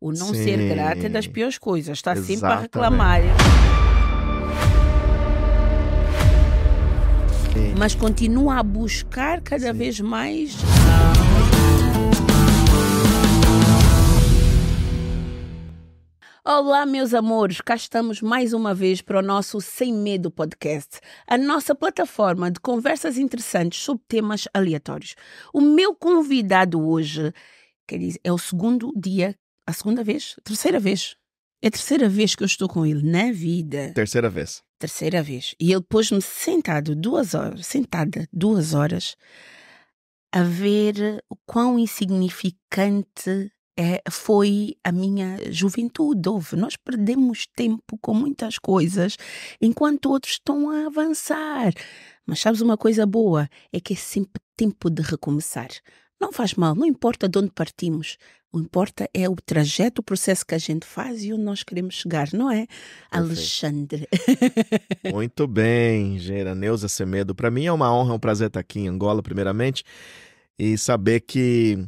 O não Sim. ser grato é das piores coisas. Está Exatamente. sempre a reclamar. Sim. Mas continua a buscar cada Sim. vez mais. Olá, meus amores, cá estamos mais uma vez para o nosso Sem Medo Podcast, a nossa plataforma de conversas interessantes sobre temas aleatórios. O meu convidado hoje quer dizer, é o segundo dia a segunda vez, a terceira vez. É a terceira vez que eu estou com ele na vida. Terceira vez. Terceira vez. E ele pôs-me sentado duas horas, sentada duas horas, a ver o quão insignificante é, foi a minha juventude. Houve. Nós perdemos tempo com muitas coisas, enquanto outros estão a avançar. Mas sabes uma coisa boa? É que é sempre tempo de recomeçar. Não faz mal, não importa de onde partimos. O importa é o trajeto, o processo que a gente faz e onde nós queremos chegar, não é? Perfeito. Alexandre. Muito bem, Gera Neuza Semedo. Para mim é uma honra, é um prazer estar aqui em Angola, primeiramente, e saber que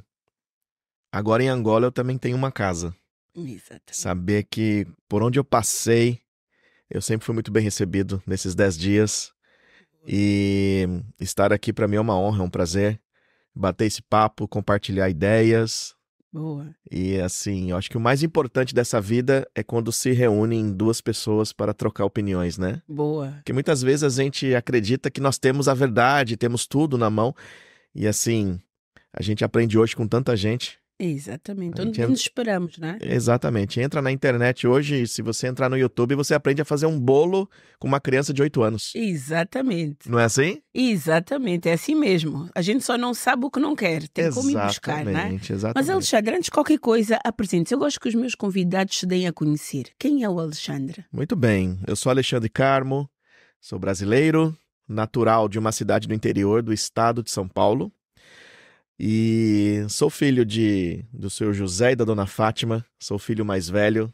agora em Angola eu também tenho uma casa. Exatamente. Saber que por onde eu passei, eu sempre fui muito bem recebido nesses dez dias. E estar aqui para mim é uma honra, é um prazer bater esse papo, compartilhar ideias. Boa. E assim, eu acho que o mais importante dessa vida é quando se reúnem duas pessoas para trocar opiniões, né? Boa. Porque muitas vezes a gente acredita que nós temos a verdade, temos tudo na mão. E assim, a gente aprende hoje com tanta gente Exatamente, onde nos esperamos, né? Exatamente. Entra na internet hoje, se você entrar no YouTube, você aprende a fazer um bolo com uma criança de 8 anos. Exatamente. Não é assim? Exatamente, é assim mesmo. A gente só não sabe o que não quer, tem exatamente, como ir buscar, né? Exatamente. Mas Alexandre, antes de qualquer coisa, apresente. Eu gosto que os meus convidados se deem a conhecer. Quem é o Alexandre? Muito bem, eu sou Alexandre Carmo, sou brasileiro, natural de uma cidade do interior do estado de São Paulo. E sou filho de do seu José e da dona Fátima, sou filho mais velho.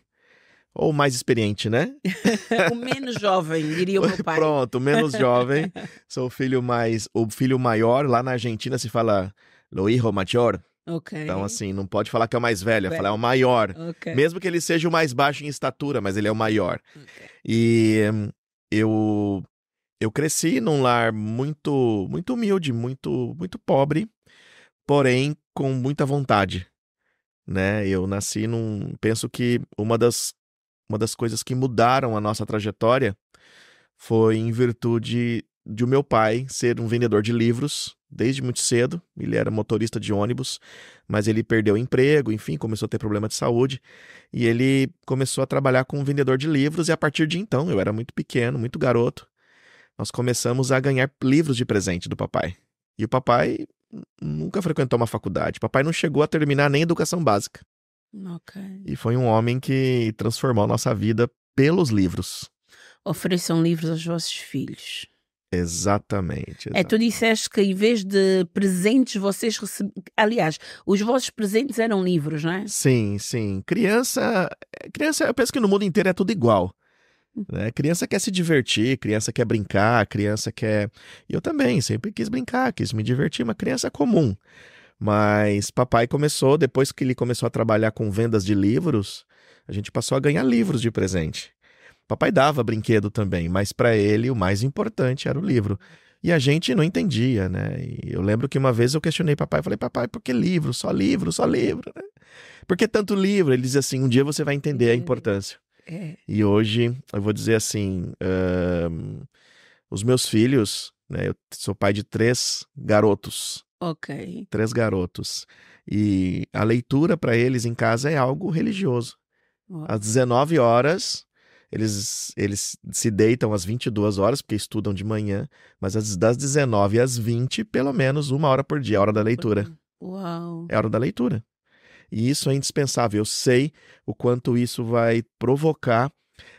Ou mais experiente, né? o menos jovem, diria o meu pai. Pronto, menos jovem. Sou filho mais. O filho maior, lá na Argentina se fala lo hijo mayor. Okay. Então, assim, não pode falar que é o mais velho, é falar é o maior. Okay. Mesmo que ele seja o mais baixo em estatura, mas ele é o maior. Okay. E hum, eu eu cresci num lar muito muito humilde, muito muito pobre porém com muita vontade, né? Eu nasci num, penso que uma das uma das coisas que mudaram a nossa trajetória foi em virtude de o meu pai ser um vendedor de livros desde muito cedo. Ele era motorista de ônibus, mas ele perdeu o emprego, enfim, começou a ter problema de saúde. E ele começou a trabalhar como vendedor de livros, e a partir de então, eu era muito pequeno, muito garoto, nós começamos a ganhar livros de presente do papai. E o papai nunca frequentou uma faculdade. Papai não chegou a terminar nem educação básica. Okay. E foi um homem que transformou nossa vida pelos livros. Ofereçam livros aos vossos filhos. Exatamente, exatamente, É, tu disseste que em vez de presentes vocês receb... aliás, os vossos presentes eram livros, não é? Sim, sim. Criança, criança, eu penso que no mundo inteiro é tudo igual. Né? Criança quer se divertir, criança quer brincar, criança quer. Eu também sempre quis brincar, quis me divertir, uma criança comum. Mas papai começou, depois que ele começou a trabalhar com vendas de livros, a gente passou a ganhar livros de presente. Papai dava brinquedo também, mas para ele o mais importante era o livro. E a gente não entendia, né? E eu lembro que uma vez eu questionei papai, falei, papai, por que livro? Só livro, só livro, né? Por que tanto livro? Ele dizia assim, um dia você vai entender a importância. E hoje, eu vou dizer assim: um, ah, os meus filhos, né? Eu sou pai de três garotos. Ok. Três garotos. E a leitura para eles em casa é algo religioso. Às 19 horas, eles, eles se deitam às 22 horas, porque estudam de manhã, mas das 19 às 20, pelo menos uma hora por dia, é a hora da leitura. Uau! É a hora da leitura. E isso é indispensável. Eu sei o quanto isso vai provocar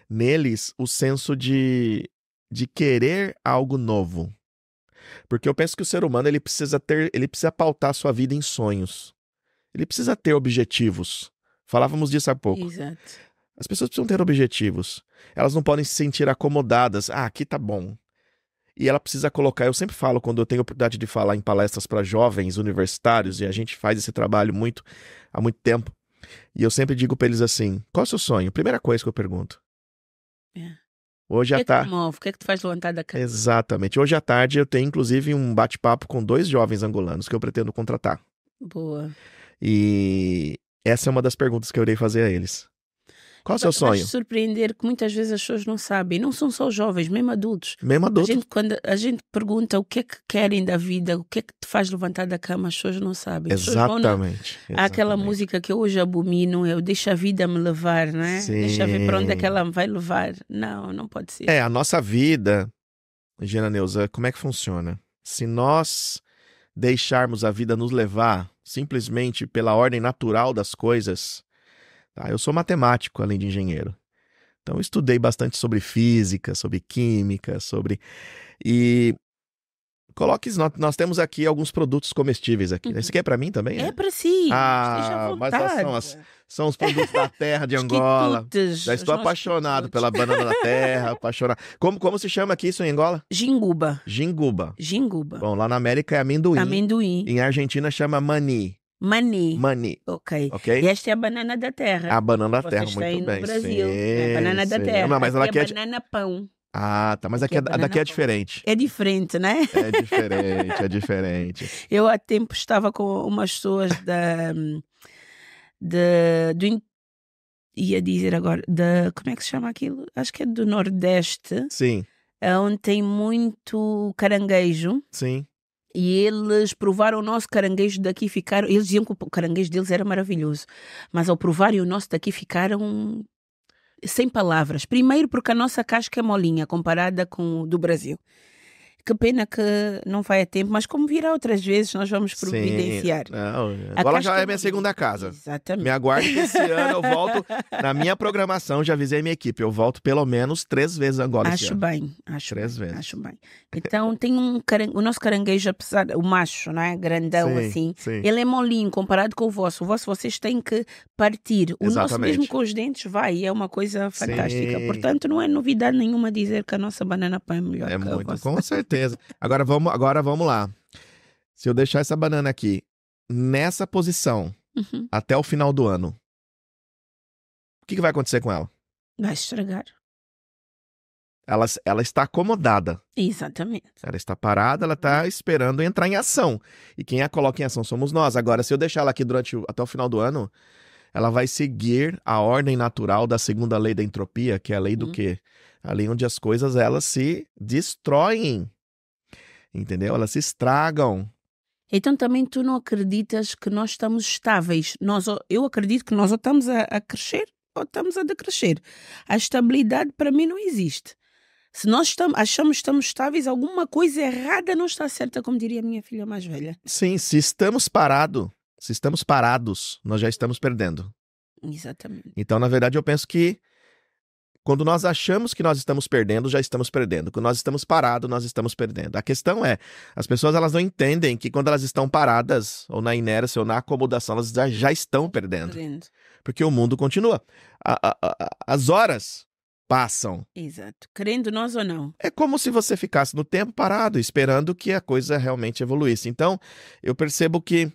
neles o senso de, de querer algo novo. Porque eu penso que o ser humano ele precisa ter, ele precisa pautar sua vida em sonhos. Ele precisa ter objetivos. Falávamos disso há pouco. Exato. As pessoas precisam ter objetivos. Elas não podem se sentir acomodadas. Ah, aqui tá bom e ela precisa colocar. Eu sempre falo, quando eu tenho a oportunidade de falar em palestras para jovens universitários, e a gente faz esse trabalho muito há muito tempo, e eu sempre digo para eles assim: qual é o seu sonho? Primeira coisa que eu pergunto. É. Hoje à tarde. O que é que tu é faz levantar da cama? Exatamente. Hoje à tarde eu tenho, inclusive, um bate-papo com dois jovens angolanos que eu pretendo contratar. Boa. E essa é uma das perguntas que eu irei fazer a eles. Qual é o seu sonho? surpreender que muitas vezes as pessoas não sabem. Não são só jovens, mesmo adultos. Mesmo adultos. A gente, quando a gente pergunta o que é que querem da vida, o que é que te faz levantar da cama, as pessoas não sabem. Exatamente. Não... exatamente. Há aquela música que eu hoje abomino, eu deixo a vida me levar, né? Sim. Deixa ver para onde é que ela vai levar. Não, não pode ser. É, a nossa vida, Gina Neuza, como é que funciona? Se nós deixarmos a vida nos levar simplesmente pela ordem natural das coisas, Tá? Eu sou matemático, além de engenheiro. Então, estudei bastante sobre física, sobre química, sobre. E coloque nós, temos aqui alguns produtos comestíveis aqui. Né? Uhum. Esse aqui é para mim também? Né? É, é para si. Ah, mas são, as, são os produtos da terra de Angola. Já estou apaixonado pela banana da terra, apaixonado. Como, como se chama aqui isso em Angola? Ginguba. Ginguba. Ginguba. Bom, lá na América é amendoim. Amendoim. Em Argentina chama mani. Mani. Mani. Ok. E esta é a banana da terra. A banana da terra, muito bem. no Brasil. Sim, né? Banana sim. da terra. Não, mas ela aqui é, é banana pão. Ah, tá. Mas aqui, aqui é, daqui é, é diferente. É diferente, né? É diferente, é diferente. Eu há tempo estava com umas pessoas da. da do, ia dizer agora. Da, como é que se chama aquilo? Acho que é do Nordeste. Sim. Onde tem muito caranguejo. Sim e eles provaram o nosso caranguejo daqui ficaram. Eles diziam que o caranguejo deles era maravilhoso. Mas ao provarem o nosso daqui ficaram sem palavras. Primeiro porque a nossa casca é molinha comparada com o do Brasil que pena que não vai a tempo, mas como virá outras vezes, nós vamos providenciar. Não, agora já é minha segunda casa. Exatamente. Me aguarde esse ano eu volto. Na minha programação, já avisei a minha equipe, eu volto pelo menos três vezes agora. Acho bem, acho. Três bem, vezes. Acho bem. Então tem um caranguejo, o nosso caranguejo, apesar, o macho, não é? Grandão sim, assim. Sim. Ele é molinho comparado com o vosso. O vosso vocês têm que partir. O Exatamente. nosso, mesmo com os dentes, vai. É uma coisa fantástica. Sim. Portanto, não é novidade nenhuma dizer que a nossa banana pão é melhor. É muito, com certeza certeza. Agora vamos, agora vamos lá. Se eu deixar essa banana aqui nessa posição uhum. até o final do ano, o que, que vai acontecer com ela? Vai estragar. Ela, ela está acomodada. Exatamente. Ela está parada, ela está esperando entrar em ação. E quem a coloca em ação somos nós. Agora, se eu deixar ela aqui durante o, até o final do ano, ela vai seguir a ordem natural da segunda lei da entropia, que é a lei do uhum. quê? A lei onde as coisas elas se destroem entendeu? Elas se estragam. Então também tu não acreditas que nós estamos estáveis. Nós, eu acredito que nós ou estamos a, a crescer ou estamos a decrescer. A estabilidade para mim não existe. Se nós estamos, achamos que estamos estáveis, alguma coisa errada não está certa, como diria minha filha mais velha. Sim, se estamos parados, se estamos parados, nós já estamos perdendo. Exatamente. Então, na verdade, eu penso que quando nós achamos que nós estamos perdendo, já estamos perdendo. Quando nós estamos parados, nós estamos perdendo. A questão é, as pessoas elas não entendem que quando elas estão paradas, ou na inércia, ou na acomodação, elas já, já estão perdendo. perdendo. Porque o mundo continua. A, a, a, as horas passam. Exato. Crendo nós ou não. É como se você ficasse no tempo parado, esperando que a coisa realmente evoluísse. Então, eu percebo que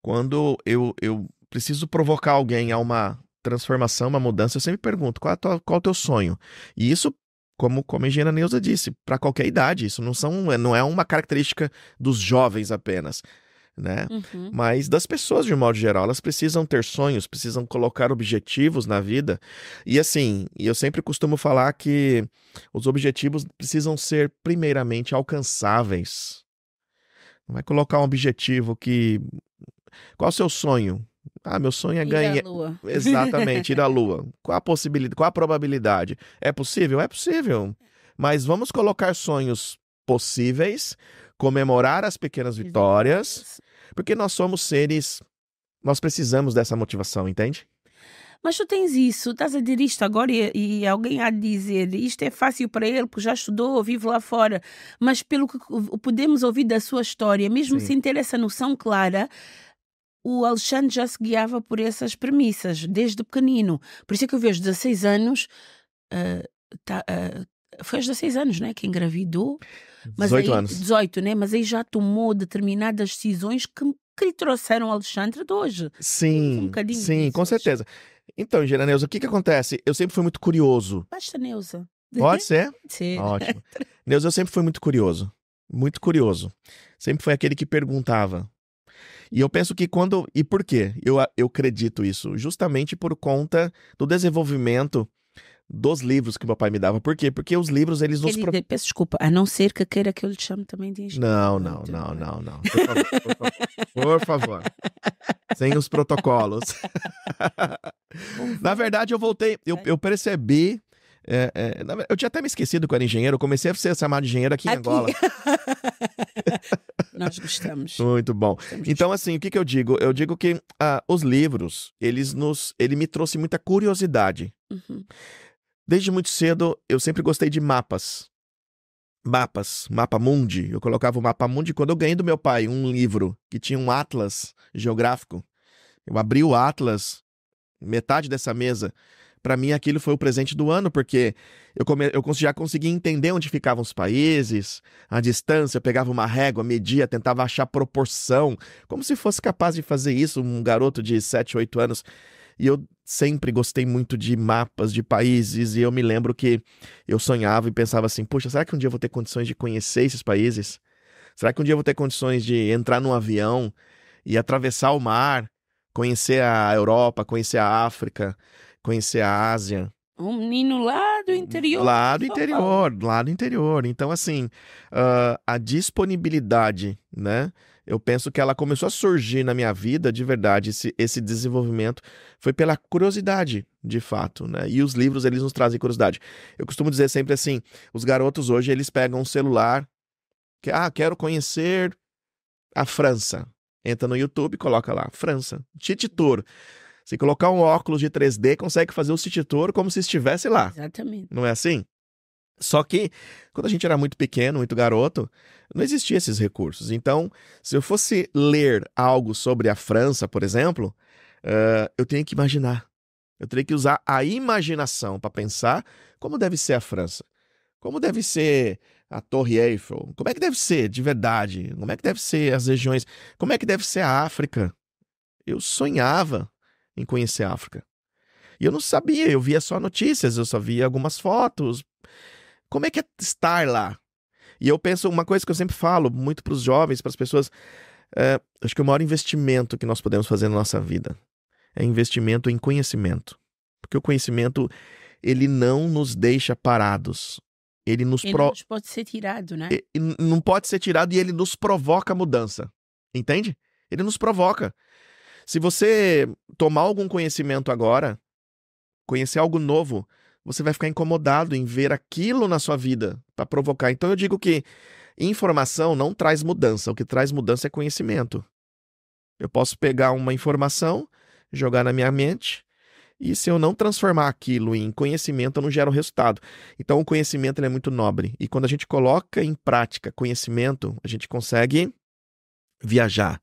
quando eu, eu preciso provocar alguém a uma transformação, uma mudança, eu sempre pergunto qual, tua, qual o teu sonho. E isso, como, como a engenheira Neuza disse, para qualquer idade, isso não, são, é, não é uma característica dos jovens apenas. Né? Uhum. Mas das pessoas de um modo geral, elas precisam ter sonhos, precisam colocar objetivos na vida. E assim, eu sempre costumo falar que os objetivos precisam ser primeiramente alcançáveis. Não vai é colocar um objetivo que qual o seu sonho? Ah, meu sonho é ganhar. Exatamente, ir à Lua. Qual a possibilidade? Qual a probabilidade? É possível? É possível. Mas vamos colocar sonhos possíveis, comemorar as pequenas vitórias, porque nós somos seres. Nós precisamos dessa motivação, entende? Mas tu tens isso, estás a dizer isto agora e, e, alguém há de dizer isto é fácil para ele, porque já estudou, vive lá fora. Mas pelo que podemos ouvir da sua história, mesmo Sim. sem ter essa noção clara, o Alexandre já se guiava por essas premissas desde pequenino. Por isso é que eu vejo 16 anos. Uh, tá, uh, foi aos 16 anos, né? Que engravidou. Mas 18 aí, anos. 18, né? Mas aí já tomou determinadas decisões que, que lhe trouxeram Alexandre de hoje. Sim. Um sim, com certeza. Então, Neuza, o que que acontece? Eu sempre fui muito curioso. Basta, Neuza. Pode ser? Sim. Ótimo. Neuza, eu sempre fui muito curioso. Muito curioso. Sempre foi aquele que perguntava. E eu penso que quando. E por quê? Eu, eu acredito isso. Justamente por conta do desenvolvimento dos livros que meu pai me dava. Por quê? Porque os livros, eles nos... Ele, Peço desculpa, a não ser que queira que eu lhe chame também de engenheiro. Não, não, não, não, não. Por favor, por favor. Por favor. Sem os protocolos. Na verdade, eu voltei, eu, eu percebi é, é, eu tinha até me esquecido que eu era engenheiro, eu comecei a ser chamado de engenheiro aqui em aqui. Angola. Nós gostamos. Muito bom. Gostamos então, assim, o que, que eu digo? Eu digo que ah, os livros, eles nos. Ele me trouxe muita curiosidade. Uhum. Desde muito cedo, eu sempre gostei de mapas. Mapas, mapa mundi. Eu colocava o mapa mundi quando eu ganhei do meu pai um livro que tinha um atlas geográfico. Eu abri o atlas, metade dessa mesa para mim, aquilo foi o presente do ano, porque eu, come... eu já conseguia entender onde ficavam os países, a distância, eu pegava uma régua, media, tentava achar proporção, como se fosse capaz de fazer isso um garoto de 7, 8 anos. E eu sempre gostei muito de mapas de países, e eu me lembro que eu sonhava e pensava assim: puxa, será que um dia eu vou ter condições de conhecer esses países? Será que um dia eu vou ter condições de entrar num avião e atravessar o mar, conhecer a Europa, conhecer a África? conhecer a Ásia. Um menino lá do uhum. interior. Lá do interior, lá do interior. Então, assim, uh, a disponibilidade, né? Eu penso que ela começou a surgir na minha vida de verdade. Esse, esse desenvolvimento foi pela curiosidade, de fato, né? E os livros, eles nos trazem curiosidade. Eu costumo dizer sempre assim: os garotos hoje, eles pegam um celular, que, ah, quero conhecer a França. Entra no YouTube, coloca lá, França, Tite se colocar um óculos de 3D, consegue fazer o City Tour como se estivesse lá. Exatamente. Não é assim? Só que, quando a gente era muito pequeno, muito garoto, não existiam esses recursos. Então, se eu fosse ler algo sobre a França, por exemplo, uh, eu tenho que imaginar. Eu teria que usar a imaginação para pensar como deve ser a França. Como deve ser a Torre Eiffel? Como é que deve ser de verdade? Como é que deve ser as regiões? Como é que deve ser a África? Eu sonhava em conhecer a África. E eu não sabia, eu via só notícias, eu só via algumas fotos. Como é que é estar lá? E eu penso, uma coisa que eu sempre falo muito para os jovens, para as pessoas, é, acho que o maior investimento que nós podemos fazer na nossa vida é investimento em conhecimento. Porque o conhecimento, ele não nos deixa parados. Ele nos ele pro... não pode ser tirado, né? Ele não pode ser tirado e ele nos provoca mudança. Entende? Ele nos provoca. Se você tomar algum conhecimento agora, conhecer algo novo, você vai ficar incomodado em ver aquilo na sua vida para provocar. Então eu digo que informação não traz mudança, o que traz mudança é conhecimento. Eu posso pegar uma informação, jogar na minha mente, e se eu não transformar aquilo em conhecimento, eu não gero resultado. Então o conhecimento é muito nobre. E quando a gente coloca em prática conhecimento, a gente consegue viajar.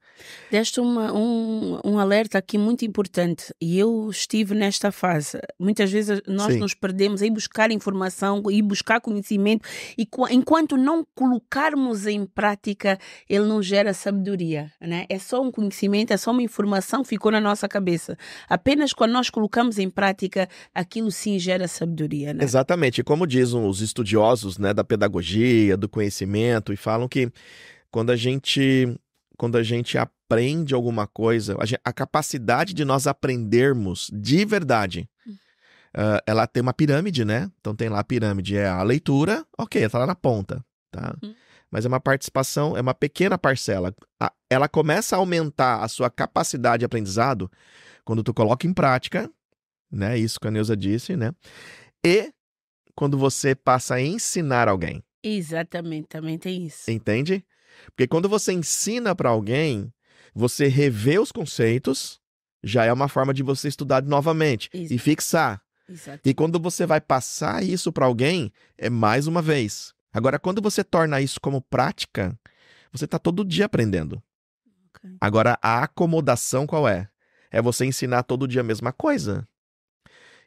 Deste uma, um, um alerta aqui muito importante e eu estive nesta fase. Muitas vezes nós Sim. nos perdemos em buscar informação e buscar conhecimento e enquanto não colocarmos em prática, ele não gera sabedoria, né? É só um conhecimento, é só uma informação que ficou na nossa cabeça. Apenas quando nós colocamos em prática, aquilo sim gera sabedoria, né? Exatamente. Como dizem os estudiosos, né, da pedagogia, do conhecimento e falam que quando a gente quando a gente aprende alguma coisa, a, gente, a capacidade de nós aprendermos de verdade. Uh, ela tem uma pirâmide, né? Então tem lá a pirâmide, é a leitura, ok, tá lá na ponta, tá? Uhum. Mas é uma participação, é uma pequena parcela. A, ela começa a aumentar a sua capacidade de aprendizado quando tu coloca em prática, né? Isso que a Neuza disse, né? E quando você passa a ensinar alguém. Exatamente, também tem isso. Entende? Porque quando você ensina para alguém, você revê os conceitos, já é uma forma de você estudar novamente isso. e fixar. Exato. E quando você vai passar isso para alguém, é mais uma vez. Agora, quando você torna isso como prática, você está todo dia aprendendo. Okay. Agora, a acomodação qual é? É você ensinar todo dia a mesma coisa.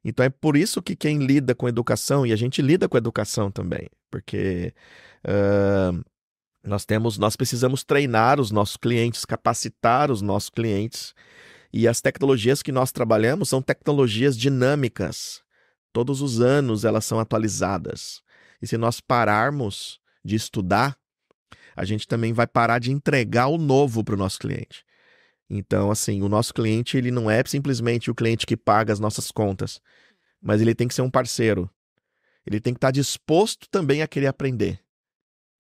Então é por isso que quem lida com educação, e a gente lida com educação também, porque uh, nós temos, nós precisamos treinar os nossos clientes, capacitar os nossos clientes. E as tecnologias que nós trabalhamos são tecnologias dinâmicas. Todos os anos elas são atualizadas. E se nós pararmos de estudar, a gente também vai parar de entregar o novo para o nosso cliente. Então, assim, o nosso cliente ele não é simplesmente o cliente que paga as nossas contas, mas ele tem que ser um parceiro. Ele tem que estar disposto também a querer aprender.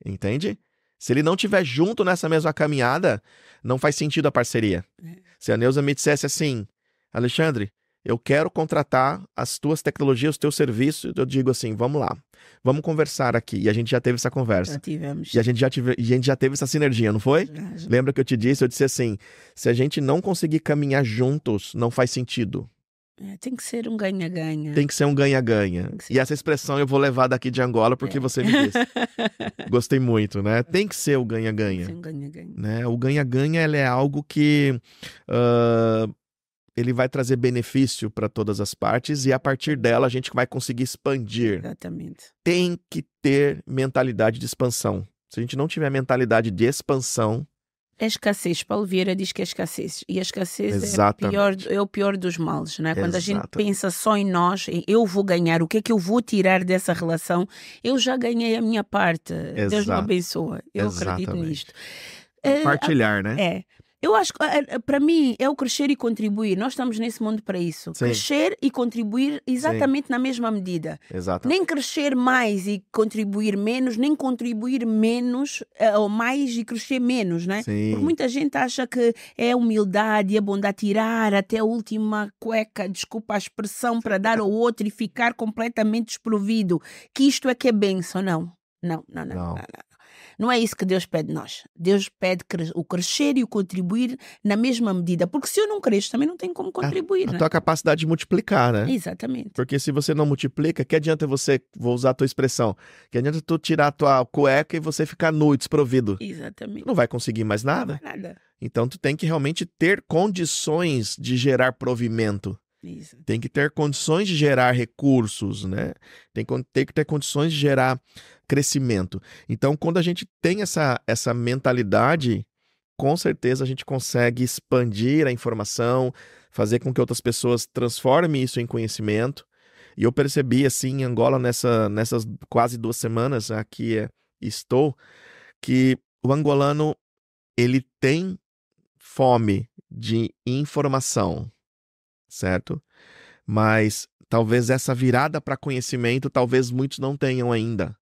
Entende? Se ele não tiver junto nessa mesma caminhada, não faz sentido a parceria. É. Se a Neuza me dissesse assim, Alexandre, eu quero contratar as tuas tecnologias, os teus serviços, eu digo assim, vamos lá, vamos conversar aqui. E a gente já teve essa conversa. Já tivemos. E a gente já, tive, a gente já teve essa sinergia, não foi? Já, já. Lembra que eu te disse? Eu disse assim, se a gente não conseguir caminhar juntos, não faz sentido. É, tem que ser um ganha-ganha. Tem que ser um ganha-ganha. E essa expressão eu vou levar daqui de Angola porque é. você me disse. Gostei muito, né? Tem que ser o ganha-ganha. Um ganha-ganha. Né? O ganha-ganha é algo que uh, ele vai trazer benefício para todas as partes e a partir dela a gente vai conseguir expandir. Exatamente. Tem que ter mentalidade de expansão. Se a gente não tiver mentalidade de expansão, a escassez. Paulo Vieira diz que é escassez. E a escassez é, pior, é, o pior dos males, né? Quando Exatamente. a gente pensa só em nós, eu vou ganhar, o que é que eu vou tirar dessa relação? Eu já ganhei a minha parte. Exato. Deus me abençoa. Eu Exatamente. acredito nisto. Eh, Partilhar, uh, né? É. Eu acho que, eh, eh, para mim, é o crescer e contribuir. Nós estamos nesse mundo para isso. Sim. Crescer e contribuir exatamente Sim. na mesma medida. Exato. Nem crescer mais e contribuir menos, nem contribuir menos eh, ou mais e crescer menos, né? Sim. Porque muita gente acha que é humildade, é bondade tirar até a última cueca, desculpa a expressão, para dar ao outro e ficar completamente desprovido. Que isto é que é benção. Não. Não, não, não. não. não, não. Não é isso que Deus pede de nós. Deus pede o crescer e o contribuir na mesma medida. Porque se eu não cresço, também não tem como ah, contribuir. A, a né? tua capacidade de multiplicar, né? Exatamente. Porque se você não multiplica, que adianta você, vou usar a tua expressão, que adianta tu tirar a tua cueca e você ficar nu, desprovido. Exatamente. Tu não vai conseguir mais nada. Não, nada. Então tu tem que realmente ter condições de gerar provimento. Isso. Tem que ter condições de gerar recursos, né? Tem, tem que ter condições de gerar crescimento. Então, quando a gente tem essa, essa mentalidade, com certeza a gente consegue expandir a informação, fazer com que outras pessoas transformem isso em conhecimento. E eu percebi, assim, em Angola, nessa, nessas quase duas semanas aqui eh, estou, que o angolano, ele tem fome de informação certo? Mas talvez essa virada para conhecimento, talvez muitos não tenham ainda.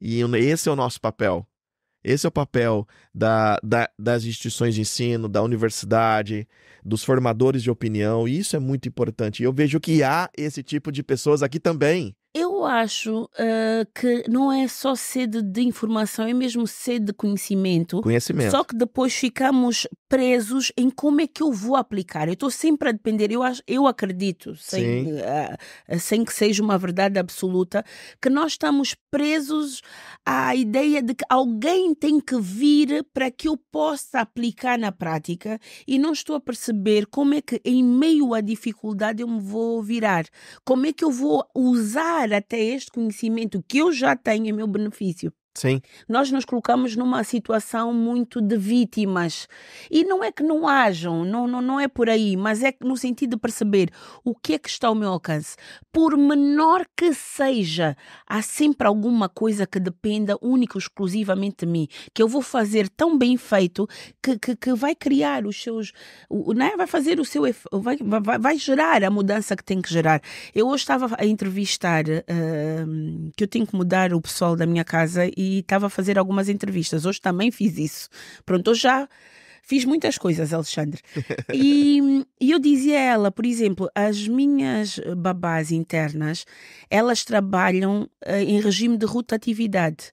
E esse é o nosso papel. Esse é o papel da, da, das instituições de ensino, da universidade, dos formadores de opinião, e isso é muito importante. E eu vejo que há esse tipo de pessoas aqui também. Eu eu acho uh, que não é só sede de informação, é mesmo sede de conhecimento. Conhecimento. Só que depois ficamos presos em como é que eu vou aplicar. Eu estou sempre a depender, eu, acho, eu acredito, sem, uh, sem que seja uma verdade absoluta, que nós estamos presos à ideia de que alguém tem que vir para que eu possa aplicar na prática e não estou a perceber como é que, em meio à dificuldade, eu me vou virar. Como é que eu vou usar a até este conhecimento que eu já tenho a é meu benefício Sim. Nós nos colocamos numa situação muito de vítimas. E não é que não hajam, não, não, não é por aí, mas é no sentido de perceber o que é que está ao meu alcance. Por menor que seja, há sempre alguma coisa que dependa única e exclusivamente de mim, que eu vou fazer tão bem feito que, que, que vai criar os seus. O, né? Vai fazer o seu. Vai, vai, vai, gerar a mudança que tem que gerar. Eu hoje estava a entrevistar uh, que eu tenho que mudar o pessoal da minha casa e e estava a fazer algumas entrevistas. Hoje também fiz isso. Pronto, hoje já fiz muitas coisas, Alexandre. E, e, eu dizia a ela, por exemplo, as minhas babás internas, elas trabalham uh, em regime de rotatividade.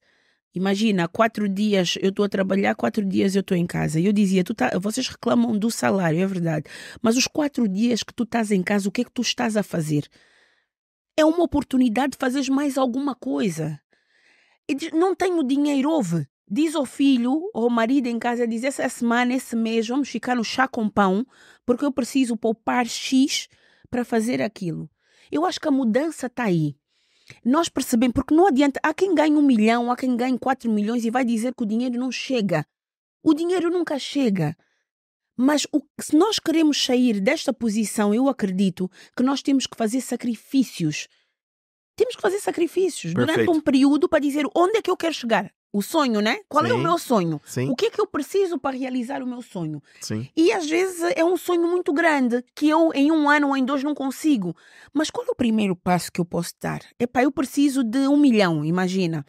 Imagina, quatro dias eu estou a trabalhar, quatro dias eu estou em casa. E eu dizia, tu tá, vocês reclamam do salário, é verdade. Mas os quatro dias que tu estás em casa, o que é que tu estás a fazer? É uma oportunidade de fazeres mais alguma coisa. E diz, não tenho dinheiro, ouve Diz ao filho ou ao marido em casa, diz, essa semana, esse mês, vamos ficar no chá com pão, porque eu preciso poupar X para fazer aquilo. Eu acho que a mudança está aí. Nós percebemos, porque não adianta, há quem ganhe um milhão, há quem ganhe quatro milhões e vai dizer que o dinheiro não chega. O dinheiro nunca chega. Mas o, se nós queremos sair desta posição, eu acredito que nós temos que fazer sacrifícios temos que fazer sacrifícios Perfeito. durante um período para dizer onde é que eu quero chegar. O sonho, né? Qual Sim. é o meu sonho? Sim. O que é que eu preciso para realizar o meu sonho? Sim. E às vezes é um sonho muito grande que eu em um ano ou em dois não consigo. Mas qual é o primeiro passo que eu posso dar? É para eu preciso de um milhão, imagina.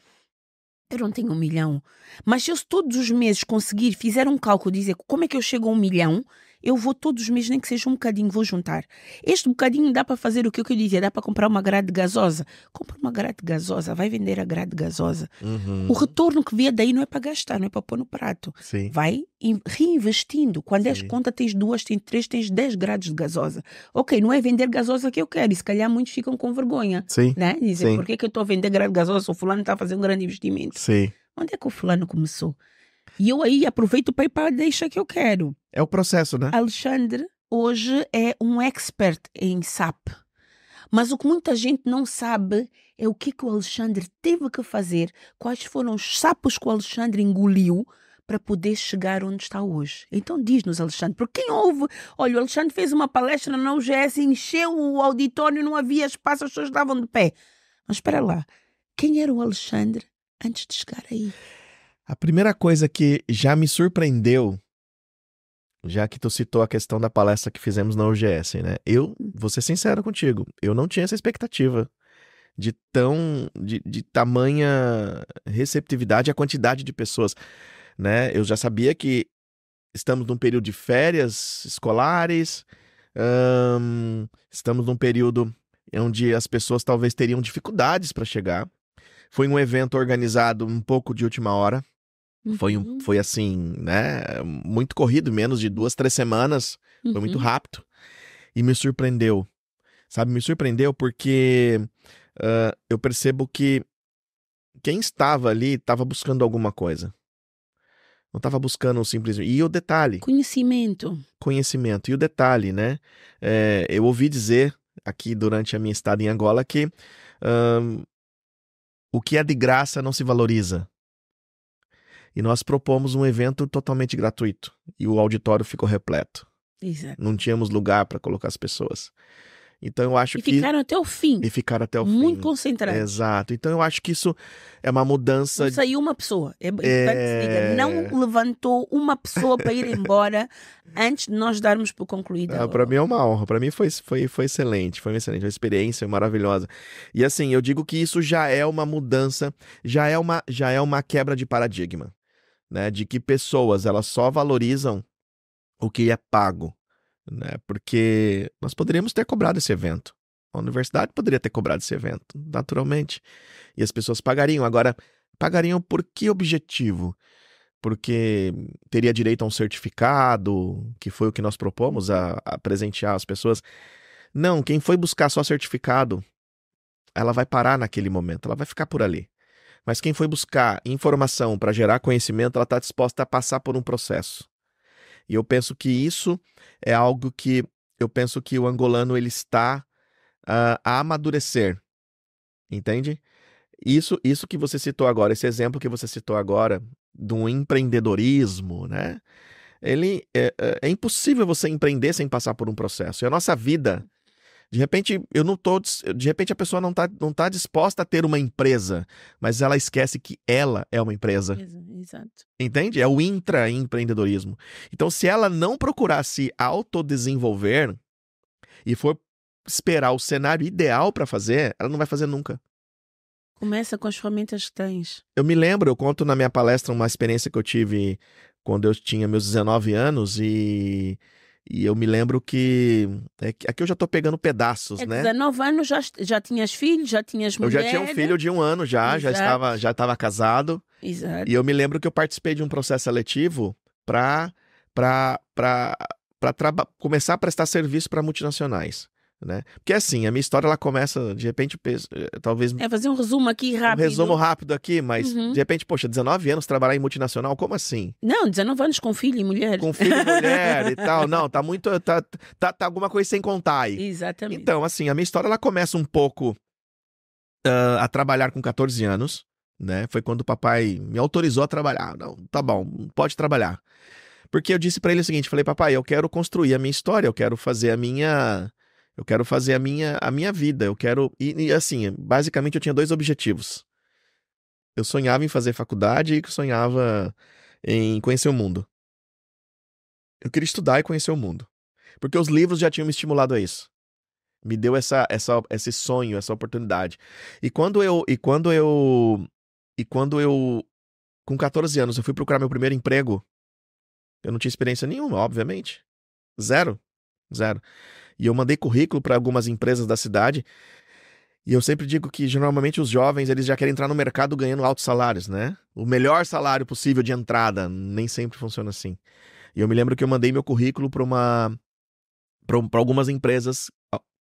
Eu não tenho um milhão. Mas se eu todos os meses conseguir, fizer um cálculo, dizer como é que eu chego a um milhão, eu vou todos os meses, nem que seja um bocadinho, vou juntar. Este bocadinho dá para fazer o que eu dizia, dá para comprar uma grade gasosa. Compra uma grade gasosa, vai vender a grade gasosa. Uhum. O retorno que vier daí não é para gastar, não é para pôr no prato. Sim. Vai reinvestindo. Quando és conta, tens duas, tens três, tens dez grades de gasosa. Ok, não é vender gasosa que eu quero, e se calhar muitos ficam com vergonha. Sim. Né? Dizem, Sim. por que, que eu estou a vender grade gasosa? O fulano está a fazer um grande investimento. Sim. Onde é que o fulano começou? E eu aí aproveito para ir para a deixa que eu quero. É o processo, né? Alexandre hoje é um expert em SAP. Mas o que muita gente não sabe é o que, que o Alexandre teve que fazer, quais foram os sapos que o Alexandre engoliu para poder chegar onde está hoje. Então diz-nos, Alexandre, porque quem ouve, olha, o Alexandre fez uma palestra na UGS, encheu o auditório, não havia espaço, as pessoas estavam de pé. Mas espera lá, quem era o Alexandre antes de chegar aí? A primeira coisa que já me surpreendeu já que tu citou a questão da palestra que fizemos na UGS, né? Eu vou ser sincero contigo, eu não tinha essa expectativa de tão de, de tamanha receptividade a quantidade de pessoas, né? Eu já sabia que estamos num período de férias escolares, hum, estamos num período onde as pessoas talvez teriam dificuldades para chegar. Foi um evento organizado um pouco de última hora, Uhum. Foi, um, uhum. foi assim, né? Muito corrido, menos de duas, três semanas. Uhum. Foi muito uhum. rápido. E me surpreendeu. Sabe, me surpreendeu porque uh, eu percebo que quem estava ali estava buscando alguma coisa. Não estava buscando simplesmente. E o detalhe. Conhecimento. Conhecimento. E o detalhe, né? É, eu ouvi dizer aqui durante a minha estada em Angola que um, o que é de graça não se valoriza. E nós propomos um evento totalmente gratuito. E o auditório ficou repleto. Exato. Não tínhamos lugar para colocar as pessoas. Então eu acho e que. E ficaram até o fim. E ficaram até o Muito fim. Muito concentrados. Exato. Então eu acho que isso é uma mudança. Não saiu uma pessoa. É... É... é não levantou uma pessoa para ir embora antes de nós darmos por concluída. Ah, para mim é uma honra. Para mim foi, foi, foi excelente. Foi excelente. Uma experiência maravilhosa. E assim, eu digo que isso já é uma mudança, já é uma, já é uma quebra de paradigma né, de que pessoas elas só valorizam o que é pago, né? Porque nós poderíamos ter cobrado esse evento. A universidade poderia ter cobrado esse evento, naturalmente. E as pessoas pagariam. Agora, pagariam por que objetivo? Porque teria direito a um certificado, que foi o que nós propomos a, a presentear as pessoas. Não, quem foi buscar só certificado, ela vai parar naquele momento, ela vai ficar por ali. Mas quem foi buscar informação para gerar conhecimento, ela está disposta a passar por um processo. E eu penso que isso é algo que eu penso que o angolano ele está uh, a amadurecer, entende? Isso, isso que você citou agora, esse exemplo que você citou agora do empreendedorismo, né? Ele é, é, é impossível você empreender sem passar por um processo. E a nossa vida de repente, eu não tô, de repente a pessoa não está não tá disposta a ter uma empresa, mas ela esquece que ela é uma empresa. Exato. Entende? É o intraempreendedorismo. Então, se ela não procurar se autodesenvolver e for esperar o cenário ideal para fazer, ela não vai fazer nunca. Começa com as ferramentas que tens. Eu me lembro, eu conto na minha palestra uma experiência que eu tive quando eu tinha meus 19 anos e e eu me lembro que. É, aqui eu já tô pegando pedaços, é, né? 19 anos já, já tinhas filhos, já tinhas mulher. Eu já tinha um filho de um ano já, Exato. já estava já estava casado. Exato. E eu me lembro que eu participei de um processo seletivo para para para começar a prestar serviço para multinacionais né? Porque assim, a minha história ela começa, de repente, eh, talvez. É, fazer um resumo aqui rápido. Um resumo rápido aqui, mas uhum. de repente, poxa, 19 anos trabalhar em multinacional, como assim? Não, 19 anos com filho e mulher. Com filho e mulher e tal. Não, tá muito. Tá, tá, tá, alguma coisa sem contar aí. Exatamente. Então, assim, a minha história ela começa um pouco uh, a trabalhar com 14 anos, né? Foi quando o papai me autorizou a trabalhar. Não, tá bom, pode trabalhar. Porque eu disse para ele o seguinte: falei, papai, eu quero construir a minha história, eu quero fazer a minha eu quero fazer a minha, a minha vida. Eu quero. E, e assim, basicamente eu tinha dois objetivos. Eu sonhava em fazer faculdade e sonhava em conhecer o mundo. Eu queria estudar e conhecer o mundo. Porque os livros já tinham me estimulado a isso. Me deu essa, essa, esse sonho, essa oportunidade. E quando eu. E quando eu. E quando eu. Com 14 anos, eu fui procurar meu primeiro emprego. Eu não tinha experiência nenhuma, obviamente. Zero. Zero. E eu mandei currículo para algumas empresas da cidade. E eu sempre digo que geralmente os jovens eles já querem entrar no mercado ganhando altos salários, né? O melhor salário possível de entrada, nem sempre funciona assim. E eu me lembro que eu mandei meu currículo para uma para algumas empresas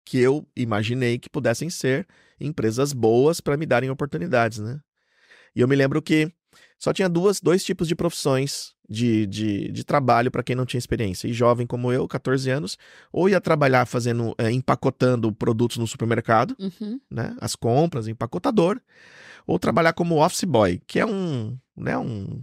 que eu imaginei que pudessem ser empresas boas para me darem oportunidades, né? E eu me lembro que só tinha duas, dois tipos de profissões de, de, de trabalho para quem não tinha experiência. E jovem como eu, 14 anos, ou ia trabalhar fazendo, é, empacotando produtos no supermercado, uhum. né? As compras, empacotador, ou trabalhar como office boy, que é um, né, um,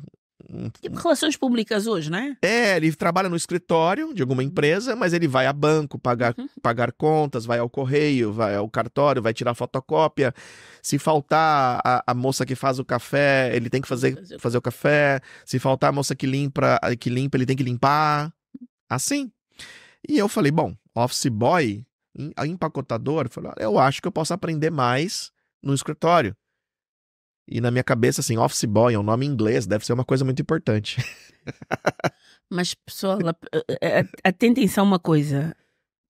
Tipo relações públicas hoje, né? É, ele trabalha no escritório de alguma uhum. empresa, mas ele vai a banco pagar, uhum. pagar contas, vai ao correio, vai ao cartório, vai tirar fotocópia. Se faltar a, a moça que faz o café, ele tem que fazer, fazer, fazer o café. Se faltar a moça que limpa, que limpa, ele tem que limpar. Assim. E eu falei, bom, office boy, empacotador, eu acho que eu posso aprender mais no escritório. E na minha cabeça, assim, office boy é um nome em inglês, deve ser uma coisa muito importante. Mas, pessoal, eh, eh, eh, atentem-se a uma coisa.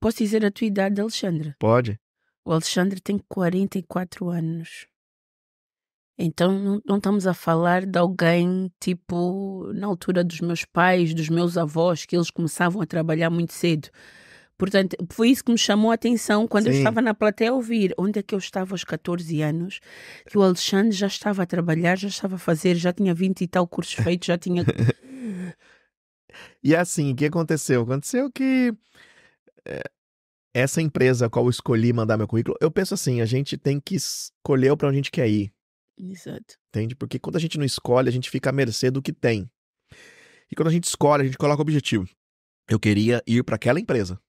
Posso dizer a tua idade, Alexandre? Pode. O Alexandre tem 44 anos. Então, não estamos a falar de alguém tipo na altura dos meus pais, dos meus avós, que eles começavam a trabalhar muito cedo. Portanto, foi isso que me chamou a atenção quando Sim. eu estava na plateia a ouvir onde é que eu estava aos 14 anos, que o Alexandre já estava a trabalhar, já estava a fazer, já tinha 20 e tal cursos feitos, já tinha. e é assim, o que aconteceu? Aconteceu que eh, essa empresa a qual eu escolhi mandar meu currículo, eu penso assim, a gente tem que escolher para onde a gente quer ir. Exato. Entende? Porque quando a gente não escolhe, a gente fica à mercê do que tem. E quando a gente escolhe, a gente coloca o objetivo. Eu queria ir para aquela empresa.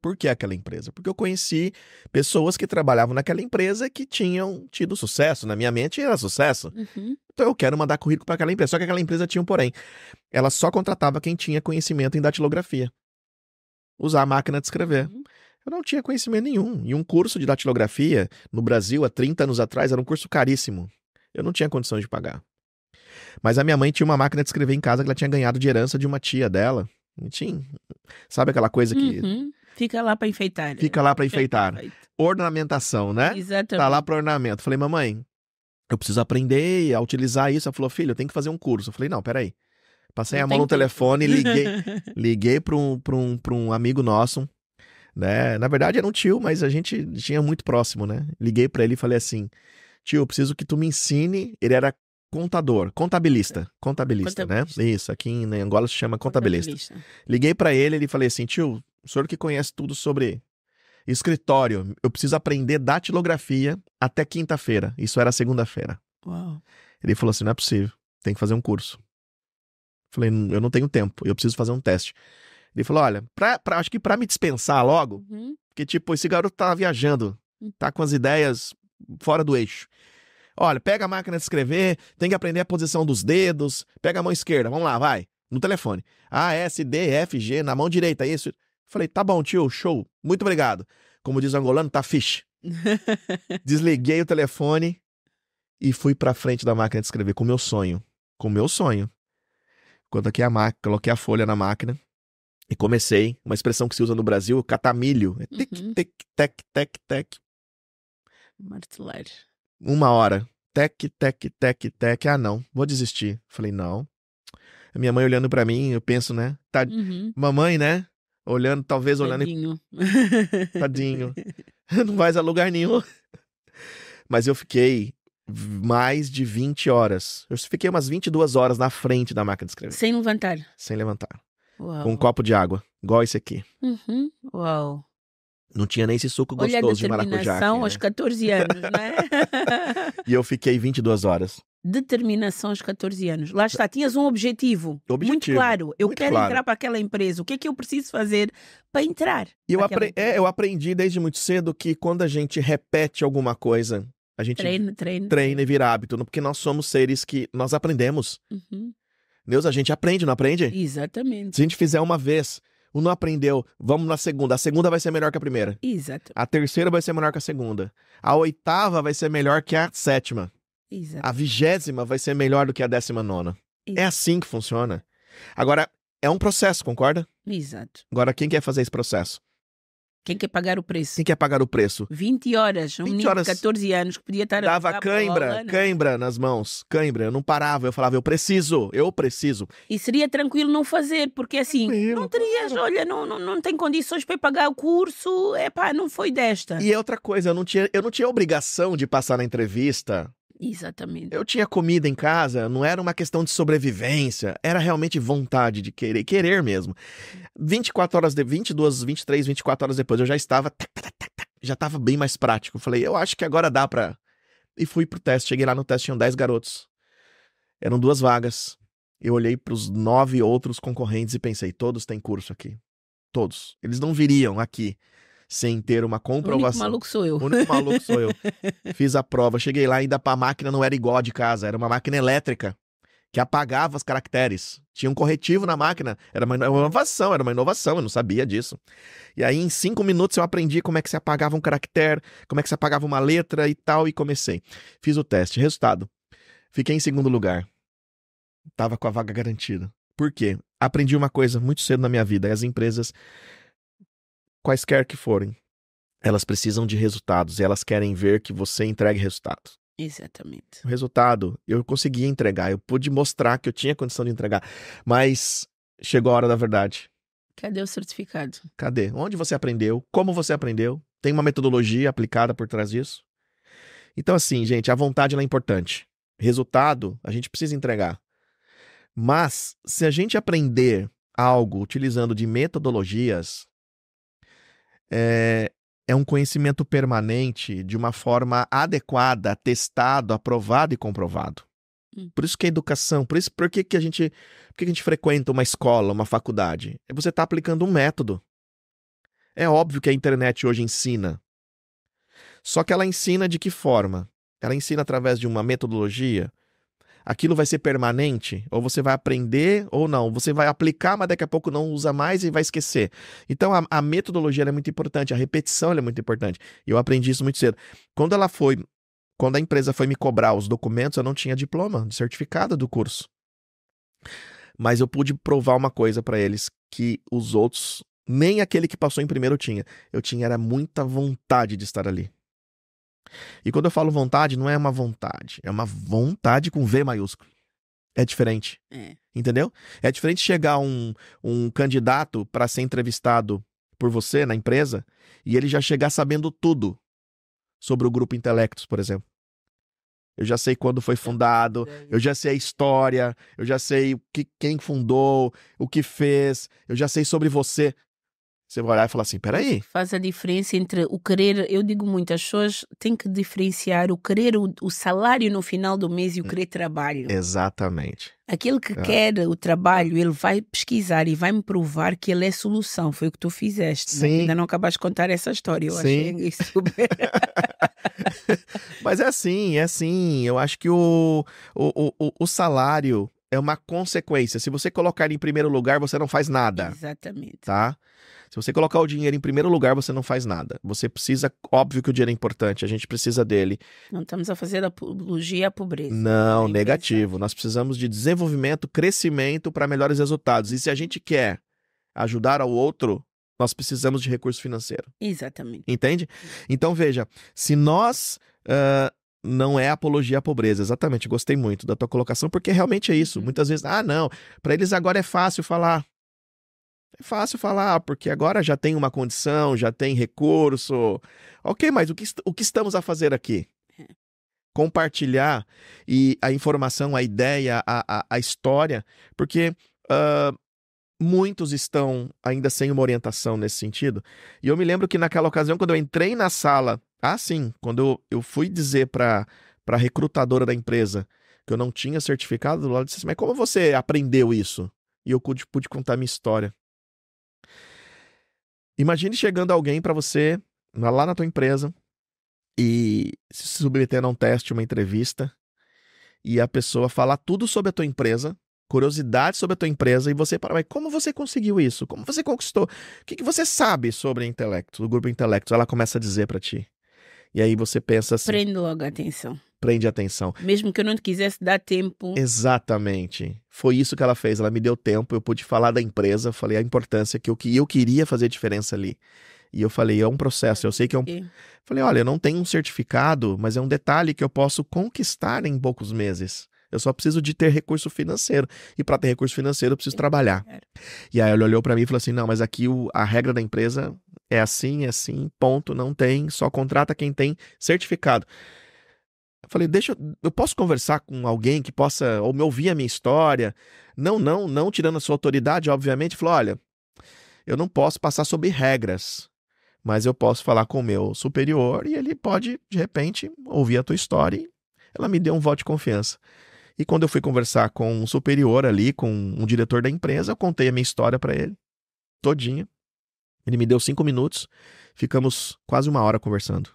Por que aquela empresa? Porque eu conheci pessoas que trabalhavam naquela empresa que tinham tido sucesso. Na minha mente era sucesso. Uhum. Então eu quero mandar currículo para aquela empresa. Só que aquela empresa tinha um porém. Ela só contratava quem tinha conhecimento em datilografia. Usar a máquina de escrever. Uhum. Eu não tinha conhecimento nenhum. E um curso de datilografia no Brasil, há 30 anos atrás, era um curso caríssimo. Eu não tinha condição de pagar. Mas a minha mãe tinha uma máquina de escrever em casa que ela tinha ganhado de herança de uma tia dela. Não tinha. Sabe aquela coisa que. Uhum Fica lá para enfeitar. Fica lá para enfeitar. Ornamentação, né? Exatamente. Tá lá para ornamento. Falei, mamãe, eu preciso aprender a utilizar isso. Ela falou, filho, eu tenho que fazer um curso. Eu falei, não, peraí. Passei a mão no telefone, liguei, liguei para um, um, um amigo nosso, né? Na verdade era um tio, mas a gente tinha muito próximo, né? Liguei para ele e falei assim, tio, eu preciso que tu me ensine. Ele era contador, contabilista, contabilista, né? contabilista. né? Isso, aqui em Angola se chama contabilista. contabilista. Liguei para ele, ele falei assim, tio, o senhor que conhece tudo sobre escritório, eu preciso aprender datilografia até quinta-feira. Isso era segunda-feira. Ele falou assim: não é possível, tem que fazer um curso. Falei, hum, eu não tenho tempo, eu preciso fazer um teste. Ele falou: olha, pra, pra acho que para me dispensar logo, uhum. porque, tipo, esse garoto tá viajando, hum. tá com as ideias fora do eixo. Olha, pega a máquina de escrever, tem que aprender a posição dos dedos, pega a mão esquerda, vamos lá, vai, no telefone. A, S, D, F, G, na mão direita, isso. Falei, tá bom, tio, show. Muito obrigado. Como diz o angolano, tá fixe. Desliguei o telefone e fui pra frente da máquina de escrever com o meu sonho. Com o meu sonho. Coloquei a máquina, coloquei a folha na máquina e comecei. Uma expressão que se usa no Brasil, catamilho. É tic, uhum. tic, tec, tec, tec. Martelar. Uma hora. Tec, tec, tec, tec. Ah, não, vou desistir. Falei, não. A minha mãe olhando para mim, eu penso, né? Tá... Uhum. Mamãe, né? Olhando, talvez olhando. Tadinho. E... Tadinho. Não vai a lugar nenhum. Mas eu fiquei mais de 20 horas. Eu fiquei umas 22 horas na frente da máquina de escrever. Sem levantar? Sem levantar. Uau. Com um copo de água, igual esse aqui. Uhum. Uau. Não tinha nem esse suco Olha gostoso de maracujá. Determinação né? aos 14 anos, né? e eu fiquei 22 horas. Determinação aos 14 anos. Lá está, tinhas um objetivo, objetivo muito claro. Eu muito quero claro. entrar para aquela empresa. O que é que eu preciso fazer para entrar? Eu, apre... é, eu aprendi desde muito cedo que quando a gente repete alguma coisa, a gente treina, treina. treina e vira hábito, porque nós somos seres que nós aprendemos. Uhum. Deus, a gente aprende, não aprende? Exatamente. Se a gente fizer uma vez, não aprendeu, vamos na segunda. A segunda vai ser melhor que a primeira. Exato. A terceira vai ser melhor que a segunda. A oitava vai ser melhor que a sétima. Exato. A vigésima vai ser melhor do que a décima nona. Exato. É assim que funciona. Agora, é um processo, concorda? Exato. Agora, quem quer fazer esse processo? Quem quer pagar o preço? Quem quer pagar o preço? 20 horas. Um 20 menino horas... de 14 anos que podia estar... Dava a cãibra, né? cãibra nas mãos. Cãibra. Eu não parava. Eu falava, eu preciso, eu preciso. E seria tranquilo não fazer, porque assim, tranquilo, não terias, claro. olha, não, não, não tem condições para pagar o curso. É pá, não foi desta. E é outra coisa, eu não tinha, eu não tinha obrigação de passar na entrevista Exatamente. Eu tinha comida em casa, não era uma questão de sobrevivência, era realmente vontade de querer, querer mesmo. 24 horas, de, 22, 23, 24 horas depois eu já estava, já estava bem mais prático. Eu falei, eu acho que agora dá pra. E fui pro teste, cheguei lá no teste, tinham 10 garotos. Eram duas vagas. Eu olhei para os nove outros concorrentes e pensei, todos têm curso aqui. Todos. Eles não viriam aqui sem ter uma comprovação. O único maluco sou eu. O único maluco sou eu. Fiz a prova, cheguei lá, ainda a máquina não era igual a de casa, era uma máquina elétrica que apagava os caracteres. Tinha um corretivo na máquina. Era uma inovação, era uma inovação, eu não sabia disso. E aí, em cinco minutos, eu aprendi como é que se apagava um caractere, como é que se apagava uma letra e tal, e comecei. Fiz o teste. Resultado: fiquei em segundo lugar. Tava com a vaga garantida. Por quê? Aprendi uma coisa muito cedo na minha vida: as empresas quaisquer que forem. Elas precisam de resultados e elas querem ver que você entregue resultados. Exatamente. O resultado, eu consegui entregar, eu pude mostrar que eu tinha condição de entregar, mas chegou a hora da verdade. Cadê o certificado? Cadê? Onde você aprendeu? Como você aprendeu? Tem uma metodologia aplicada por trás disso? Então, assim, gente, a vontade é importante. Resultado, a gente precisa entregar. Mas, se a gente aprender algo utilizando de metodologias, é, é um conhecimento permanente de uma forma adequada, testado, aprovado e comprovado. Hum. Por isso que a educação, por isso por que, que a gente, por que, que a gente frequenta uma escola, uma faculdade? É você está aplicando um método. É óbvio que a internet hoje ensina. Só que ela ensina de que forma? Ela ensina através de uma metodologia, aquilo vai ser permanente, ou você vai aprender ou não, você vai aplicar, mas daqui a pouco não usa mais e vai esquecer. Então a, a metodologia é muito importante, a repetição é muito importante. E eu aprendi isso muito cedo. Quando ela foi, quando a empresa foi me cobrar os documentos, eu não tinha diploma, certificado do curso. Mas eu pude provar uma coisa para eles que os outros nem aquele que passou em primeiro tinha. Eu tinha era muita vontade de estar ali. E quando eu falo vontade, não é uma vontade, é uma vontade com V maiúsculo. É diferente. É. Entendeu? É diferente chegar um, um candidato para ser entrevistado por você na empresa e ele já chegar sabendo tudo sobre o grupo Intelectos, por exemplo. Eu já sei quando foi fundado, eu já sei a história, eu já sei o que, quem fundou, o que fez, eu já sei sobre você. Você vai olhar e falar assim: peraí. Faz a diferença entre o querer. Eu digo muitas pessoas têm que diferenciar o querer o, o, salário no final do mês e o hum. querer trabalho. Exatamente. Aquele que é. quer o trabalho, ele vai pesquisar e vai me provar que ele é solução. Foi o que tu fizeste. Né? Sim. Ainda não acabaste de contar essa história. Eu Sim. achei super. Mas é assim, é assim. Eu acho que o, o, o, o salário é uma consequência. Se você colocar em primeiro lugar, você não faz nada. Exatamente. Tá? Se você colocar o dinheiro em primeiro lugar, você não faz nada. Você precisa, óbvio que o dinheiro é importante, a gente precisa dele. Não estamos a fazer apologia à pobreza. Não, é negativo. Nós precisamos de desenvolvimento, crescimento para melhores resultados. E se a gente quer ajudar ao outro, nós precisamos de recurso financeiro. Exatamente. Entende? Então veja, se nós uh, não é apologia à pobreza. Exatamente, gostei muito da tua colocação, porque realmente é isso. Uhum. Muitas vezes, ah, não, para eles agora é fácil falar. É fácil falar, porque agora já tem uma condição, já tem recurso. Ok, mas o que, o que estamos a fazer aqui? É. Compartilhar e a informação, a ideia, a, a, a história, porque uh, muitos estão ainda sem uma orientação nesse sentido. E eu me lembro que naquela ocasião, quando eu entrei na sala ah, sim. Quando eu, eu fui dizer para a recrutadora da empresa que eu não tinha certificado, do lado disse assim, mas como você aprendeu isso? E eu pude, pude contar minha história. Imagine chegando alguém para você, lá na tua empresa, e se submetendo a um teste, uma entrevista, e a pessoa falar tudo sobre a tua empresa, curiosidade sobre a tua empresa, e você para, mas como você conseguiu isso? Como você conquistou? O que, que você sabe sobre intelecto, o grupo intelecto? Ela começa a dizer para ti. E aí você pensa assim. Prende logo a atenção. Prende a atenção. Mesmo que eu não quisesse dar tempo. Exatamente. Foi isso que ela fez. Ela me deu tempo, eu pude falar da empresa, falei a importância que eu, que eu queria fazer diferença ali. E eu falei, é um processo, eu sei que é um. Falei, olha, eu não tenho um certificado, mas é um detalhe que eu posso conquistar em poucos meses. Eu só preciso de ter recurso financeiro. E para ter recurso financeiro, eu preciso é trabalhar. E aí ela olhou para mim e falou assim: não, mas aqui o, a regra da empresa é assim, é assim, ponto, não tem, só contrata quem tem certificado. Eu falei, deixa, eu, eu posso conversar com alguém que possa ou me ouvir a minha história? Não, não, não tirando a sua autoridade, obviamente. Falou, olha, eu não posso passar sobre regras, mas eu posso falar com o meu superior e ele pode, de repente, ouvir a tua história. E ela me deu um voto de confiança. E quando eu fui conversar com um superior ali, com um diretor da empresa, eu contei a minha história para ele, todinha. Ele me deu cinco minutos, ficamos quase uma hora conversando.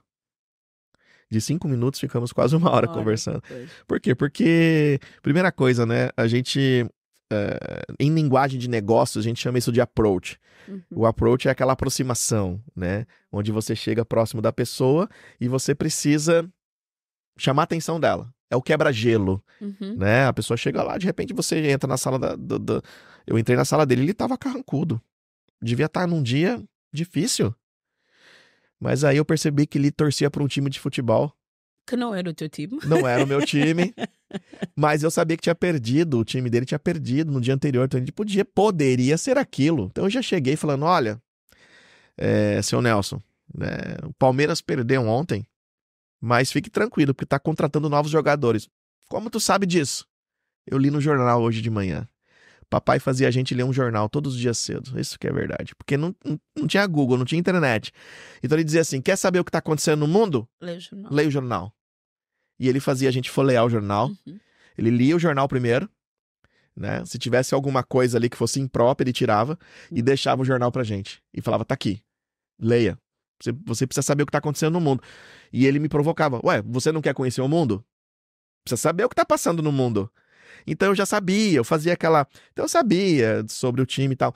De cinco minutos, ficamos quase uma hora, uma conversando. Por quê? Porque, primeira coisa, né? A gente. Uh, em linguagem de negócios, a gente chama isso de approach. Uhum. O approach é aquela aproximação, né? Onde você chega próximo da pessoa e você precisa chamar a atenção dela. É o quebra-gelo, uhum. né? A pessoa chega lá, de repente você entra na sala da, da, da... Eu entrei na sala dele, ele tava carrancudo devia estar tá num dia difícil. Mas aí eu percebi que ele torcia para um time de futebol. Que não era o teu time. Não era o meu time. mas eu sabia que tinha perdido, o time dele tinha perdido no dia anterior, então ele podia, poderia ser aquilo. Então eu já cheguei falando: olha, é, seu Nelson, é, o Palmeiras perdeu ontem, mas fique tranquilo, porque está contratando novos jogadores. Como tu sabe disso? Eu li no jornal hoje de manhã. Papai fazia a gente ler um jornal todos os dias cedo. Isso que é verdade. Porque não, não tinha Google, não tinha internet. Então ele dizia assim: quer saber o que está acontecendo no mundo? Leia o jornal. Leia o jornal. E ele fazia a gente folhear o jornal. Uhum. Ele lia o jornal primeiro. Né? Se tivesse alguma coisa ali que fosse imprópria, ele tirava uhum. e deixava o jornal pra gente. E falava: tá aqui. Leia. Você, você precisa saber o que está acontecendo no mundo. E ele me provocava: Ué, você não quer conhecer o mundo? Precisa saber o que está passando no mundo. Então eu já sabia, eu fazia aquela. Então eu sabia sobre o time e tal.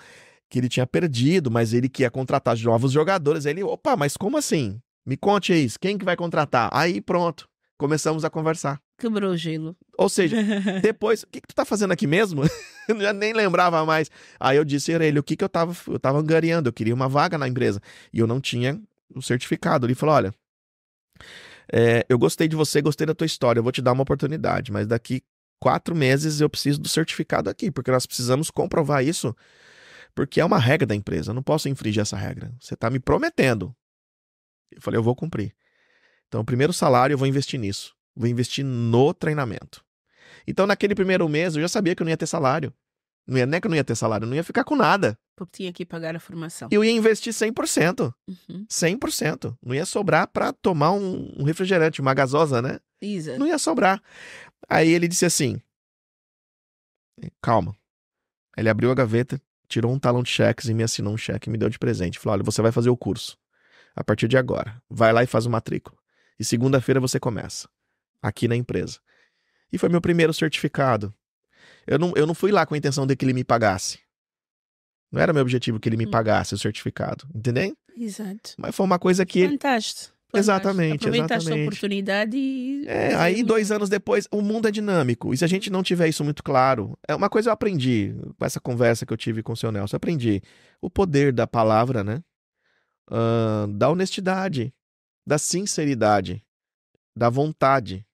Que ele tinha perdido, mas ele queria contratar novos jogadores. Aí ele, opa, mas como assim? Me conte isso, quem que vai contratar? Aí pronto, começamos a conversar. Quebrou o gelo. Ou seja, depois, o que, que tu tá fazendo aqui mesmo? eu já nem lembrava mais. Aí eu disse a ele o que, que eu tava, eu tava angariando, eu queria uma vaga na empresa. E eu não tinha o certificado. Ele falou: olha, é, eu gostei de você, gostei da tua história, eu vou te dar uma oportunidade, mas daqui quatro meses eu preciso do certificado aqui, porque nós precisamos comprovar isso, porque é uma regra da empresa, eu não posso infringir essa regra. Você está me prometendo. Eu falei, eu vou cumprir. Então, o primeiro salário eu vou investir nisso, vou investir no treinamento. Então, naquele primeiro mês, eu já sabia que eu não ia ter salário. Não, ia, é que eu não ia ter salário, eu não ia ficar com nada. Porque tinha que pagar a formação. Eu ia investir 100%. Uhum. 100%. Não ia sobrar para tomar um, refrigerante, uma gasosa, né? Não ia sobrar. Aí ele disse assim: Calma. Ele abriu a gaveta, tirou um talão de cheques e me assinou um cheque e me deu de presente. Falou: Olha, você vai fazer o curso a partir de agora. Vai lá e faz o matrícula. E segunda-feira você começa aqui na empresa. E foi meu primeiro certificado. Eu não, eu não fui lá com a intenção de que ele me pagasse. Não era meu objetivo que ele me hum. pagasse o certificado, entendeu? Exato. Mas foi uma coisa que. Fantástico. Exatamente. Aproveitar exatamente. essa oportunidade e. É, aí dois anos depois, o mundo é dinâmico. E se a gente não tiver isso muito claro, é uma coisa eu aprendi com essa conversa que eu tive com o seu Nelson. Eu aprendi o poder da palavra, né? Uh, da honestidade, da sinceridade, da vontade,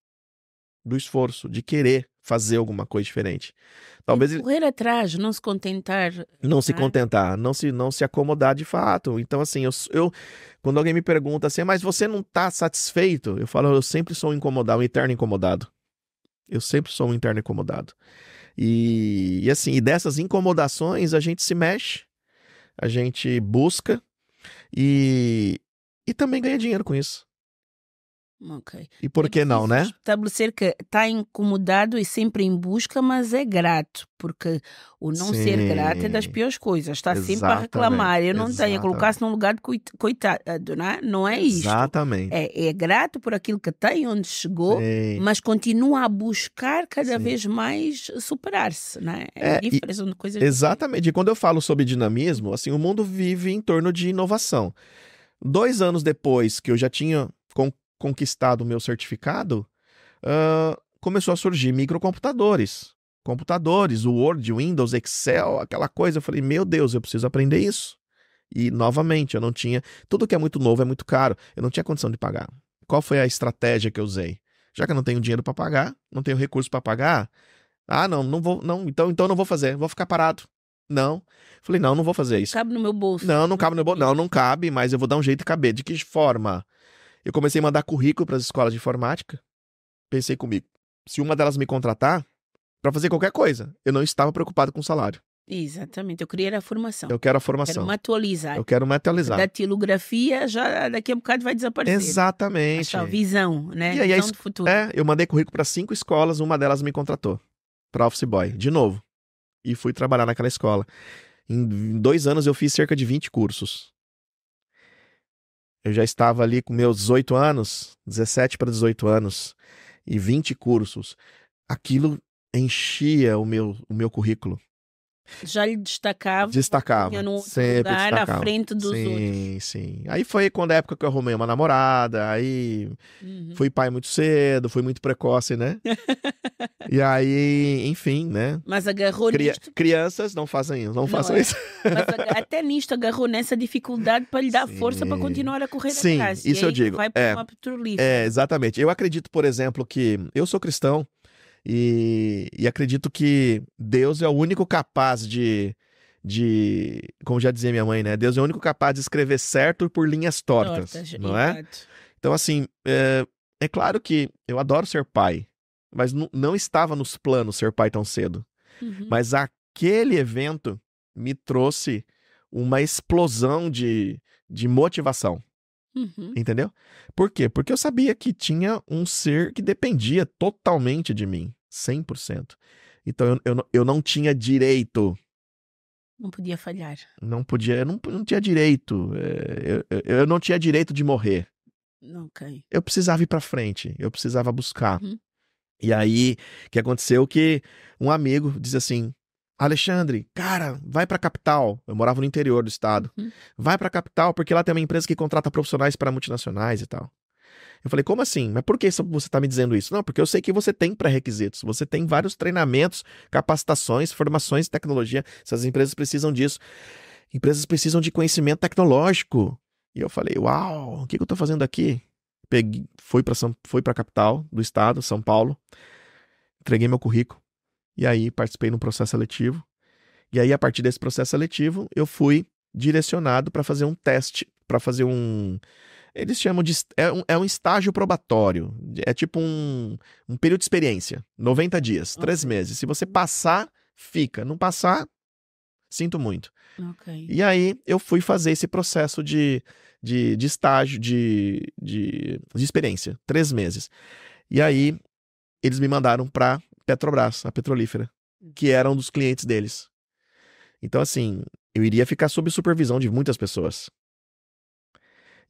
do esforço, de querer fazer alguma coisa diferente. Talvez correr atrás, não se contentar. Não se né? contentar, não se não se acomodar de fato. Então assim, eu, eu quando alguém me pergunta assim, ah, mas você não está satisfeito? Eu falo, eu sempre sou um incomodado, um eterno incomodado. Eu sempre sou um interno incomodado. E, e assim, e dessas incomodações a gente se mexe, a gente busca e e também ganha dinheiro com isso. Okay. E por que não, né? Estabelecer que está incomodado e sempre em busca, mas é grato, porque o não Sim. ser grato é das piores coisas. Está Exatamente. sempre a reclamar. Eu não Exatamente. tenho a colocar-se num lugar de coitado, né? não é isso. Exatamente. É, é, grato por aquilo que tem, onde chegou, Sim. mas continua a buscar cada Sim. vez mais superar-se, né? É, é diferença de coisas. Exatamente. E quando eu falo sobre dinamismo, assim, o mundo vive em torno de inovação. Dois anos depois que eu já tinha com conquistado o meu certificado, uh, começou a surgir microcomputadores. Computadores, o Word, Windows, Excel, aquela coisa. Eu falei, meu Deus, eu preciso aprender isso. E, novamente, eu não tinha. Tudo que é muito novo é muito caro. Eu não tinha condição de pagar. Qual foi a estratégia que eu usei? Já que eu não tenho dinheiro para pagar, não tenho recurso para pagar. Ah, não, não vou. Não, então, então não vou fazer, vou ficar parado. Não. Falei, não, não vou fazer isso. Cabe no meu bolso. Não, não cabe no meu bolso. Não, não cabe, mas eu vou dar um jeito de caber. De que forma? Eu comecei a mandar currículo para as escolas de informática. Pensei comigo, se uma delas me contratar para fazer qualquer coisa, eu não estava preocupado com o salário. Exatamente, eu queria a formação. Eu quero a formação. Quero atualizar. Eu quero me atualizar. Da tilografia, já daqui a um bocado vai desaparecer. Exatamente. Essa visão, né? E aí, visão do futuro. É, eu mandei currículo para cinco escolas, uma delas me contratou para office boy, de novo. E fui trabalhar naquela escola. Em dois anos eu fiz cerca de 20 cursos eu já estava ali com meus 18 anos, 17 para 18 anos, e 20 cursos. Aquilo enchia o meu, o meu currículo já lhe destacava. Destacava. No sempre lugar destacava. à frente dos sim, outros. Sim, sim. Aí foi quando a época que eu arrumei uma namorada, aí uhum. fui pai muito cedo, fui muito precoce, né? e aí, enfim, né? Mas agarrou Cri nisto... Crianças não fazem, não, não façam é. isso. Mas até nisto agarrou nessa dificuldade para lhe dar sim. força para continuar a correr sim, atrás. Sim, isso eu digo. Vai para é, uma petrolífera. É, exatamente. Eu acredito, por exemplo, que eu sou cristão, e, e acredito que Deus é o único capaz de, de. Como já dizia minha mãe, né? Deus é o único capaz de escrever certo por linhas tortas. não é? Então, assim, é, é, claro que eu adoro ser pai, mas não, não estava nos planos ser pai tão cedo. Uhum. Mas aquele evento me trouxe uma explosão de, de motivação. Uhum. Entendeu? Por quê? Porque eu sabia que tinha um ser que dependia totalmente de mim, 100%. Então eu, eu, eu não tinha direito. Não podia falhar. Não podia, eu não, não tinha direito. É, eu, eu, eu não tinha direito de morrer. Okay. Eu precisava ir pra frente, eu precisava buscar. Uhum. E aí, que aconteceu que um amigo diz assim: Alexandre, cara, vai para a capital. Eu morava no interior do estado. Uhum. Vai para a capital porque lá tem uma empresa que contrata profissionais para multinacionais e tal. Eu falei, como assim? Mas por que você está me dizendo isso? Não, porque eu sei que você tem pré-requisitos. Você tem vários treinamentos, capacitações, formações de tecnologia. Essas empresas precisam disso. Empresas precisam de conhecimento tecnológico. E eu falei, uau, o que, que eu estou fazendo aqui? Peguei, fui para a capital do estado, São Paulo. Entreguei meu currículo. E aí participei num processo seletivo. E aí, a partir desse processo seletivo, eu fui direcionado para fazer um teste, para fazer um. Eles chamam de. É um, é um estágio probatório. É tipo um, um período de experiência. 90 dias, okay. meses. Se você passar, fica. Não passar, sinto muito. Okay. E aí eu fui fazer esse processo de, de, de estágio, de, de, de experiência, três meses. E aí eles me mandaram para Petrobras, a petrolífera, hum. que era um dos clientes deles. Então, assim, eu iria ficar sob supervisão de muitas pessoas.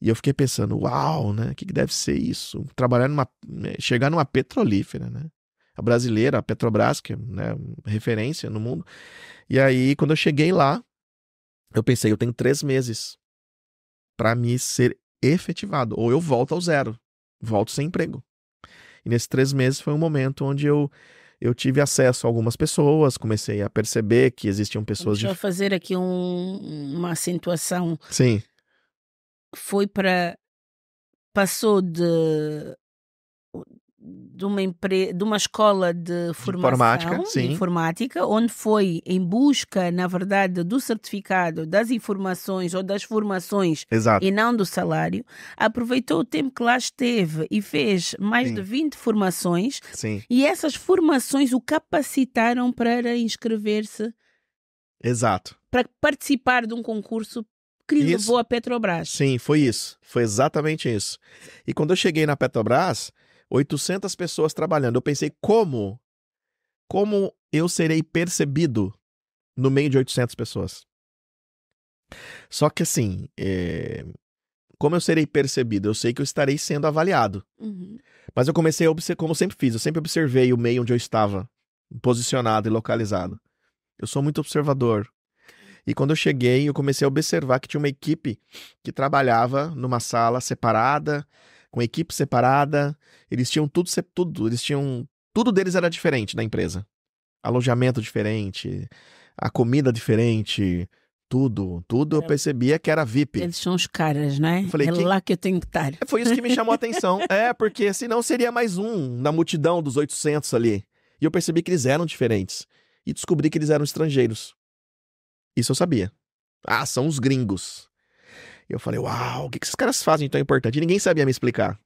E eu fiquei pensando, uau, né? O que, que deve ser isso? Trabalhar numa. Né, chegar numa petrolífera, né? A brasileira, a Petrobras, que é né, referência no mundo. E aí, quando eu cheguei lá, eu pensei, eu tenho três meses para me ser efetivado, ou eu volto ao zero, volto sem emprego. E nesses três meses foi um momento onde eu eu tive acesso a algumas pessoas, comecei a perceber que existiam pessoas. Deixa de... eu fazer aqui um, uma acentuação. Sim. Foi para. Passou de de uma, empre... de uma escola de formação informática, de informática, onde foi em busca, na verdade, do certificado, das informações ou das formações Exato. e não do salário, aproveitou o tempo que lá esteve e fez mais sim. de 20 formações sim. e essas formações o capacitaram para inscrever-se. Exato. Para participar de um concurso que isso. levou a Petrobras. Sim, foi isso. Foi exatamente isso. E quando eu cheguei na Petrobras, 800 pessoas trabalhando. Eu pensei, como? Como eu serei percebido no meio de 800 pessoas? Só que assim, é... como eu serei percebido? Eu sei que eu estarei sendo avaliado. Uhum. Mas eu comecei a observar, como eu sempre fiz, eu sempre observei o meio onde eu estava, posicionado e localizado. Eu sou muito observador. E quando eu cheguei, eu comecei a observar que tinha uma equipe que trabalhava numa sala separada, com equipe separada, eles tinham tudo, tudo, eles tinham tudo deles era diferente na empresa. Alojamento diferente, a comida diferente, tudo, tudo eu é. percebia que era VIP. Eles são os caras, né? falei, é lá que eu tenho que estar. É, foi isso que me chamou a atenção. É, porque senão seria mais um na multidão dos 800 ali. E eu percebi que eles eram diferentes. E descobri que eles eram estrangeiros. Isso eu sabia. Ah, são os gringos eu falei, uau, o que, que esses caras fazem tão importante? E ninguém sabia me explicar.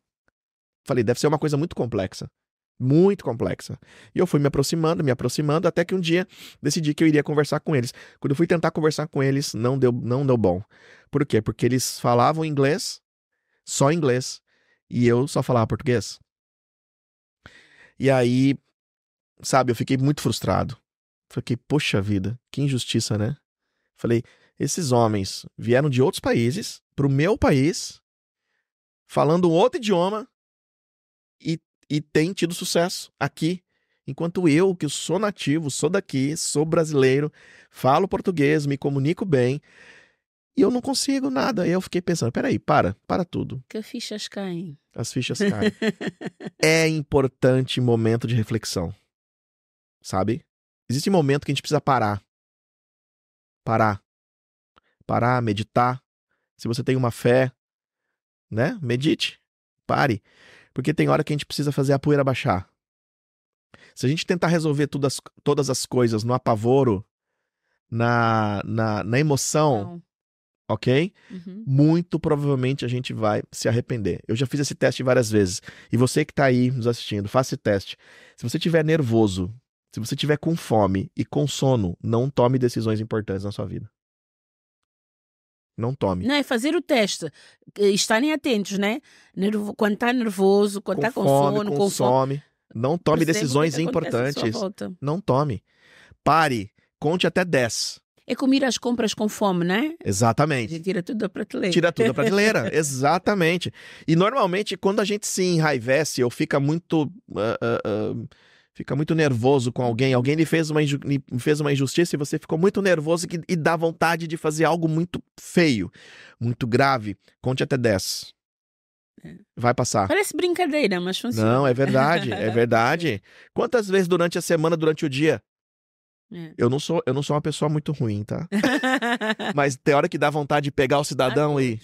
Falei, deve ser uma coisa muito complexa. Muito complexa. E eu fui me aproximando, me aproximando, até que um dia decidi que eu iria conversar com eles. Quando eu fui tentar conversar com eles, não deu, não deu bom. Por quê? Porque eles falavam inglês, só inglês, e eu só falava português. E aí, sabe, eu fiquei muito frustrado. Fiquei, poxa vida, que injustiça, né? Falei, esses homens vieram de outros países para o meu país, falando um outro idioma e, e tem tido sucesso aqui. Enquanto eu, que sou nativo, sou daqui, sou brasileiro, falo português, me comunico bem, e eu não consigo nada. Aí eu fiquei pensando, peraí, para, para tudo. Que fichas caem. As fichas caem. é importante momento de reflexão. Sabe? Existe um momento que a gente precisa parar. Parar parar, meditar. Se você tem uma fé, né? Medite, pare. Porque tem hora que a gente precisa fazer a poeira baixar. Se a gente tentar resolver as, todas as coisas no apavoro, na, na, na emoção, Não. ok? Uhum. Muito provavelmente a gente vai se arrepender. Eu já fiz esse teste várias vezes. E você que está aí nos assistindo, faça esse teste. Se você estiver nervoso, se você estiver com fome e com sono, não tome decisões importantes na sua vida não tome. Não, é fazer o teste. É, estarem atentos, né? Nervo, quando está nervoso, quando está com, tá com fome, com fome. Não tome Percebo decisões importantes. Não tome. Pare. Conte até 10. É comer as compras com fome, né? Exatamente. A gente tira tudo da prateleira. Tira tudo da prateleira, exatamente. E normalmente, quando a gente se enraivece ou fica muito. Uh, uh, uh, fica muito nervoso com alguém, alguém lhe fez uma, lhe fez uma injustiça e você ficou muito nervoso e, e, dá vontade de fazer algo muito feio, muito grave, conte até 10. É. Vai passar. Parece brincadeira, mas funciona. Não, é verdade, é verdade. Quantas vezes durante a semana, durante o dia? É. Eu, não sou, eu não sou uma pessoa muito ruim, tá? Mas tem hora que dá vontade de pegar o cidadão ah, e.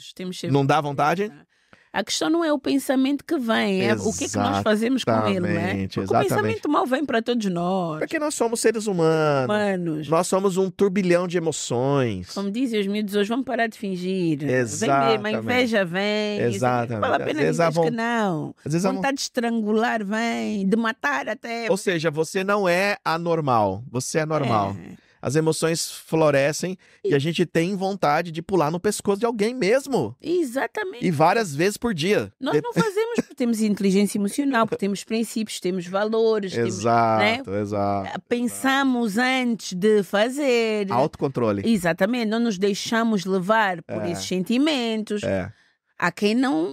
Não dá vontade? Tá? A questão não é o pensamento que vem, é o que, é que nós fazemos com ele, né? Porque exatamente. o pensamento mal vem para todos nós. Porque nós somos seres humanos. humanos. Nós somos um turbilhão de emoções. Como dizem os miúdos hoje, vamos parar de fingir. Exatamente. Vem, a inveja vem. Exatamente. Fala apenas pena às vezes que não. Às vezes Vontade de estrangular vem, de matar até. Ou seja, você não é anormal. Você é normal. É as emoções florescem e... e a gente tem vontade de pular no pescoço de alguém mesmo. Exatamente. E várias vezes por dia. Nós não fazemos porque temos inteligência emocional, porque temos princípios, temos valores. Exato, temos, né? exato. Ah, pensamos exato. antes de fazer. Autocontrole. Exatamente. Não nos deixamos levar por é. esses sentimentos. É. Há quem não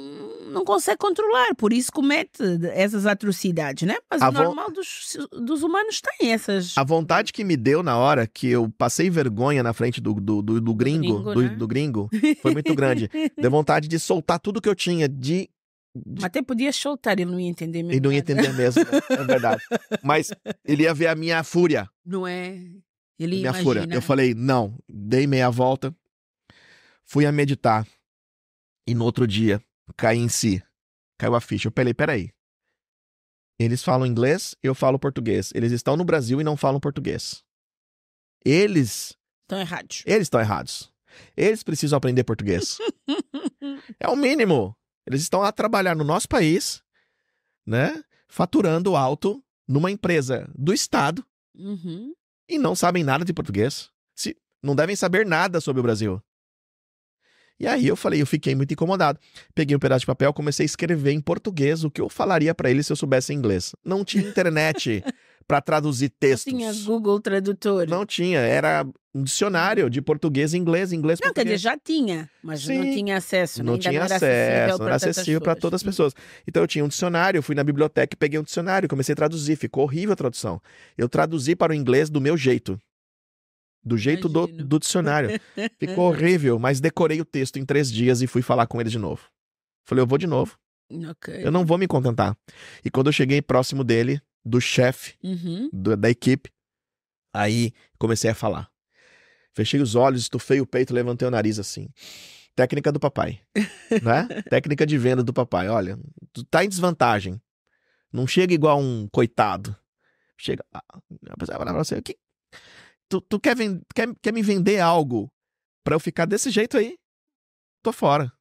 não consegue controlar, por isso comete essas atrocidades, né? Mas a o normal dos, dos humanos tem essas. A vontade que me deu na hora que eu passei vergonha na frente do, do, do, do gringo, do gringo, né? do, gringo foi muito grande. deu vontade de soltar tudo que eu tinha, de. de... Até podia soltar, ele não ia entender mesmo. Ele não ia entender mesmo, né? é verdade. Mas ele ia ver a minha fúria. Não é? Ele minha imagina. fúria. Eu falei, não, dei meia volta, fui a meditar e no outro dia, caí em si. Caiu a ficha. Eu falei, peraí. Eles falam inglês, eu falo português. Eles estão no Brasil e não falam português. Eles. Estão errados. Eles estão errados. Eles precisam aprender português. é o mínimo. Eles estão a trabalhar no nosso país, né? Faturando alto numa empresa do Estado uhum. e não sabem nada de português. Se, não devem saber nada sobre o Brasil. E aí eu falei, eu fiquei muito incomodado. Peguei um pedaço de papel, comecei a escrever em português o que eu falaria para ele se eu soubesse inglês. Não tinha internet para traduzir textos. Não tinha Google Tradutor. Não tinha, era um dicionário de português inglês, inglês Não, português. quer dizer, já tinha, mas Sim, não tinha acesso. Né? Não tinha não acesso, não era acessível para todas as pessoas. Então eu tinha um dicionário, fui na biblioteca e peguei um dicionário, comecei a traduzir, ficou horrível a tradução. Eu traduzi para o inglês do meu jeito do jeito do, do, dicionário. Ficou horrível, mas decorei o texto em três dias e fui falar com ele de novo. Falei, eu vou de novo. Okay. Eu não vou me contentar. E quando eu cheguei próximo dele, do chefe, uhum. da equipe, aí comecei a falar. Fechei os olhos, estufei o peito, levantei o nariz assim. Técnica do papai, né? Técnica de venda do papai. Olha, tu tá em desvantagem. Não chega igual um coitado. Chega, a ah, falar você, o que, tu, tu quer, quer, quer me vender algo para eu ficar desse jeito aí? Tô fora.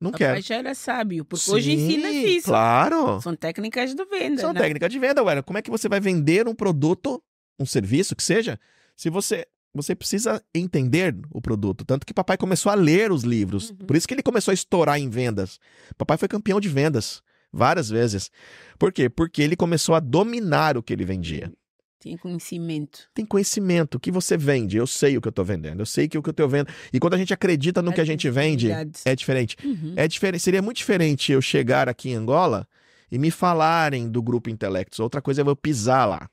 Não quero. Mas já era sábio, porque Sim, hoje ensina isso. Claro. São técnicas de venda. São né? técnicas de venda, ué. Como é que você vai vender um produto, um serviço, que seja, se você. Você precisa entender o produto. Tanto que papai começou a ler os livros. Uhum. Por isso que ele começou a estourar em vendas. Papai foi campeão de vendas várias vezes. Por quê? Porque ele começou a dominar o que ele vendia. Tem conhecimento. Tem conhecimento. O que você vende? Eu sei o que eu estou vendendo. Eu sei que o que eu estou vendo. E quando a gente acredita no é que a gente vende, é diferente. Uhum. É diferente. Seria muito diferente eu chegar aqui em Angola e me falarem do grupo Intelectos. Outra coisa é eu pisar lá.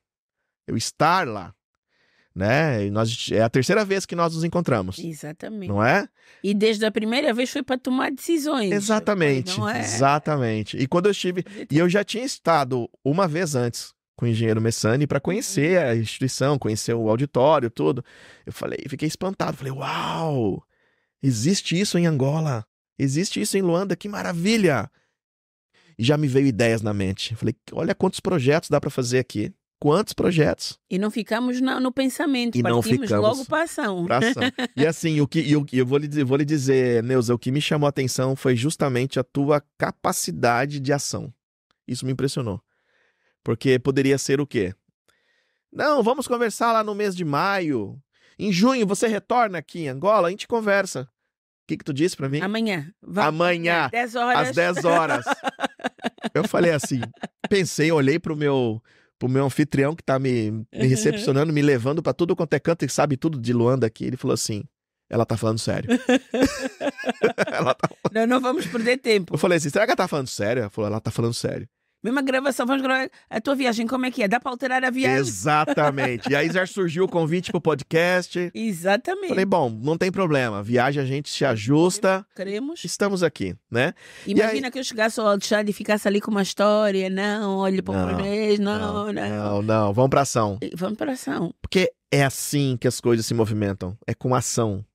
Eu estar lá. Né? E nós, é a terceira vez que nós nos encontramos. Exatamente. Não é? E desde a primeira vez foi para tomar decisões. Exatamente. É... Exatamente. E quando eu estive. E eu já tinha estado uma vez antes com o engenheiro Messani para conhecer uhum. a instituição, conhecer o auditório, tudo. Eu falei, fiquei espantado. Falei, uau! Existe isso em Angola. Existe isso em Luanda. Que maravilha! E já me veio ideias na mente. Falei, olha quantos projetos dá para fazer aqui. Quantos projetos? E não ficamos no pensamento, e partimos não ficamos logo para ação. ação. e assim, o que eu, eu vou, lhe, vou lhe dizer, Neuza, o que me chamou a atenção foi justamente a tua capacidade de ação. Isso me impressionou. Porque poderia ser o quê? Não, vamos conversar lá no mês de maio. Em junho você retorna aqui em Angola, a gente conversa. O que, que tu disse para mim? Amanhã. Vamos. Amanhã. 10 horas. Às 10 horas. eu falei assim, pensei, olhei pro meu pro meu anfitrião que tá me, me uhum. recepcionando, me levando para tudo quanto é canto e sabe tudo de Luanda aqui. Ele falou assim: ela tá falando sério. ela tá... não vamos perder tempo. Eu falei assim: será que ela tá falando sério? Ela falou: ela tá falando sério. Mesma gravação, vamos gravar. A tua viagem, como é que é? Dá pra alterar a viagem? Exatamente. E aí já surgiu o convite pro podcast. Exatamente. Falei, bom, não tem problema. Viagem a gente se ajusta. Queremos. Estamos aqui, né? Imagina aí... que eu chegasse ao Alexandre e ficasse ali com uma história. Não, olha pro português, não não, não não, não. Não, Vamos pra ação. Vamos pra ação. Porque é assim que as coisas se movimentam. É com ação,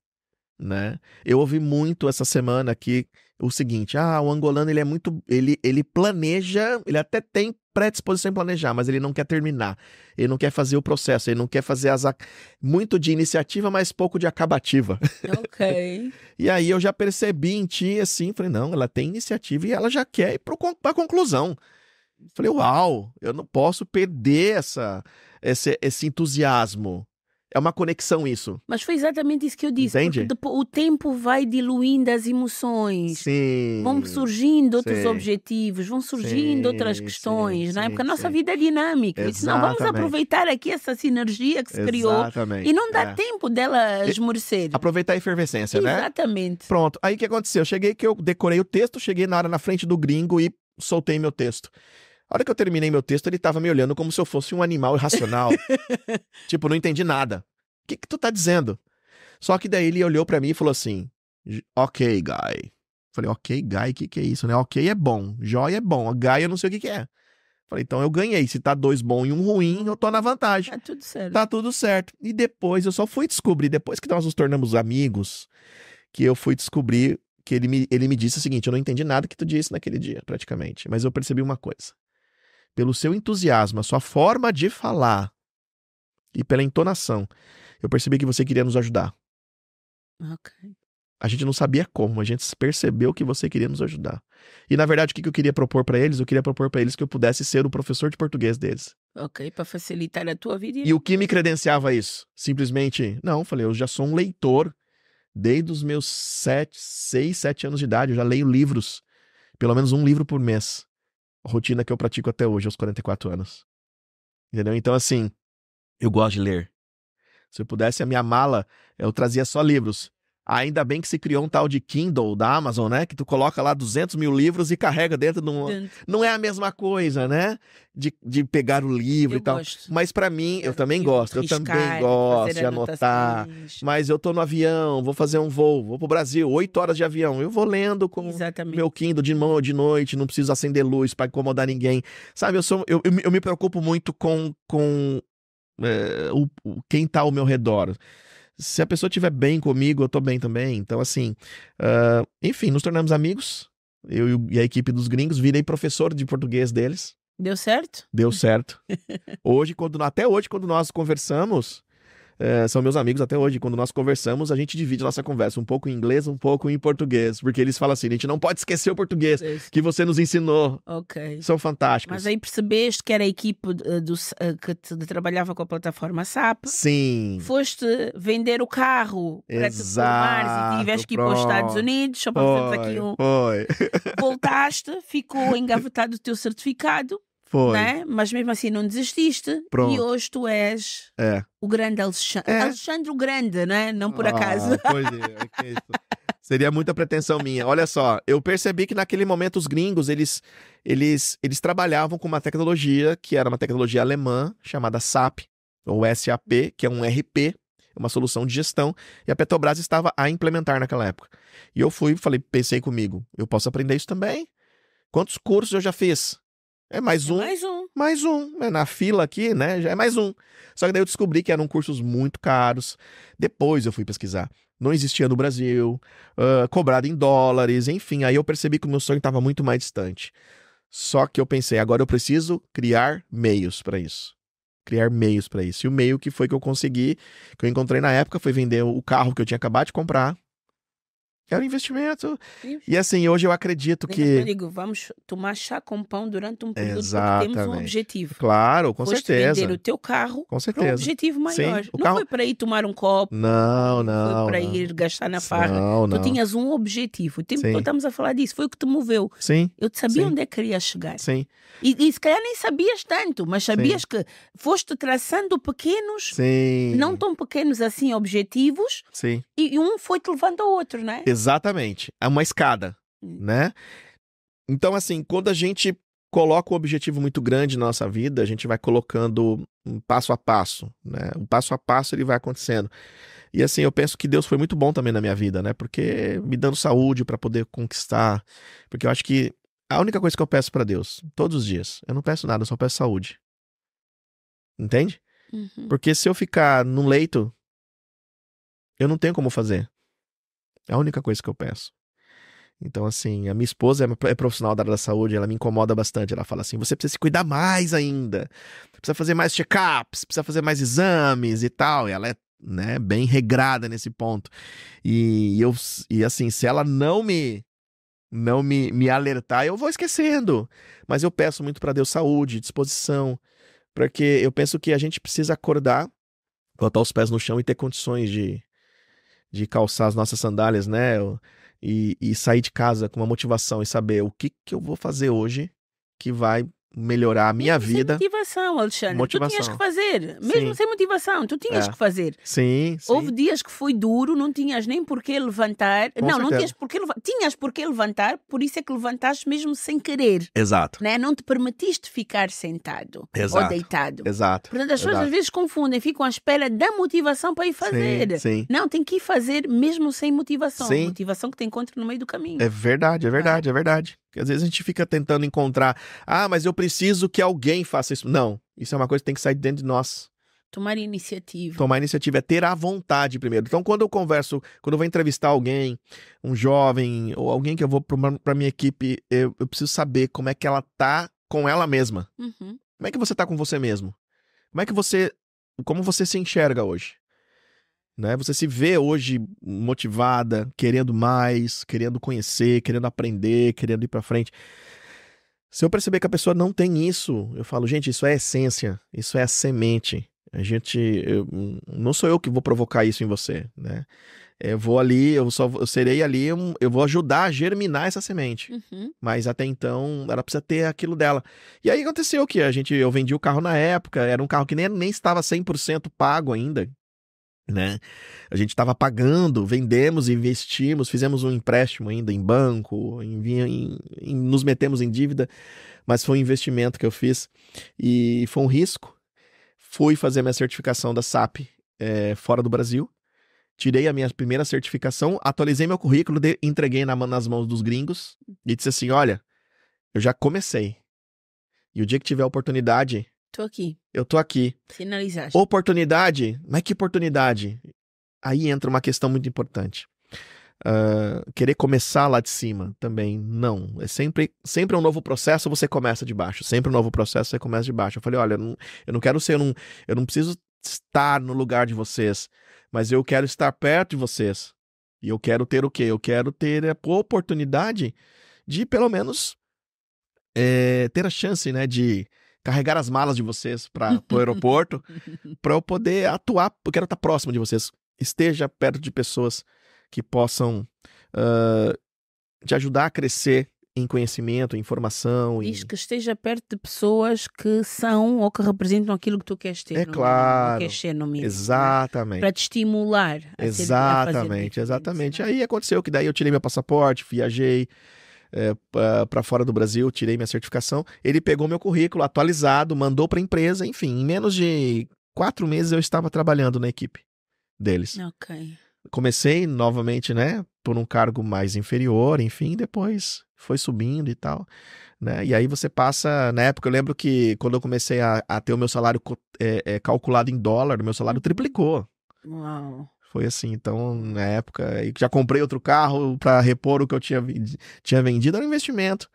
né? Eu ouvi muito essa semana aqui o seguinte: ah, o angolano ele é muito. Ele, ele planeja, ele até tem predisposição em planejar, mas ele não quer terminar. Ele não quer fazer o processo, ele não quer fazer as. Muito de iniciativa, mas pouco de acabativa. Ok. e aí eu já percebi em ti assim, falei, não, ela tem iniciativa e ela já quer ir para a conclusão. Falei, uau, eu não posso perder essa, esse, esse entusiasmo. É uma conexão isso. Mas foi exatamente isso que eu disse. Entende? Depois, o tempo vai diluindo as emoções. Sim. Vão surgindo outros sim. objetivos, vão surgindo sim, outras questões, é? sim, né? Porque a nossa vida é dinâmica. Disse, não, vamos aproveitar aqui essa sinergia que se exatamente. criou. E não dá é. tempo dela esmorecer. Aproveitar a efervescência, exatamente. né? Exatamente. Pronto. Aí o que aconteceu? Eu cheguei que eu decorei o texto, cheguei na hora na frente do gringo e soltei meu texto. A hora que eu terminei meu texto, ele tava me olhando como se eu fosse um animal irracional. tipo, não entendi nada. O que, que tu tá dizendo? Só que daí ele olhou para mim e falou assim: Ok, guy. Falei, ok, guy, o que, que é isso, né? Ok é bom, joia é bom, guy eu não sei o que, que é. Falei, então eu ganhei. Se tá dois bom e um ruim, eu tô na vantagem. Tá tudo certo. Tá tudo certo. E depois eu só fui descobrir, depois que nós nos tornamos amigos, que eu fui descobrir que ele me, ele me disse o seguinte: eu não entendi nada que tu disse naquele dia, praticamente. Mas eu percebi uma coisa pelo seu entusiasmo, a sua forma de falar e pela entonação, eu percebi que você queria nos ajudar. Ok. A gente não sabia como, a gente percebeu que você queria nos ajudar. E na verdade, o que eu queria propor para eles? Eu queria propor para eles que eu pudesse ser o professor de português deles. Ok, para facilitar a tua vida. E o que me credenciava isso? Simplesmente, não, falei, eu já sou um leitor desde os meus sete, seis, sete anos de idade, eu já leio livros, pelo menos um livro por mês rotina que eu pratico até hoje, aos 44 anos. Entendeu? Então, assim, eu gosto de ler. Se eu pudesse, a minha mala, eu trazia só livros. Ainda bem que se criou um tal de Kindle da Amazon, né? Que tu coloca lá 200 mil livros e carrega dentro de um... Dentro. Não é a mesma coisa, né? De, de pegar o livro eu e tal. Gosto. Mas para mim, eu, eu também gosto. Riscar, eu também gosto de anotar. Mas eu tô no avião, vou fazer um voo, vou pro Brasil, oito horas de avião. Eu vou lendo com Exatamente. meu Kindle de mão ou de noite, não preciso acender luz para incomodar ninguém. Sabe, eu, sou, eu, eu, eu me preocupo muito com, com é, o, quem tá ao meu redor se a pessoa estiver bem comigo, eu tô bem também. Então, assim, uh, enfim, nos tornamos amigos. Eu e a equipe dos gringos, virei professor de português deles. Deu certo? Deu certo. Hoje, quando até hoje, quando nós conversamos, é, são meus amigos até hoje. Quando nós conversamos, a gente divide nossa conversa um pouco em inglês, um pouco em português, porque eles falam assim: a gente não pode esquecer o português que você nos ensinou. Ok. São fantásticos. Mas aí percebeste que era a equipe eh, do, eh, que te, trabalhava com a plataforma SAP. Sim. Foste vender o carro para Exato. te formares e tiveste que ir para os Estados Unidos, só para fazer aqui um. Foi. Voltaste, ficou engavetado o teu certificado foi. Né? Mas mesmo assim não desististe Pronto. e hoje tu és é. o grande Alexandre. É. Alexandre o Grande, né? não por ah, acaso. Pois é, é, é Seria muita pretensão minha. Olha só, eu percebi que naquele momento os gringos, eles, eles, eles trabalhavam com uma tecnologia que era uma tecnologia alemã chamada SAP, ou SAP, que é um RP, uma solução de gestão, e a Petrobras estava a implementar naquela época. E eu fui, falei, pensei comigo, eu posso aprender isso também? Quantos cursos eu já fiz? É mais é um. mais um. Mais um. É na fila aqui, né? Já é mais um. Só que daí eu descobri que eram cursos muito caros. Depois eu fui pesquisar. Não existia no Brasil, uh, cobrado em dólares, enfim. Aí eu percebi que o meu sonho estava muito mais distante. Só que eu pensei, agora eu preciso criar meios para isso. Criar meios para isso. E o meio que foi que eu consegui, que eu encontrei na época, foi vender o carro que eu tinha acabado de comprar, é um investimento. Sim. E assim, hoje eu acredito Sim, que. Eu digo, vamos tomar chá com pão durante um período Exatamente. porque temos um objetivo. Claro, com Foste certeza. vender o teu carro com certeza. um objetivo maior. Sim, não carro... foi para ir tomar um copo. Não, não. Foi para não. ir gastar na farra. Não, não. Tu tinhas um objetivo. O tempo que estamos a falar disso. Foi o que te moveu. Sim. Eu te sabia onde é que queria chegar. Sim. E, e se calhar nem sabias tanto, mas sabias que foste traçando pequenos, Sim. não tão pequenos assim, objetivos. Sim. E, e um foi te levando ao outro, não é? Exatamente. Exatamente. É uma escada, hum. né? Então, assim, quando a gente coloca um objetivo muito grande na nossa vida, a gente vai colocando um passo a passo, né? Um passo a passo ele vai acontecendo. E assim, eu penso que Deus foi muito bom também na minha vida, né? Porque me dando saúde para poder conquistar, porque eu acho que a única coisa que eu peço para Deus, todos os dias, eu não peço nada, eu só peço saúde. Entende? Uhum. Porque se eu ficar num leito, eu não tenho como fazer. É a única coisa que eu peço. Então, assim, a minha esposa é, é profissional da área da saúde, ela me incomoda bastante. Ela fala assim: você precisa se cuidar mais ainda, precisa fazer mais check-ups, precisa fazer mais exames e tal. E ela é né, bem regrada nesse ponto. E, eu, e assim, se ela não me não me, me alertar, eu vou esquecendo. Mas eu peço muito para Deus saúde, disposição, porque eu penso que a gente precisa acordar, botar os pés no chão e ter condições de, de calçar as nossas sandálias, né? E, e sair de casa com uma motivação e saber o que, que eu vou fazer hoje que vai melhorar a minha Mesmo vida. Sem motivação, Alexandre. Motivação. Tu tinhas que fazer. Mesmo Sim. sem motivação, tu tinhas é. que fazer. Sim, sim, Houve dias que foi duro, não tinhas nem porquê levantar. Com não, certeza. não tinhas porquê levantar. Tinhas por levantar, por isso é que levantaste mesmo sem querer. Exato. Né? Não te permitiste ficar sentado Exato. ou deitado. Exato. Portanto, as pessoas às vezes confundem, ficam à espera da motivação para ir fazer. Sim, sim. Não, tem que ir fazer mesmo sem motivação. Sim. Motivação que te encontra no meio do caminho. É verdade, é verdade, né? é verdade. Porque às vezes a gente fica tentando encontrar, ah, mas eu preciso que alguém faça isso. Não, isso é uma coisa que tem que sair dentro de nós. Tomar iniciativa. Tomar iniciativa é ter a vontade primeiro. Então, quando eu converso, quando eu vou entrevistar alguém, um jovem, ou alguém que eu vou para minha equipe, eu, eu, preciso saber como é que ela tá com ela mesma. Uhum. Como é que você tá com você mesmo? Como é que você. Como você se enxerga hoje? Né? Você se vê hoje motivada, querendo mais, querendo conhecer, querendo aprender, querendo ir para frente. Se eu perceber que a pessoa não tem isso, eu falo, gente, isso é essência, isso é a semente. A gente, eu, não sou eu que vou provocar isso em você, né? Eu vou ali, eu só eu serei ali, eu vou ajudar a germinar essa semente. Uhum. Mas até então, ela precisa ter aquilo dela. E aí aconteceu que a gente, eu vendi o carro na época, era um carro que nem, nem estava 100% pago ainda, né? A gente estava pagando, vendemos, investimos, fizemos um empréstimo ainda em banco, em, em, em, nos metemos em dívida, mas foi um investimento que eu fiz e foi um risco. Fui fazer minha certificação da SAP é, eh, fora do Brasil, tirei a minha primeira certificação, atualizei meu currículo, de, entreguei na, nas mãos dos gringos e disse assim: olha, eu já comecei. E o dia que tiver oportunidade, Tô aqui. Eu tô aqui. finalizar Oportunidade? Mas é que oportunidade? Aí entra uma questão muito importante. Uh, querer começar lá de cima também, não. É sempre, sempre é um novo processo, você começa de baixo. Sempre um novo processo, você começa de baixo. Eu falei, olha, eu não, eu não quero ser um. Eu não preciso estar no lugar de vocês, mas eu quero estar perto de vocês. E eu quero ter o quê? Eu quero ter a oportunidade de, pelo menos, é, ter a chance, né, de carregar as malas de vocês para o aeroporto, para eu poder atuar. Eu quero estar próximo de vocês. Esteja perto de pessoas que possam uh, te ajudar a crescer em conhecimento, em informação. Diz que esteja perto de pessoas que são ou que representam aquilo que tu queres ter. É no, é? é claro. Queres ser no mínimo. É? Exatamente. Né? Para te estimular. exatamente, ser, exatamente. Aí aconteceu que daí eu tirei meu passaporte, viajei é, eh, para fora do Brasil, tirei minha certificação. Ele pegou meu currículo atualizado, mandou para a empresa, enfim, em menos de quatro meses eu estava trabalhando na equipe deles. Ok. Comecei novamente, né, por um cargo mais inferior, enfim, depois foi subindo e tal, né? E aí você passa, na época eu lembro que quando eu comecei a, a ter o meu salário é, é, calculado em dólar, o meu salário uhum. triplicou. Uau. Foi assim, então, na época, já comprei outro carro para repor o que eu tinha, tinha vendido, era um investimento.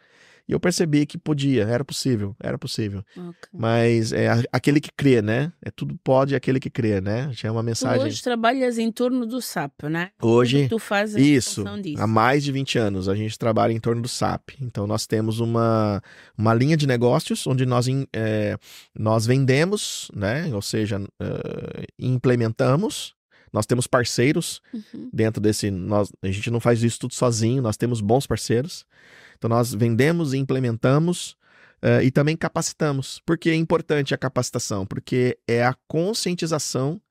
E eu percebi que podia, era possível, era possível. Okay. Mas é aquele que crê, né? É tudo pode aquele que crê, né? Já é uma mensagem. Tu hoje trabalhas em torno do SAP, né? Hoje tu faz a é isso. Disso. Há mais de 20 anos a gente trabalha em torno do SAP. Então nós temos uma, uma linha de negócios onde nós, é, nós vendemos, né? Ou seja, uh, implementamos nós temos parceiros uhum. dentro desse. Nós, a gente não faz isso tudo sozinho, nós temos bons parceiros. Então nós vendemos e implementamos uh, e também capacitamos. Por que é importante a capacitação? Porque é a conscientização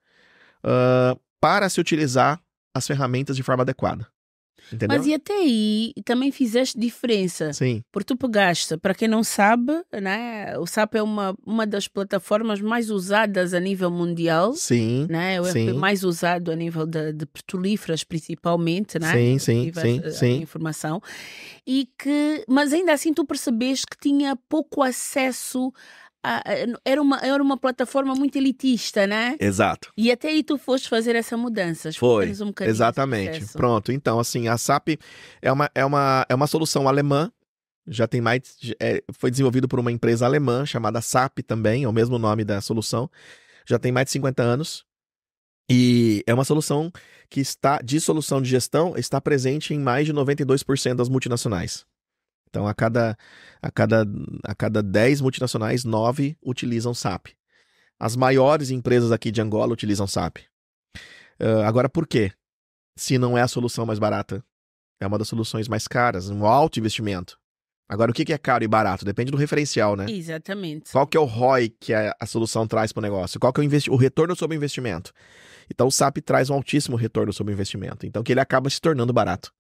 uh, para se utilizar as ferramentas de forma adequada. Entendeu? Mas e até aí também fizeste diferença. Sim. Porque tu pegaste, para quem não sabe, né, o SAP é uma, uma das plataformas mais usadas a nível mundial. Sim. Né, é o sim. mais usado a nível de, de petrolíferas, principalmente, né? Sim, sim, sim, a, sim. A informação. E que, mas ainda assim tu percebeste que tinha pouco acesso ah, era uma, era uma plataforma muito elitista, né? Exato. E até aí tu foste fazer essa mudança. Foi, um exatamente. Pronto, então assim, a SAP é uma, é uma, é uma solução alemã, já tem mais, é, foi desenvolvido por uma empresa alemã chamada SAP também, é o mesmo nome da solução, já tem mais de 50 anos. E é uma solução que está, de solução de gestão, está presente em mais de 92% das multinacionais. Então, a cada, a cada, a cada 10 multinacionais, 9 utilizam SAP. As maiores empresas aqui de Angola utilizam SAP. Uh, agora, por quê? Se não é a solução mais barata, é uma das soluções mais caras, um alto investimento. Agora, o que é caro e barato? Depende do referencial, né? Exatamente. Qual que é o ROI que a, solução traz para o negócio? Qual que é o, o, retorno sobre investimento? Então, o SAP traz um altíssimo retorno sobre investimento. Então, que ele acaba se tornando barato.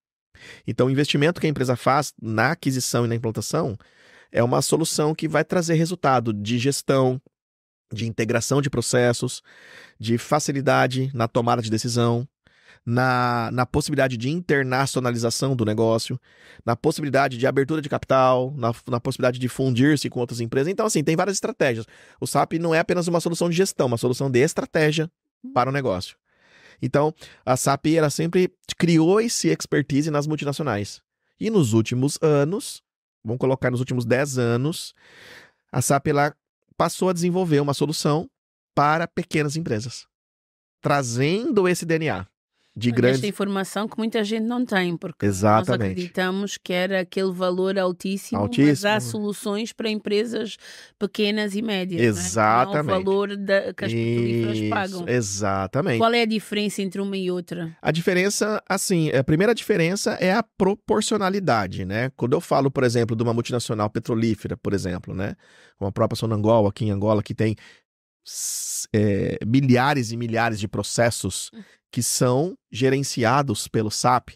Então, o investimento que a empresa faz na aquisição e na implantação é uma solução que vai trazer resultado de gestão, de integração de processos, de facilidade na tomada de decisão, na, na possibilidade de internacionalização do negócio, na possibilidade de abertura de capital, na, na possibilidade de fundir-se com outras empresas. Então, assim, tem várias estratégias. O SAP não é apenas uma solução de gestão, é uma solução de estratégia uhum. para o negócio. Então, a SAP ela sempre criou esse expertise nas multinacionais. E nos últimos anos, vamos colocar nos últimos 10 anos, a SAP ela passou a desenvolver uma solução para pequenas empresas, trazendo esse DNA de grande. Esta informação que muita gente não tem, porque Exatamente. nós acreditamos que era aquele valor altíssimo, altíssimo, mas há soluções para empresas pequenas e médias. Exatamente. Não é? Não é o valor da, que as petrolíferas pagam. Exatamente. Qual é a diferença entre uma e outra? A diferença, assim, a primeira diferença é a proporcionalidade, né? Quando eu falo, por exemplo, de uma multinacional petrolífera, por exemplo, né? Como a própria Sonangol aqui em Angola, que tem é, milhares e milhares de processos hum. que são gerenciados pelo SAP.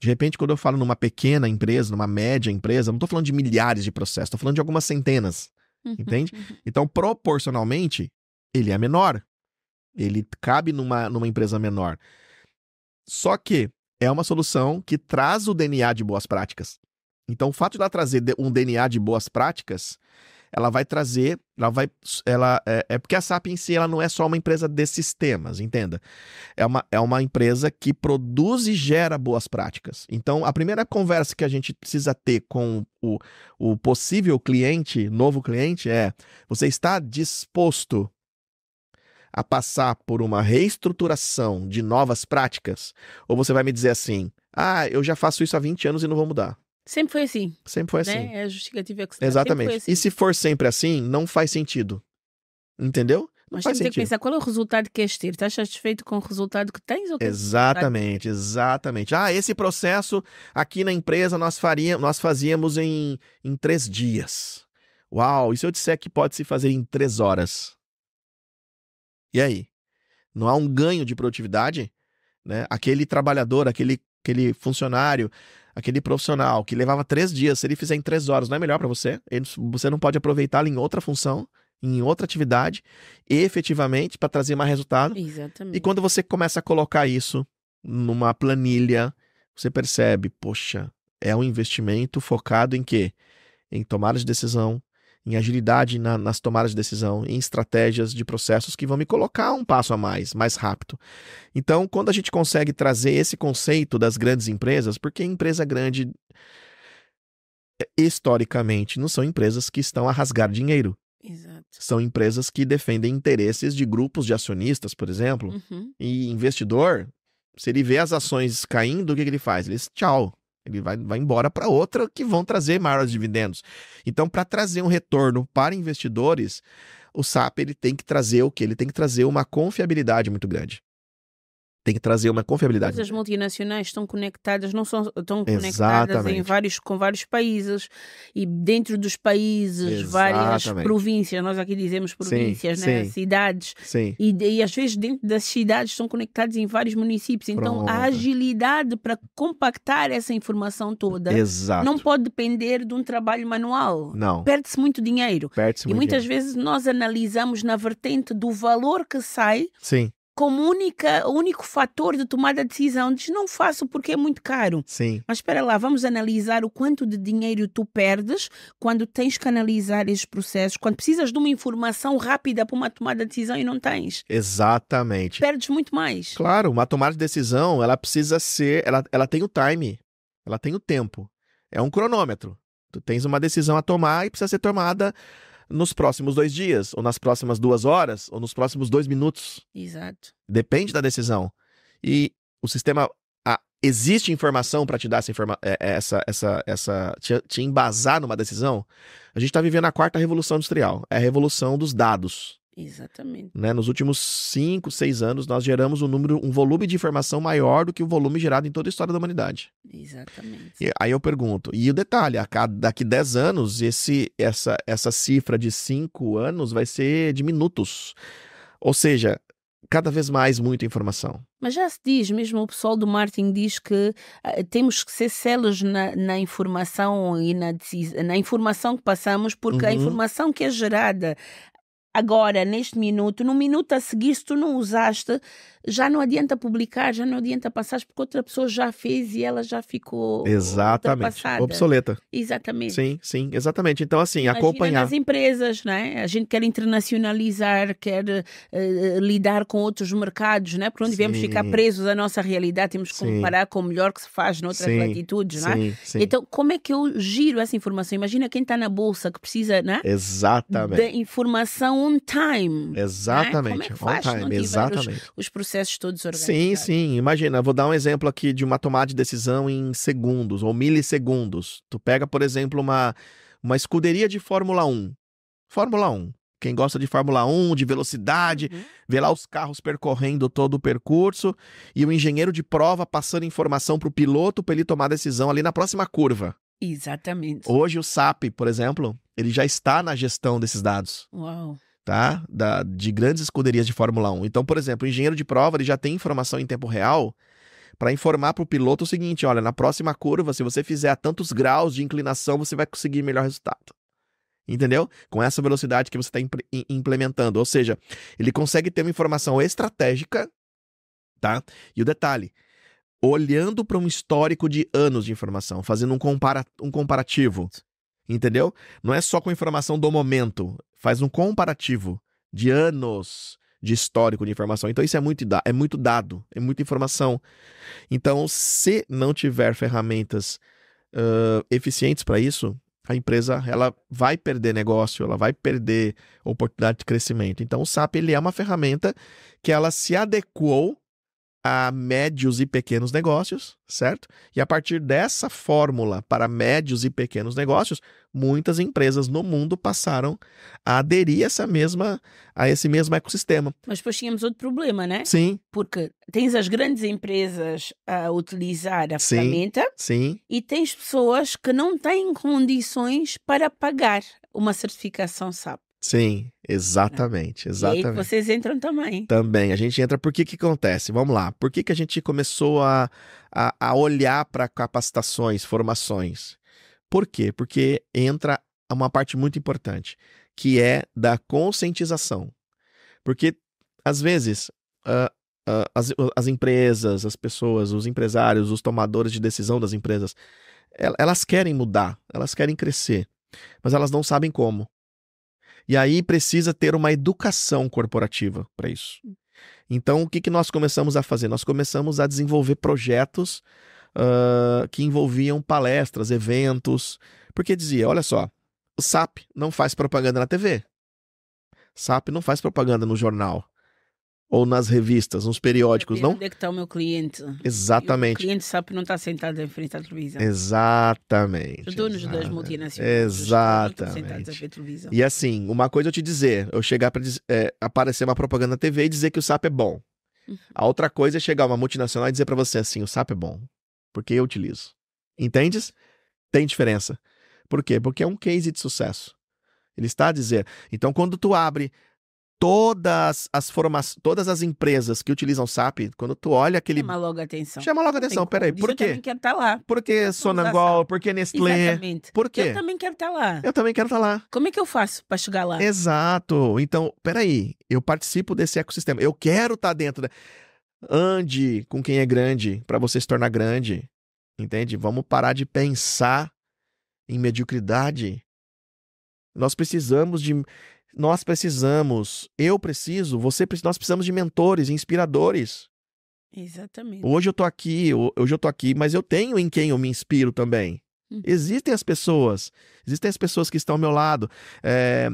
De repente, quando eu falo numa pequena empresa, numa média empresa, não estou falando de milhares de processos, estou falando de algumas centenas, uhum, entende? Uhum. Então, proporcionalmente, ele é menor. Ele cabe numa, numa empresa menor. Só que é uma solução que traz o DNA de boas práticas. Então, o fato de ela trazer um DNA de boas práticas ela vai trazer, ela vai, ela é, é, porque a SAP em si ela não é só uma empresa de sistemas, entenda. É uma, é uma empresa que produz e gera boas práticas. Então, a primeira conversa que a gente precisa ter com o, o possível cliente, novo cliente, é: você está disposto a passar por uma reestruturação de novas práticas? Ou você vai me dizer assim: ah, eu já faço isso há 20 anos e não vou mudar. Sempre foi assim. Sempre foi assim. Né? É a justificativa que você Exatamente. Assim. E se for sempre assim, não faz sentido. Entendeu? Não Mas faz tem que pensar qual é o resultado que queres ter. Estás satisfeito com o resultado que tens? Ou exatamente, exatamente. Ah, esse processo aqui na empresa nós, faria, nós fazíamos em, em três dias. Uau, e se eu disser que pode se fazer em três horas? E aí? Não há um ganho de produtividade? Né? Aquele trabalhador, aquele, aquele funcionário, aquele profissional que levava três dias, se ele fizer em três horas, não é melhor para você? Ele, você não pode aproveitá-lo em outra função, em outra atividade, efetivamente, para trazer mais resultado. Exatamente. E quando você começa a colocar isso numa planilha, você percebe, poxa, é um investimento focado em quê? Em tomada de decisão, em agilidade na, nas tomadas de decisão, em estratégias de processos que vão me colocar um passo a mais, mais rápido. Então, quando a gente consegue trazer esse conceito das grandes empresas, porque empresa grande historicamente não são empresas que estão a rasgar dinheiro. Exato. São empresas que defendem interesses de grupos de acionistas, por exemplo, uhum. e investidor, se ele vê as ações caindo, o que, que ele faz? Ele diz, tchau, ele vai, vai embora para outra que vão trazer maiores dividendos. Então, para trazer um retorno para investidores, o SAP ele tem que trazer o que? Ele tem que trazer uma confiabilidade muito grande tem que trazer uma confiabilidade. as multinacionais estão conectadas, não são estão conectadas em vários, com vários países e dentro dos países, Exatamente. várias províncias, nós aqui dizemos províncias, sim, né? Sim. cidades. Sim. E, e, às vezes dentro das cidades estão conectadas em vários municípios. Então Pronto. a agilidade para compactar essa informação toda Exato. não pode depender de um trabalho manual. Não. Perde-se muito dinheiro. Perde-se e muito muitas dinheiro. vezes nós analisamos na vertente do valor que sai Sim como única, único fator de tomada de decisão. Diz, não faço porque é muito caro. Sim. Mas espera lá, vamos analisar o quanto de dinheiro tu perdes quando tens que analisar esses processos, quando precisas de uma informação rápida para uma tomada de decisão e não tens. Exatamente. Perdes muito mais. Claro, uma tomada de decisão, ela precisa ser, ela, ela tem o time, ela tem o tempo. É um cronômetro. Tu tens uma decisão a tomar e precisa ser tomada nos próximos dois dias, ou nas próximas duas horas, ou nos próximos dois minutos. Exato. Depende da decisão. E o sistema existe informação para te dar essa, informa é, é, essa, essa, essa te, te embasar numa decisão. A gente está vivendo a quarta revolução industrial, é a revolução dos dados. Exatamente. Né? Nos últimos 5, 6 anos, nós geramos um número, um volume de informação maior do que o volume gerado em toda a história da humanidade. Exatamente. E aí eu pergunto, e o detalhe, a cada, daqui 10 anos, esse, essa, essa cifra de 5 anos vai ser de minutos. Ou seja, cada vez mais muita informação. Mas já se diz, mesmo o pessoal do marketing diz que uh, temos que ser celos na, na informação e na, na, informação que passamos, porque uhum. a informação que é gerada agora, neste minuto, no minuto a seguir, se tu não usaste, já não adianta publicar, já não adianta passar, porque outra pessoa já fez e ela já ficou exatamente obsoleta. Exatamente. Sim, sim, exatamente. Então, assim, Imagina acompanhar. as empresas, né? A gente quer internacionalizar, quer uh, lidar com outros mercados, né? porque onde devemos ficar presos à nossa realidade, temos que comparar sim. com o melhor que se faz noutras sim. latitudes, né? Sim, sim. Então, como é que eu giro essa informação? Imagina quem está na bolsa que precisa, né? Exatamente. Da informação on time. Né? Exatamente, né? Como é que faz? on time, exatamente. Os, os, processos todos organizados. Sim, sim. Imagina, vou dar um exemplo aqui de uma tomada de decisão em segundos ou milissegundos. Tu pega, por exemplo, uma, uma escuderia de Fórmula 1. Fórmula 1. Quem gosta de Fórmula 1, de velocidade, uhum. vê lá os carros percorrendo todo o percurso e o engenheiro de prova passando informação para o piloto para ele tomar decisão ali na próxima curva. Exatamente. Hoje o SAP, por exemplo, ele já está na gestão desses dados. Uau tá? Da, de grandes escuderias de Fórmula 1. Então, por exemplo, o engenheiro de prova ele já tem informação em tempo real para informar para o piloto o seguinte: olha, na próxima curva, se você fizer a tantos graus de inclinação, você vai conseguir melhor resultado. Entendeu? Com essa velocidade que você está implementando. Ou seja, ele consegue ter uma informação estratégica, tá? E o detalhe: olhando para um histórico de anos de informação, fazendo um, compara um comparativo. Entendeu? Não é só com informação do momento faz um comparativo de anos de histórico de informação. Então isso é muito, é muito dado, é muita informação. Então, se não tiver ferramentas uh, eficientes para isso, a empresa ela vai perder negócio, ela vai perder oportunidade de crescimento. Então o SAP ele é uma ferramenta que ela se adequou a médios e pequenos negócios, certo? E a partir dessa fórmula para médios e pequenos negócios, muitas empresas no mundo passaram a aderir a essa mesma a esse mesmo ecossistema. Mas depois tínhamos outro problema, né? Sim. Porque tens as grandes empresas a utilizar a sim, ferramenta, sim. E tens pessoas que não têm condições para pagar uma certificação SAP. Sim, exatamente, é. exatamente. E aí vocês entram também. Também, a gente entra, por que que acontece? Vamos lá, por que que a gente começou a, a, a olhar para capacitações, formações? Por quê? Porque entra uma parte muito importante, que é da conscientização. Porque, às vezes, uh, uh, as, as empresas, as pessoas, os empresários, os tomadores de decisão das empresas, elas querem mudar, elas querem crescer, mas elas não sabem como. E aí precisa ter uma educação corporativa para isso. Então, o que, que nós começamos a fazer? Nós começamos a desenvolver projetos uh, que envolviam palestras, eventos, porque dizia: olha só, o SAP não faz propaganda na TV, SAP não faz propaganda no jornal, ou nas revistas, nos periódicos, não? Onde é que está o meu cliente? Exatamente. E o cliente sabe que não está sentado em frente à televisão. Exatamente. Os donos das multinacionais. Exatamente. Sentados televisão. E assim, uma coisa eu te dizer, eu chegar para é, aparecer uma propaganda na TV e dizer que o SAP é bom. Uhum. A outra coisa é chegar uma multinacional e dizer para você assim, o SAP é bom, porque eu utilizo. Entendes? Tem diferença. Por quê? Porque é um case de sucesso. Ele está a dizer. Então, quando tu abre todas as formas, todas as empresas que utilizam SAP, quando tu olha aquele chama logo a atenção. Chama logo a atenção, peraí, por quê? Eu também quero estar tá lá. Por que Sonangol? Por que Nestlé? Exatamente. Por quê? Eu também quero estar tá lá. Eu também quero estar tá lá. Como é que eu faço para chegar lá? Exato. Então, peraí, eu participo desse ecossistema. Eu quero estar dentro da Ande com quem é grande para você se tornar grande. Entende? Vamos parar de pensar em mediocridade. Nós precisamos de nós precisamos, eu preciso, você precisa, nós precisamos de mentores, inspiradores. Exatamente. Hoje eu tô aqui, hoje eu tô aqui, mas eu tenho em quem eu me inspiro também. Uhum. Existem as pessoas, existem as pessoas que estão ao meu lado. É,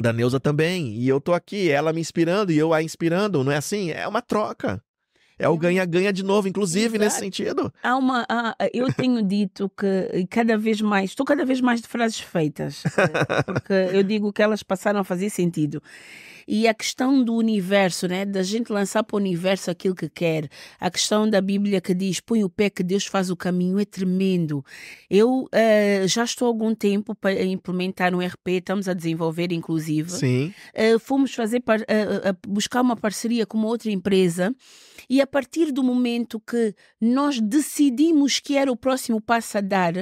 da Neuza também, e eu tô aqui, ela me inspirando e eu a inspirando, não é assim? É uma troca. É o ganha-ganha de novo, inclusive Exato. nesse sentido. Há uma, há, eu tenho dito que cada vez mais, estou cada vez mais de frases feitas, eh, porque eu digo que elas passaram a fazer sentido. E a questão do universo, né? Da gente lançar para o universo aquilo que quer. A questão da Bíblia que diz: põe o pé que Deus faz o caminho, é tremendo. Eu uh, já estou há algum tempo para implementar um RP, estamos a desenvolver, inclusive. Sim. Uh, fomos fazer par, uh, buscar uma parceria com uma outra empresa. E a partir do momento que nós decidimos que era o próximo passo a dar,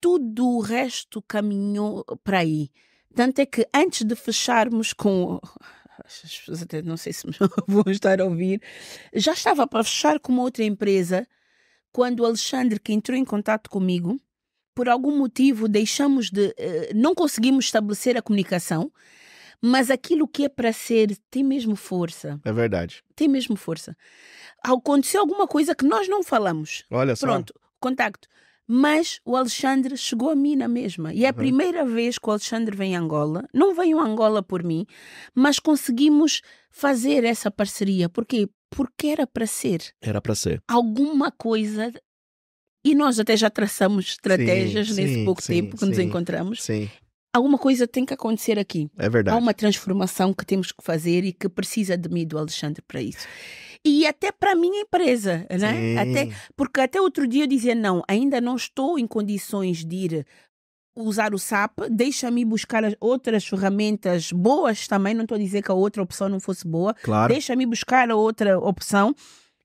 tudo o resto caminhou para aí. Tanto é que antes de fecharmos com as pessoas até não sei se me vão estar a ouvir, já estava para fechar com uma outra empresa quando o Alexandre, que entrou em contato comigo, por algum motivo deixamos de. Eh, não conseguimos estabelecer a comunicação, mas aquilo que é para ser tem mesmo força. É verdade. Tem mesmo força. Aconteceu alguma coisa que nós não falamos. Olha só. Pronto, contacto. Mas o Alexandre chegou a mim na mesma. E é a uhum. primeira vez que o Alexandre vem a Angola. Não veio a Angola por mim, mas conseguimos fazer essa parceria. Porquê? Porque era para ser. Era para ser. Alguma coisa. E nós até já traçamos estratégias sim, nesse sim, pouco sim, tempo que nos encontramos. Sim alguma coisa tem que acontecer aqui. É verdade. Há uma transformação que temos que fazer e que precisa de mim do Alexandre para isso e até para a minha empresa, né? Sim. Até, porque até outro dia eu dizia, não, ainda não estou em condições de ir usar o SAP, deixa-me buscar outras ferramentas boas também, não estou a dizer que a outra opção não fosse boa, claro. deixa-me buscar a outra opção.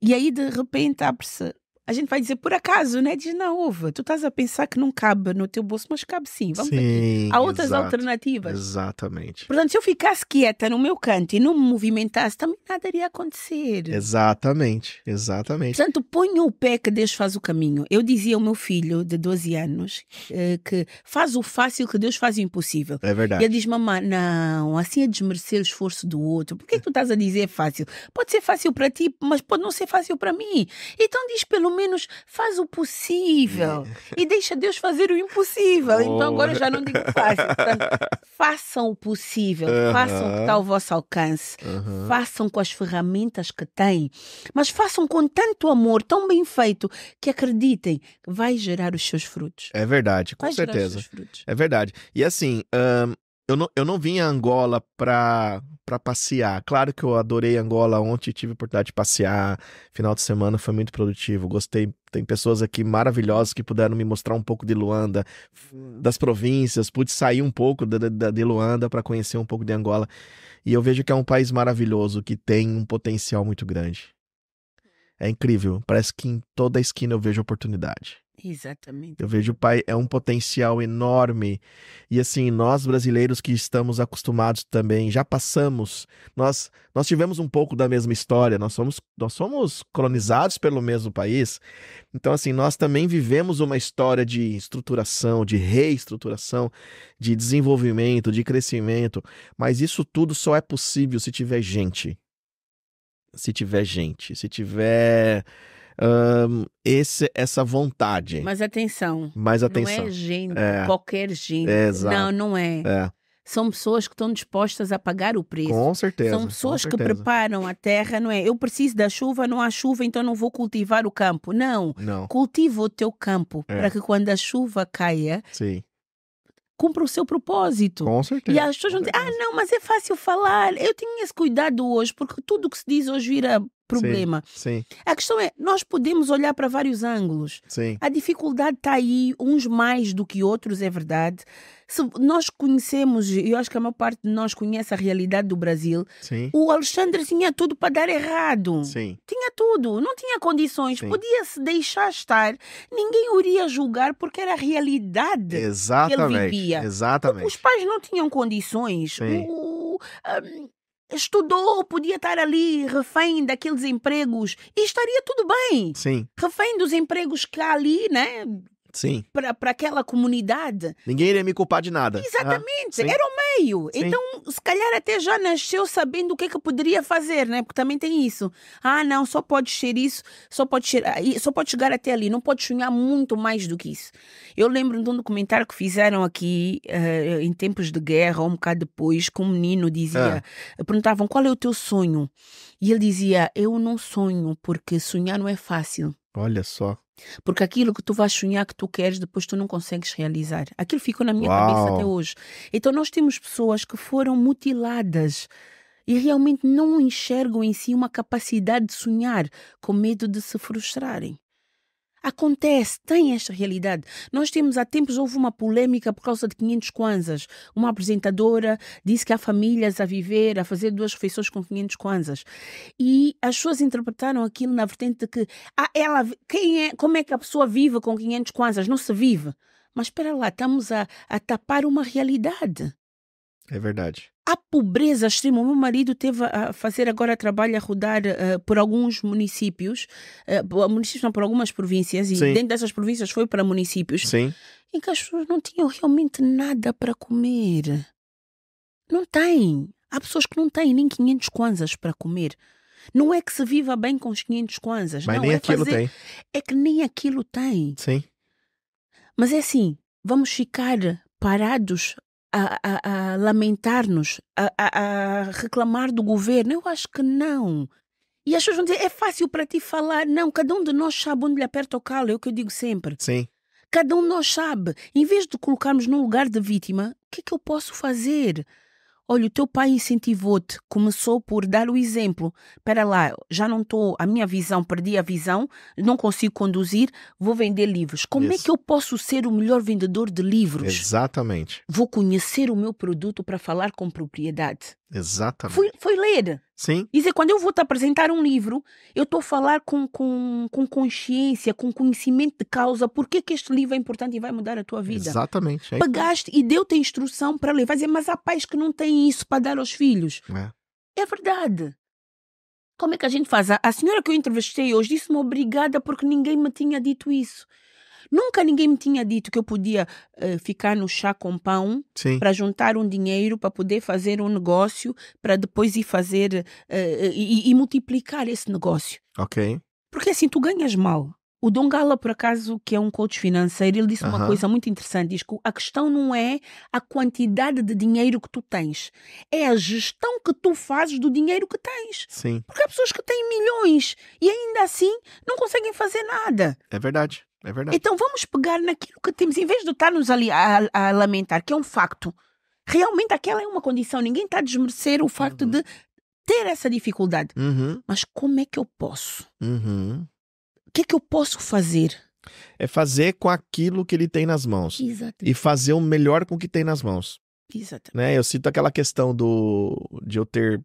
E aí, de repente, abre-se a gente vai dizer por acaso, né? Diz, não, ouve, tu estás a pensar que não cabe no teu bolso, mas cabe sim. Vamos sim, aqui. Há outras exato, alternativas. Exatamente. Portanto, se eu ficasse quieta no meu canto e não me movimentasse, também nada iria acontecer. Exatamente, exatamente. Portanto, ponha o pé que Deus faz o caminho. Eu dizia ao meu filho de 12 anos eh, que faz o fácil que Deus faz o impossível. É verdade. E ele diz, mamãe, não, assim é desmerecer o esforço do outro. Por que, é que tu estás a dizer fácil? Pode ser fácil para ti, mas pode não ser fácil para mim. Então diz pelo menos faz o possível e deixa Deus fazer o impossível. Oh. Então agora já não digo fácil. façam o possível, uh -huh. façam o que está ao vosso alcance, uh -huh. façam com as ferramentas que têm, mas façam com tanto amor, tão bem feito, que acreditem, vai gerar os seus frutos. É verdade, com vai certeza. É verdade. E assim, eu não, eu não vim a Angola pra, pra passear. Claro que eu adorei Angola ontem, tive a oportunidade de passear. Final de semana foi muito produtivo. Gostei. Tem pessoas aqui maravilhosas que puderam me mostrar um pouco de Luanda, hum. das províncias. Pude sair um pouco de, de, de Luanda para conhecer um pouco de Angola. E eu vejo que é um país maravilhoso, que tem um potencial muito grande. É incrível. Parece que em toda a esquina eu vejo oportunidade. Exatamente. Eu vejo o pai é um potencial enorme. E assim, nós brasileiros que estamos acostumados também, já passamos, nós nós tivemos um pouco da mesma história, nós somos nós somos colonizados pelo mesmo país. Então assim, nós também vivemos uma história de estruturação, de reestruturação, de desenvolvimento, de crescimento, mas isso tudo só é possível se tiver gente. Se tiver gente, se tiver um, esse, essa vontade. Mas atenção. atenção. Não é gente, é. qualquer gente. É, não, não é. é. São pessoas que estão dispostas a pagar o preço. Com certeza. São pessoas certeza. que preparam a terra, não é? Eu preciso da chuva, não há chuva, então não vou cultivar o campo. Não. não. Cultiva o teu campo é. para que quando a chuva caia, Sim cumpra o seu propósito. Com certeza. E as pessoas vão dizem, ah, não, mas é fácil falar. Eu tenho esse cuidado hoje, porque tudo o que se diz hoje vira problema. Sim, sim. A questão é, nós podemos olhar para vários ângulos. Sim. A dificuldade está aí, uns mais do que outros, é verdade se nós conhecemos, e eu acho que a maior parte de nós conhece a realidade do Brasil, Sim. o Alexandre tinha tudo para dar errado. Sim. Tinha tudo, não tinha condições, podia se deixar estar, ninguém o iria julgar porque era a realidade Exatamente. que ele vivia. Exatamente. Os pais não tinham condições. O, um, estudou, podia estar ali refém daqueles empregos e estaria tudo bem. Sim. Refém dos empregos que há ali, né? Sim. Para aquela comunidade. Ninguém iria me culpar de nada. Exatamente. Ah, era o meio. Sim. Então, se calhar até já nasceu sabendo o que é que poderia fazer, né? Porque também tem isso. Ah, não, só pode ser isso, só pode ser, ah, só pode chegar até ali, não pode sonhar muito mais do que isso. Eu lembro de um documentário que fizeram aqui uh, em tempos de guerra, um bocado depois, que um menino dizia, ah. perguntavam qual é o teu sonho? E ele dizia, eu não sonho porque sonhar não é fácil. Olha só. Porque aquilo que tu vais sonhar que tu queres, depois tu não consegues realizar. Aquilo ficou na minha Uau. cabeça até hoje. Então nós temos pessoas que foram mutiladas e realmente não enxergam em si uma capacidade de sonhar, com medo de se frustrarem. Acontece, tem esta realidade. Nós temos há tempos houve uma polêmica por causa de 500 kwanzas. Uma apresentadora disse que há famílias a viver, a fazer duas refeições com 500 kwanzas. E as pessoas interpretaram aquilo na vertente de que ah, ela, quem é, como é que a pessoa vive com 500 kwanzas? Não se vive. Mas espera lá, estamos a, a tapar uma realidade. É verdade. A pobreza extrema. O meu marido teve a fazer agora trabalho a rodar uh, por alguns municípios, uh, municípios não, por algumas províncias, e Sim. dentro dessas províncias foi para municípios, Sim. em que as pessoas não tinham realmente nada para comer. Não têm. Há pessoas que não têm nem 500 kwanzas para comer. Não é que se viva bem com os 500 kwanzas. Mas não, nem é aquilo fazer... tem. É que nem aquilo tem. Sim. Mas é assim, vamos ficar parados a, a, a lamentar-nos, a, a, reclamar do governo? Eu acho que não. E as pessoas vão dizer, é fácil para ti falar. Não, cada um de nós sabe onde lhe aperta o calo, é o que eu digo sempre. Sim. Cada um de nós sabe. Em vez de colocarmos num lugar de vítima, o que é que eu posso fazer? olha, o teu pai incentivou-te, começou por dar o exemplo. Espera lá, já não estou, a minha visão, perdi a visão, não consigo conduzir, vou vender livros. Como é Isso. é que eu posso ser o melhor vendedor de livros? Exatamente. Vou conhecer o meu produto para falar com propriedade. Exatamente. Fui, foi ler. Sim. E é quando eu vou te apresentar um livro, eu estou a falar com, com, com consciência, com conhecimento de causa, porque é que este livro é importante e vai mudar a tua vida. Exatamente. É Pagaste e deu-te a instrução para ler. Vai dizer, mas há pais que não têm isso para dar aos filhos. É, é verdade. Como é que a gente faz? a senhora que eu entrevistei hoje disse-me obrigada porque ninguém me tinha dito isso. Nunca ninguém me tinha dito que eu podia uh, ficar no chá com pão para juntar um dinheiro para poder fazer um negócio para depois ir fazer uh, e, e, multiplicar esse negócio. Ok. Porque assim, tu ganhas mal. O Don Gala, por acaso, que é um coach financeiro, ele disse uh -huh. uma coisa muito interessante. Diz que a questão não é a quantidade de dinheiro que tu tens, é a gestão que tu fazes do dinheiro que tens. Sim. Porque há pessoas que têm milhões e ainda assim não conseguem fazer nada. É verdade. É verdade. Então vamos pegar naquilo que temos, em vez de estarmos ali a, a, lamentar, que é um facto. Realmente aquela é uma condição, ninguém está a desmerecer o facto uhum. de ter essa dificuldade. Uhum. Mas como é que eu posso? Uhum. O que é que eu posso fazer? É fazer com aquilo que ele tem nas mãos. Exatamente. E fazer o melhor com o que tem nas mãos. Exatamente. Né? Eu cito aquela questão do de eu ter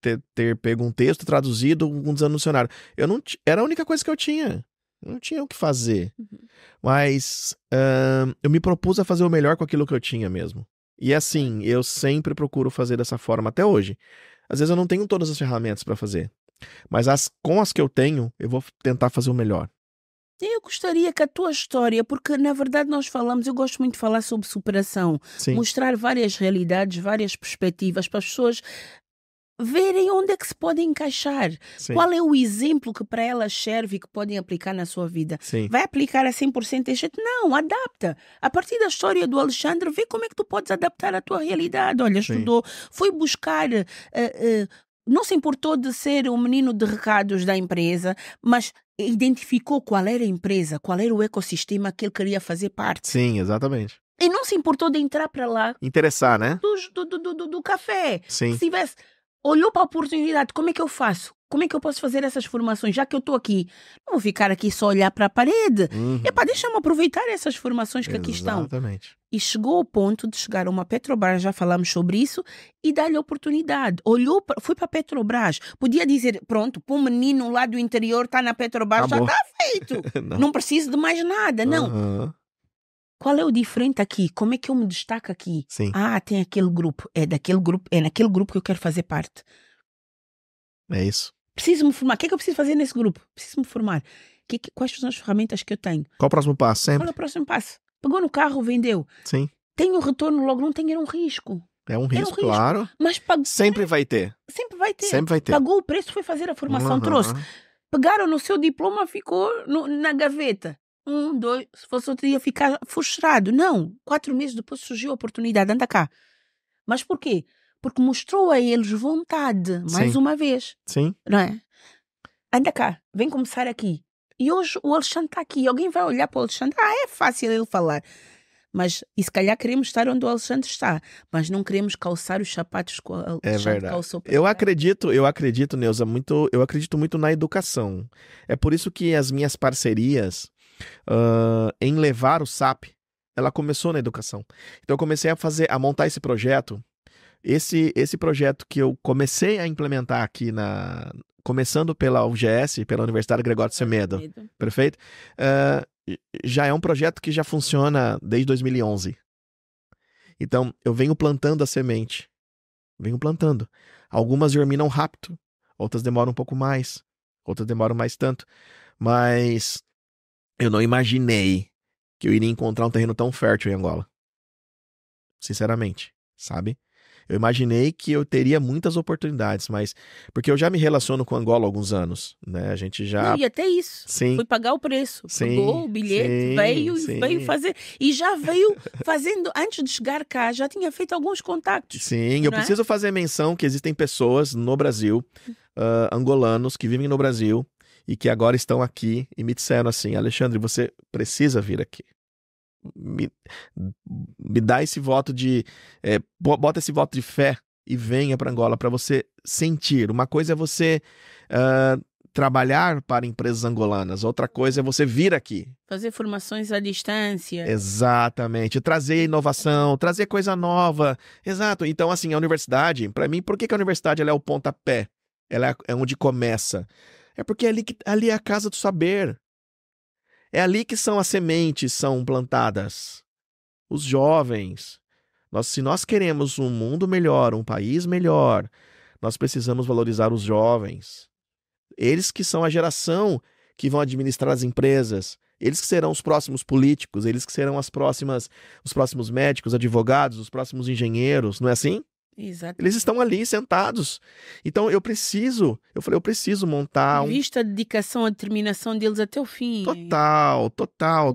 ter, ter pego um texto traduzido, um desanunciário. Eu não t... era a única coisa que eu tinha não tinha o que fazer. Uhum. Mas uh, eu me propus a fazer o melhor com aquilo que eu tinha mesmo. E assim, eu sempre procuro fazer dessa forma até hoje. Às vezes eu não tenho todas as ferramentas para fazer. Mas as, com as que eu tenho, eu vou tentar fazer o melhor. Eu gostaria que a tua história, porque na verdade nós falamos, eu gosto muito de falar sobre superação, Sim. mostrar várias realidades, várias perspectivas para as pessoas verem onde é que se podem encaixar. Sim. Qual é o exemplo que para elas serve e que podem aplicar na sua vida? Sim. Vai aplicar a 100% este? Não, adapta. A partir da história do Alexandre, vê como é que tu podes adaptar à tua realidade. Olha, Sim. estudou, foi buscar. Uh, uh, não se importou de ser o um menino de recados da empresa, mas identificou qual era a empresa, qual era o ecossistema que ele queria fazer parte. Sim, exatamente. E não se importou de entrar para lá. Interessar, né? Do, do, do, do, do café. Sim. Se tivesse olhou para a oportunidade, como é que eu faço? Como é que eu posso fazer essas formações? Já que eu estou aqui, não vou ficar aqui só olhar para a parede. Uhum. Epá, deixa-me aproveitar essas formações que Exatamente. aqui estão. Exatamente. E chegou ao ponto de chegar a uma Petrobras, já falamos sobre isso, e dar-lhe oportunidade. Olhou, pra, foi para a Petrobras. Podia dizer, pronto, para o menino lá do interior está na Petrobras, já está feito. não. não preciso de mais nada, não. Uhum qual é o diferente aqui? Como é que eu me destaco aqui? Sim. Ah, tem aquele grupo. É daquele grupo, é naquele grupo que eu quero fazer parte. É isso. Preciso me formar. O que é que eu preciso fazer nesse grupo? Preciso me formar. Que, que, quais são as ferramentas que eu tenho? Qual o próximo passo? Sempre. Qual é o próximo passo? Pegou no carro, vendeu. Sim. Tem o um retorno logo, não tem, era um risco. É um risco, é um risco claro. Mas pagou. Sempre vai ter. Sempre vai ter. Sempre vai ter. Pagou o preço, foi fazer a formação, uhum. trouxe. Pegaram no seu diploma, ficou no, na gaveta um, dois, se fosse outro dia ficar frustrado. Não, quatro meses depois surgiu a oportunidade, anda cá. Mas porquê? Porque mostrou a eles vontade, mais Sim. uma vez. Sim. Não é? Anda cá, vem começar aqui. E hoje o Alexandre está aqui. Alguém vai olhar para o Alexandre, ah, é fácil ele falar. Mas, e se calhar queremos estar onde o Alexandre está, mas não queremos calçar os sapatos que o é Alexandre é verdade. calçou. eu acredito, eu acredito, Neuza, muito, eu acredito muito na educação. É por isso que as minhas parcerias, uh, em levar o SAP, ela começou na educação. Então eu comecei a fazer, a montar esse projeto. Esse, esse projeto que eu comecei a implementar aqui na. Começando pela UGS, pela Universidade Gregório Semedo, Semedo. perfeito? Uh, já é um projeto que já funciona desde 2011. Então, eu venho plantando a semente. Venho plantando. Algumas germinam rápido, outras demoram um pouco mais, outras demoram mais tanto. Mas eu não imaginei que eu iria encontrar um terreno tão fértil em Angola. Sinceramente, sabe? Eu imaginei que eu teria muitas oportunidades, mas. Porque eu já me relaciono com Angola há alguns anos, né? A gente já. Não, e até isso. Sim. Fui pagar o preço. Sim. Pagou o bilhete, sim, veio sim. veio fazer. E já veio fazendo. Antes de chegar cá, já tinha feito alguns contatos. Sim, eu é? preciso fazer menção que existem pessoas no Brasil, uh, angolanos, que vivem no Brasil, e que agora estão aqui e me disseram assim: Alexandre, você precisa vir aqui. Me, me dá esse voto de. É, bota esse voto de fé e venha para Angola para você sentir. Uma coisa é você. Uh, trabalhar para empresas angolanas. Outra coisa é você vir aqui. Fazer formações à distância. Exatamente. Trazer inovação, trazer coisa nova. Exato. Então, assim, a universidade, para mim, por que, que a universidade é o pontapé? Ela é, é onde começa. É porque é ali, ali é a casa do saber. É ali que são as sementes são plantadas. Os jovens. Nós, se nós queremos um mundo melhor, um país melhor, nós precisamos valorizar os jovens. Eles que são a geração que vão administrar as empresas, eles que serão os próximos políticos, eles que serão as próximas, os próximos médicos, advogados, os próximos engenheiros, não é assim? Exatamente. Eles estão ali sentados. Então eu preciso, eu falei, eu preciso montar um. Vista a dedicação, a determinação deles até o fim. Total, total, total.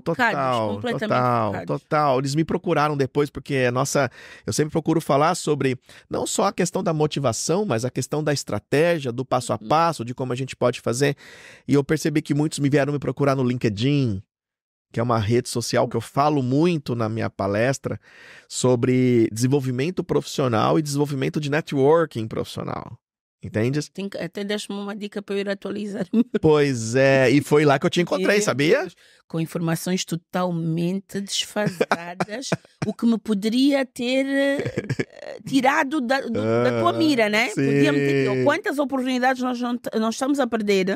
Focados, total, focados. total. Eles me procuraram depois, porque a é nossa. Eu sempre procuro falar sobre não só a questão da motivação, mas a questão da estratégia, do passo a uhum. passo, de como a gente pode fazer. E eu percebi que muitos me vieram me procurar no LinkedIn que é uma rede social que eu falo muito na minha palestra sobre desenvolvimento profissional e desenvolvimento de networking profissional. Entendes? Tem, até deixa-me uma dica para eu ir atualizar. Pois é, e foi lá que eu te encontrei, sabia? Com informações totalmente desfasadas, o que me poderia ter eh, eh, tirado da, do, da, tua ah, mira, né? Ter, quantas oportunidades nós não, não estamos a perder,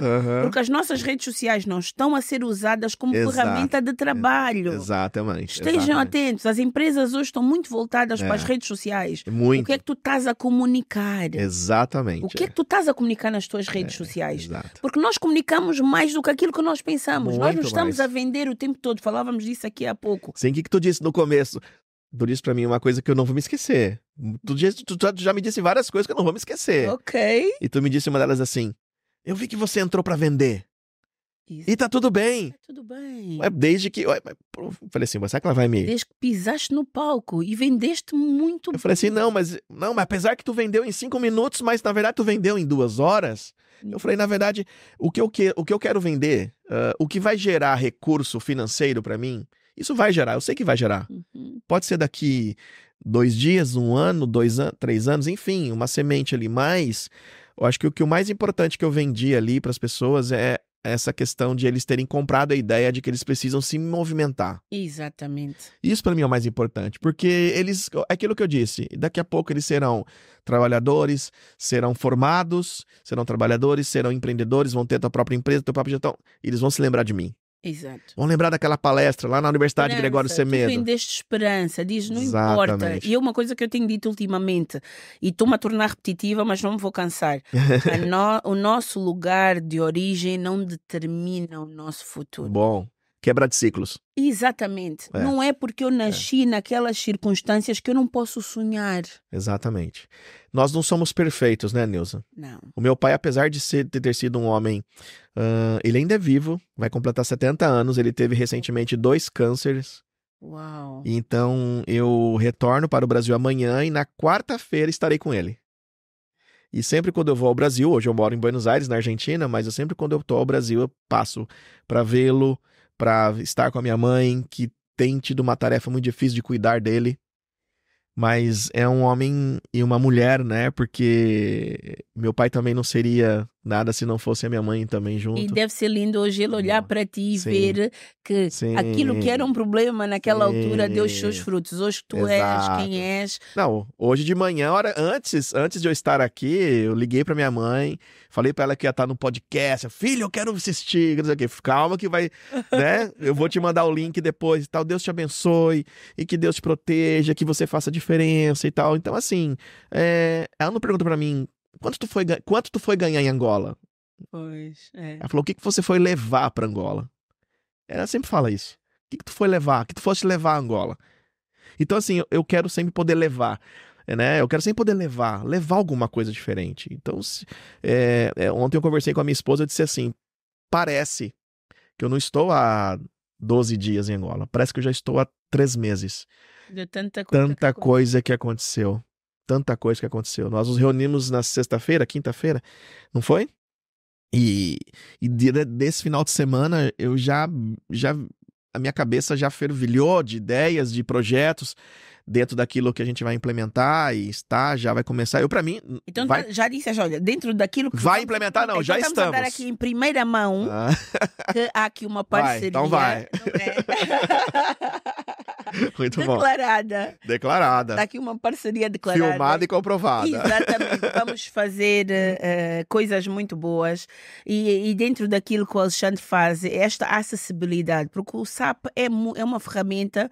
porque as nossas redes sociais não estão a ser usadas como Exato. ferramenta de trabalho. Exatamente. Estejam Exatamente. atentos, as empresas hoje estão muito voltadas é. para as é. redes sociais. Muito. O que é que tu estás a comunicar? Exatamente. O que é que tu estás a comunicar nas tuas redes é, sociais? Exato. Porque nós comunicamos mais do que aquilo que nós pensamos. Muito nós não estamos mais. a vender o tempo todo. Falávamos disso aqui há pouco. Sim, o que, que tu disse no começo? Tu disse pra mim uma coisa que eu não vou me esquecer. Tu, tu, tu já me disse várias coisas que eu não vou me esquecer. Ok. E tu me disse uma delas assim: Eu vi que você entrou para vender. Isso. E tá tudo bem. Tá tudo bem. desde que. eu falei assim, mas será que ela vai me. Desde que pisaste no palco e vendeste muito. Eu falei assim, não, mas. Não, mas apesar que tu vendeu em cinco minutos, mas na verdade tu vendeu em duas horas. Eu falei, na verdade, o que eu, que, o que eu quero vender, uh, o que vai gerar recurso financeiro para mim, isso vai gerar, eu sei que vai gerar. Uhum. Pode ser daqui dois dias, um ano, dois an três anos, enfim, uma semente ali, mas eu acho que o, que o mais importante que eu vendi ali para as pessoas é essa questão de eles terem comprado a ideia de que eles precisam se movimentar. Exatamente. Isso para mim é o mais importante, porque eles, é aquilo que eu disse, daqui a pouco eles serão trabalhadores, serão formados, serão trabalhadores, serão empreendedores, vão ter a tua própria empresa, teu próprio gestão, eles vão se lembrar de mim. Exato. Vão lembrar daquela palestra lá na Universidade esperança, Gregório Semedo. Tu vendeste esperança, diz, não Exatamente. importa. E é uma coisa que eu tenho dito ultimamente, e estou-me a tornar repetitiva, mas não me vou cansar. no, o nosso lugar de origem não determina o nosso futuro. Bom quebra de ciclos. Exatamente. É. Não é porque eu é. nasci é. naquelas circunstâncias que eu não posso sonhar. Exatamente. Nós não somos perfeitos, né, Nilza? Não. O meu pai, apesar de, ser, de ter sido um homem, uh, ele ainda é vivo, vai completar 70 anos, ele teve recentemente dois cânceres. Uau. Então eu retorno para o Brasil amanhã e na quarta-feira estarei com ele. E sempre quando eu vou ao Brasil, hoje eu moro em Buenos Aires, na Argentina, mas eu sempre quando eu tô ao Brasil, eu passo para vê-lo, para estar com a minha mãe, que tem tido uma tarefa muito difícil de cuidar dele. Mas é um homem e uma mulher, né? Porque meu pai também não seria Nada se não fosse a minha mãe também junto. E deve ser lindo hoje ele olhar para ti e Sim. ver que Sim. aquilo que era um problema naquela Sim. altura deu os seus frutos. Hoje tu Exato. és quem és. Não, hoje de manhã, hora antes, antes de eu estar aqui, eu liguei para minha mãe, falei para ela que ia estar tá no podcast. Filho, eu quero assistir, não sei o quê. Calma que vai, né? Eu vou te mandar o link depois e tal. Deus te abençoe e que Deus te proteja, que você faça diferença e tal. Então assim, é... ela não pergunta para mim Quanto tu foi, quanto tu foi ganhar em Angola? Pois, é. Ela falou: o que, que você foi levar para Angola? Ela sempre fala isso. O que, que tu foi levar? O que tu foste levar a Angola? Então, assim, eu quero sempre poder levar. Né? Eu quero sempre poder levar, levar alguma coisa diferente. Então, se, é, é, ontem eu conversei com a minha esposa eu disse assim: parece que eu não estou há 12 dias em Angola, parece que eu já estou há três meses. De tanta coisa, tanta que, coisa que aconteceu tanta coisa que aconteceu. Nós nos reunimos na sexta-feira, quinta-feira, não foi? E, e desse final de semana eu já, já a minha cabeça já fervilhou de ideias, de projetos dentro daquilo que a gente vai implementar e está, já vai começar. Eu para mim, então vai... já disse, olha, dentro daquilo que vai implementar não, então, já estamos. Vamos aqui em primeira mão ah. que há aqui uma então parceria. Vai, então vai. É? Muito declarada. Declarada. Está aqui uma parceria declarada. Filmada e comprovada. Exatamente. Vamos fazer uh, coisas muito boas. E, e, dentro daquilo que o Alexandre faz, esta acessibilidade, porque o SAP é, é uma ferramenta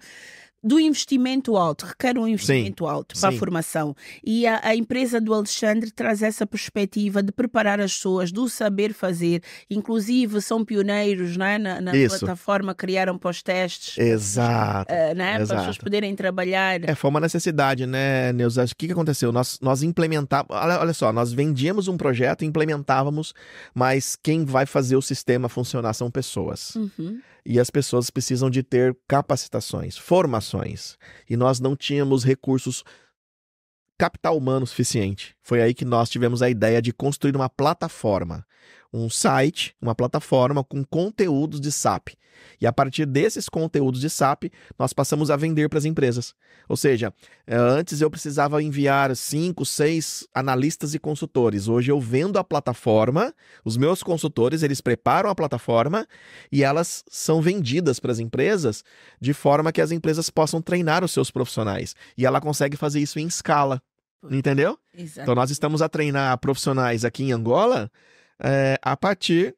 do investimento alto, requer um investimento sim, alto para sim. a formação. E a, a, empresa do Alexandre traz essa perspectiva de preparar as pessoas, do saber fazer. Inclusive, são pioneiros é? na, na plataforma, criaram pós testes. Exato, uh, eh, né, exato. Para as pessoas poderem trabalhar. É, foi uma necessidade, né, Neuza? O que, que aconteceu? Nós, nós implementávamos, olha, olha só, nós vendíamos um projeto, implementávamos, mas quem vai fazer o sistema funcionar são pessoas. Uhum e as pessoas precisam de ter capacitações, formações. E nós não tínhamos recursos capital humano suficiente. Foi aí que nós tivemos a ideia de construir uma plataforma, um site, uma plataforma com conteúdos de SAP. E a partir desses conteúdos de SAP, nós passamos a vender para as empresas. Ou seja, eh, antes eu precisava enviar cinco, seis analistas e consultores. Hoje eu vendo a plataforma, os meus consultores, eles preparam a plataforma e elas são vendidas para as empresas de forma que as empresas possam treinar os seus profissionais. E ela consegue fazer isso em escala. Entendeu? Então nós estamos a treinar profissionais aqui em Angola é, a partir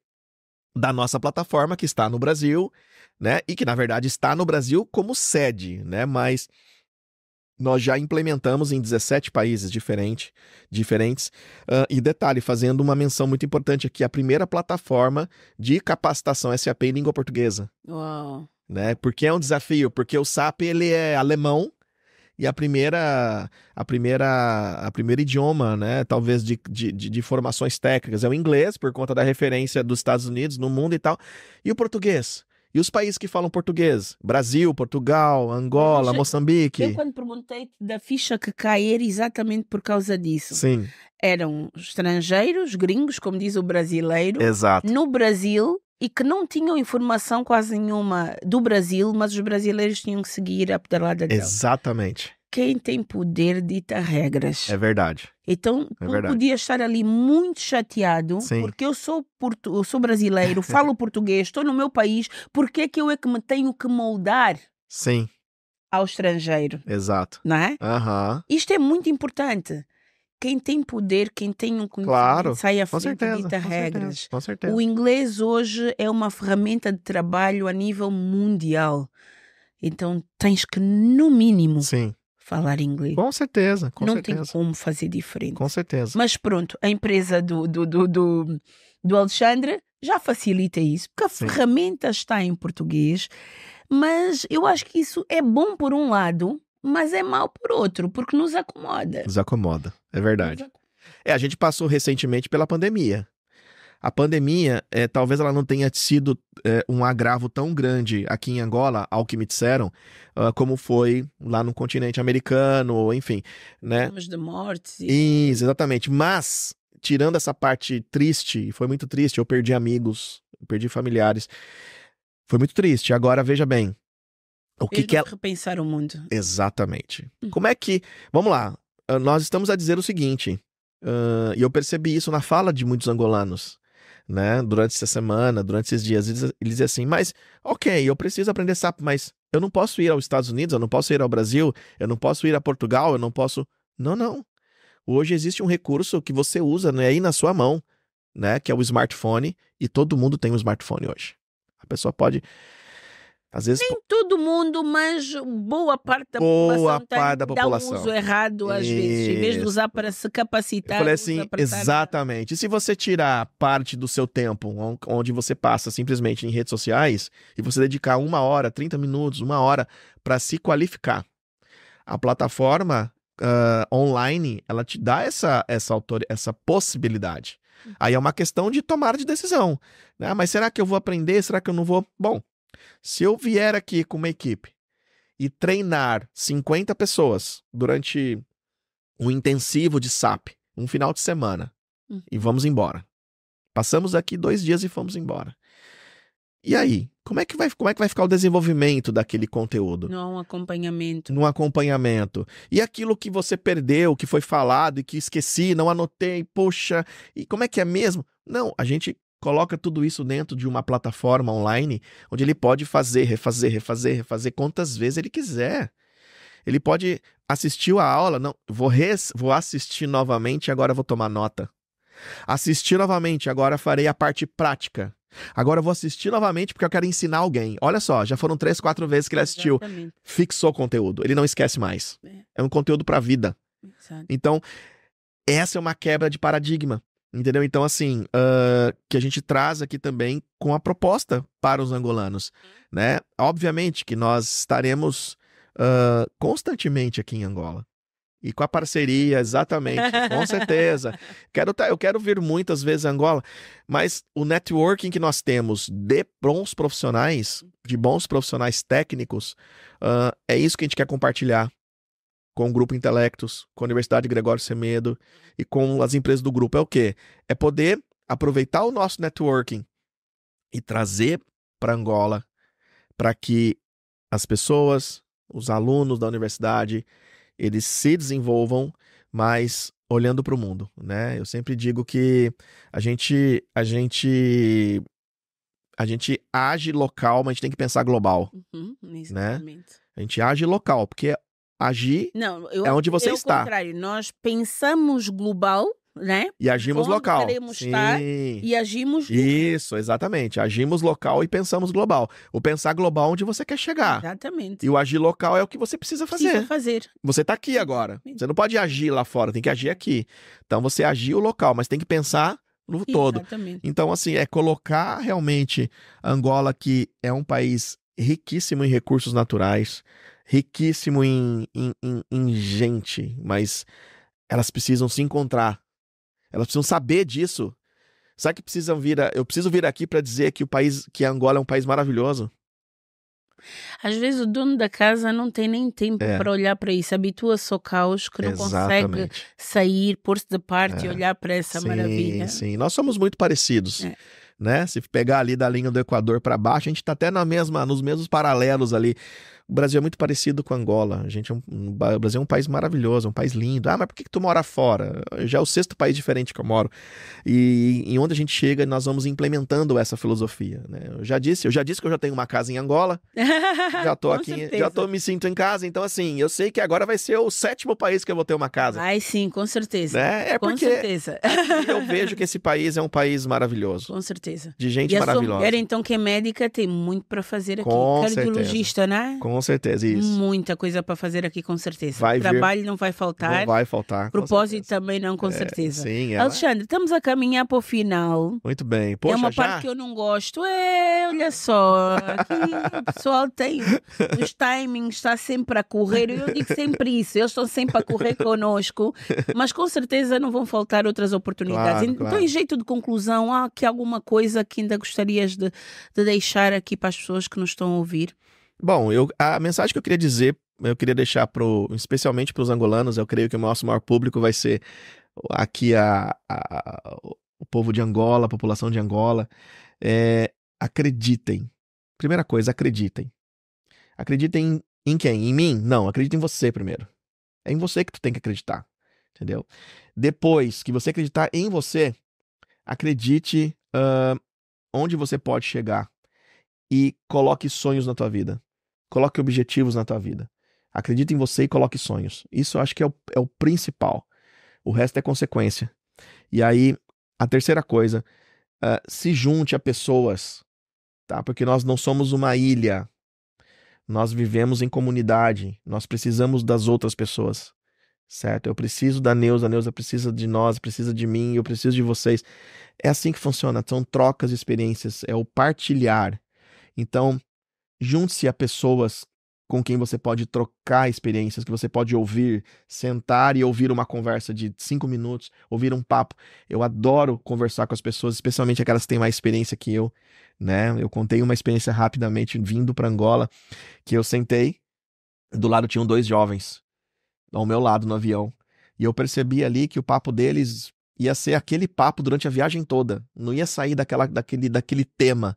da nossa plataforma que está no Brasil, né? E que na verdade está no Brasil como sede, né? Mas nós já implementamos em 17 países diferente, diferentes. Uh, e detalhe, fazendo uma menção muito importante aqui, a primeira plataforma de capacitação SAP em língua portuguesa. Uau! Né? Porque é um desafio, porque o SAP ele é alemão, e a primeira a primeira a primeira idioma, né, talvez de, de, de, formações técnicas é o inglês por conta da referência dos Estados Unidos no mundo e tal, e o português. E os países que falam português? Brasil, Portugal, Angola, eu, Moçambique. Eu quando perguntei da ficha que cair exatamente por causa disso. Sim. Eram estrangeiros, gringos, como diz o brasileiro. Exato. No Brasil, e que não tinham informação quase nenhuma do Brasil, mas os brasileiros tinham que seguir a pedalada dela. Exatamente. Quem tem poder dita regras. É verdade. Então, é verdade. podia estar ali muito chateado, Sim. porque eu sou, portu eu sou brasileiro, falo português, estou no meu país, por é que eu é que me tenho que moldar? Sim ao estrangeiro. Exato. Não é? Uhum. Isto é muito importante quem tem poder, quem tem um conhecimento, claro, sai à frente certeza, dita regras. Certeza, certeza. O inglês hoje é uma ferramenta de trabalho a nível mundial. Então tens que, no mínimo, Sim. falar inglês. Com certeza, com Não certeza. tem como fazer diferente. Com certeza. Mas pronto, a empresa do, do, do, do, do Alexandre já facilita isso, porque a Sim. ferramenta está em português. Mas eu acho que isso é bom por um lado, mas é mal por outro, porque nos acomoda. Nos acomoda. É verdade. É, a gente passou recentemente pela pandemia. A pandemia, é, talvez ela não tenha sido é, um agravo tão grande aqui em Angola, ao que me disseram, uh, como foi lá no continente americano, enfim, né? Temos de mortes. Isso, exatamente. Mas, tirando essa parte triste, foi muito triste, eu perdi amigos, eu perdi familiares. Foi muito triste. Agora, veja bem, o que, que é ela... repensar o mundo. Exatamente. Uhum. Como é que. Vamos lá nós estamos a dizer o seguinte, uh, e eu percebi isso na fala de muitos angolanos, né, durante essa semana, durante esses dias, eles, eles dizem assim, mas, ok, eu preciso aprender SAP, mas eu não posso ir aos Estados Unidos, eu não posso ir ao Brasil, eu não posso ir a Portugal, eu não posso... Não, não. Hoje existe um recurso que você usa né, aí na sua mão, né, que é o smartphone, e todo mundo tem um smartphone hoje. A pessoa pode às vezes, Nem todo mundo, mas boa parte da boa população tá? parte da população. dá um uso errado às Isso. vezes, em vez de usar para se capacitar. Eu falei assim, exatamente. E se você tirar parte do seu tempo, onde você passa simplesmente em redes sociais, e você dedicar uma hora, 30 minutos, uma hora para se qualificar, a plataforma uh, online, ela te dá essa, essa, autor... essa possibilidade. Uhum. Aí é uma questão de tomar de decisão. Né? Ah, mas será que eu vou aprender? Será que eu não vou? Bom, se eu vier aqui com uma equipe e treinar 50 pessoas durante um intensivo de SAP, um final de semana, e uhum. vamos embora. Passamos aqui dois dias e fomos embora. E aí, como é que vai, como é que vai ficar o desenvolvimento daquele conteúdo? Não um acompanhamento. Num acompanhamento. E aquilo que você perdeu, que foi falado e que esqueci, não anotei, poxa, e como é que é mesmo? Não, a gente coloca tudo isso dentro de uma plataforma online onde ele pode fazer, refazer, refazer, refazer quantas vezes ele quiser. Ele pode assistiu a aula, não, vou res, vou assistir novamente, agora vou tomar nota. Assistir novamente, agora farei a parte prática. Agora vou assistir novamente porque eu quero ensinar alguém. Olha só, já foram três, quatro vezes que ele assistiu. Exatamente. Fixou o conteúdo. Ele não esquece mais. É, é um conteúdo para a vida. Exato. Então, essa é uma quebra de paradigma. Entendeu? Então, assim, uh, que a gente traz aqui também com a proposta para os angolanos, uhum. né? Obviamente que nós estaremos uh, constantemente aqui em Angola. E com a parceria, exatamente, com certeza. quero tá, eu quero vir muitas vezes a Angola, mas o networking que nós temos de bons profissionais, de bons profissionais técnicos, uh, é isso que a gente quer compartilhar com o Grupo Intelectos, com a Universidade Gregório Semedo e com as empresas do grupo. É o quê? É poder aproveitar o nosso networking e trazer para Angola para que as pessoas, os alunos da universidade, eles se desenvolvam, mas olhando para o mundo, né? Eu sempre digo que a gente a gente a gente age local, mas a gente tem que pensar global, uhum, né? A gente age local, porque agir Não, eu, é onde você eu está. contrário, nós pensamos global, né? E agimos Onde local. queremos Sim. estar e agimos Isso, exatamente. Agimos local e pensamos global. O pensar global é onde você quer chegar. exatamente. E o agir local é o que você precisa fazer. Precisa fazer. Você está aqui agora. Você não pode agir lá fora, tem que agir aqui. Então você agiu local, mas tem que pensar no todo. Exatamente. Então, assim, é colocar realmente Angola, que é um país riquíssimo em recursos naturais, riquíssimo em, em, em, em gente, mas elas precisam se encontrar. Elas precisam saber disso. Sabe que precisam vir? A... eu preciso vir aqui para dizer que o país, que Angola é um país maravilhoso. Às vezes o dono da casa não tem nem tempo é. para olhar para isso, habitua só ao caos que não Exatamente. consegue sair, pôr-se de parte é. e olhar para essa sim, maravilha. Sim, nós somos muito parecidos. É. Né? Se pegar ali da linha do Equador para baixo, a gente está até na mesma, nos mesmos paralelos ali. O Brasil é muito parecido com Angola. A gente é um, o Brasil é um país maravilhoso, um país lindo. Ah, mas por que, que tu mora fora? Já é o sexto país diferente que eu moro. E em onde a gente chega, nós vamos implementando essa filosofia. Né? Eu já disse, eu já disse que eu já tenho uma casa em Angola. já tô aqui, certeza. já tô me sinto em casa. Então, assim, eu sei que agora vai ser o sétimo país que eu vou ter uma casa. Ai, sim, com certeza. Né? É com porque certeza. eu vejo que esse país é um país maravilhoso. Com certeza. De gente e maravilhosa. A sua mulher, então, que é médica, tem muito para fazer aqui. Com Cardiologista, certeza. né? Com com certeza, isso. Muita coisa para fazer aqui, com certeza. Vai Trabalho vir... não vai faltar. Não vai faltar. Propósito também não, com é, certeza. Sim, é. Alexandre, estamos a caminhar para o final. Muito bem. Poxa, é uma já? parte que eu não gosto. É, olha só. o pessoal tem os timings, está sempre a correr. Eu digo sempre isso. Eles estão sempre a correr conosco. Mas com certeza não vão faltar outras oportunidades. Claro, então, claro. em jeito de conclusão, há aqui alguma coisa que ainda gostarias de, de deixar aqui para as pessoas que nos estão a ouvir? Bom, eu, a mensagem que eu queria dizer, eu queria deixar pro, especialmente para os angolanos, eu creio que o nosso maior público vai ser aqui a, a, o povo de Angola, a população de Angola. É, acreditem. Primeira coisa, acreditem. Acreditem em quem? Em mim? Não, Acreditem em você primeiro. É em você que tu tem que acreditar, entendeu? Depois que você acreditar em você, acredite uh, onde você pode chegar e coloque sonhos na tua vida. Coloque objetivos na tua vida. Acredite em você e coloque sonhos. Isso eu acho que é o, é o principal. O resto é consequência. E aí, a terceira coisa, uh, se junte a pessoas, tá? Porque nós não somos uma ilha. Nós vivemos em comunidade. Nós precisamos das outras pessoas, certo? Eu preciso da Neuza, a Neuza precisa de nós, precisa de mim, eu preciso de vocês. É assim que funciona. São trocas de experiências, é o partilhar. Então, junte-se a pessoas com quem você pode trocar experiências, que você pode ouvir, sentar e ouvir uma conversa de cinco minutos, ouvir um papo. Eu adoro conversar com as pessoas, especialmente aquelas que têm mais experiência que eu, né? Eu contei uma experiência rapidamente vindo para Angola, que eu sentei, do lado tinham dois jovens ao meu lado no avião, e eu percebi ali que o papo deles ia ser aquele papo durante a viagem toda, não ia sair daquela, daquele, daquele tema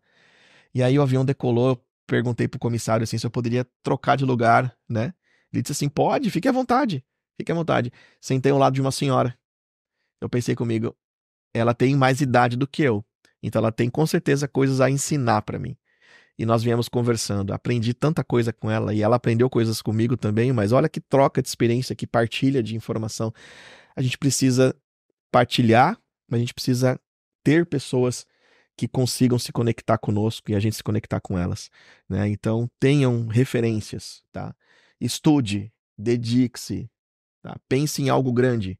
e aí o avião decolou, eu perguntei pro comissário assim se eu poderia trocar de lugar, né? Ele disse assim: "Pode, fique à vontade. Fique à vontade". Sentei ao lado de uma senhora. Eu pensei comigo, ela tem mais idade do que eu, então ela tem com certeza coisas a ensinar para mim. E nós viemos conversando, aprendi tanta coisa com ela e ela aprendeu coisas comigo também, mas olha que troca de experiência, que partilha de informação. A gente precisa partilhar, mas a gente precisa ter pessoas que consigam se conectar conosco e a gente se conectar com elas. Né? Então, tenham referências, tá? Estude, dedique-se, tá? pense em algo grande.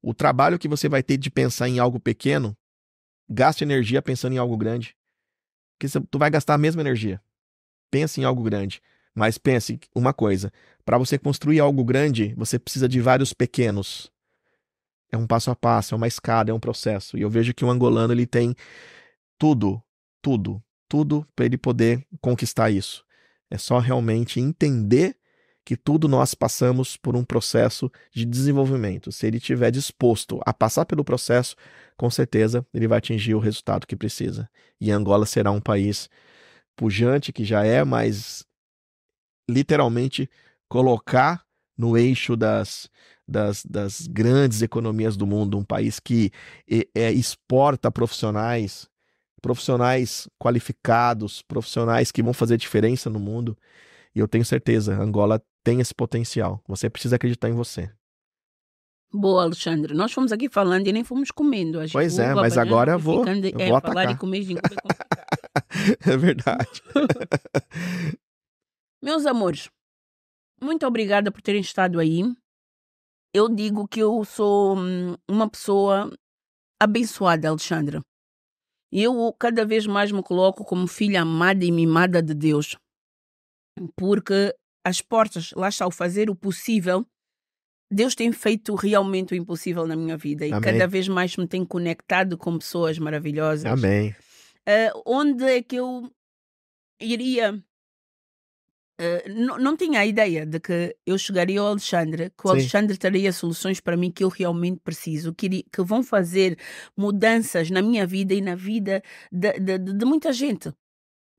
O trabalho que você vai ter de pensar em algo pequeno, gaste energia pensando em algo grande. Porque você, tu vai gastar a mesma energia. Pense em algo grande. Mas pense uma coisa: para você construir algo grande, você precisa de vários pequenos. É um passo a passo, é uma escada, é um processo. E eu vejo que o angolano ele tem tudo, tudo, tudo para ele poder conquistar isso. É só realmente entender que tudo nós passamos por um processo de desenvolvimento. Se ele estiver disposto a passar pelo processo, com certeza ele vai atingir o resultado que precisa. E Angola será um país pujante que já é, mas literalmente colocar no eixo das, das, das grandes economias do mundo, um país que é, exporta profissionais profissionais qualificados, profissionais que vão fazer diferença no mundo. E eu tenho certeza, Angola tem esse potencial. Você precisa acreditar em você. Boa, Alexandre. Nós fomos aqui falando e nem fomos comendo. pois é, mas agora eu vou, ficando, eu é, vou atacar. Falar e comer novo. é verdade. Meus amores, muito obrigada por terem estado aí. Eu digo que eu sou hum, uma pessoa abençoada, Alexandre. E eu cada vez mais me coloco como filha amada e mimada de Deus. Porque as portas, lá está, o fazer o possível, Deus tem feito realmente o impossível na minha vida. E Amém. cada vez mais me tem conectado com pessoas maravilhosas. Amém. Uh, onde é que eu iria ah, não, tinha a ideia de que eu chegaria ao Alexandre, que o Sim. Alexandre traria soluções para mim que eu realmente preciso, que, que vão fazer mudanças na minha vida e na vida de, de, de muita gente.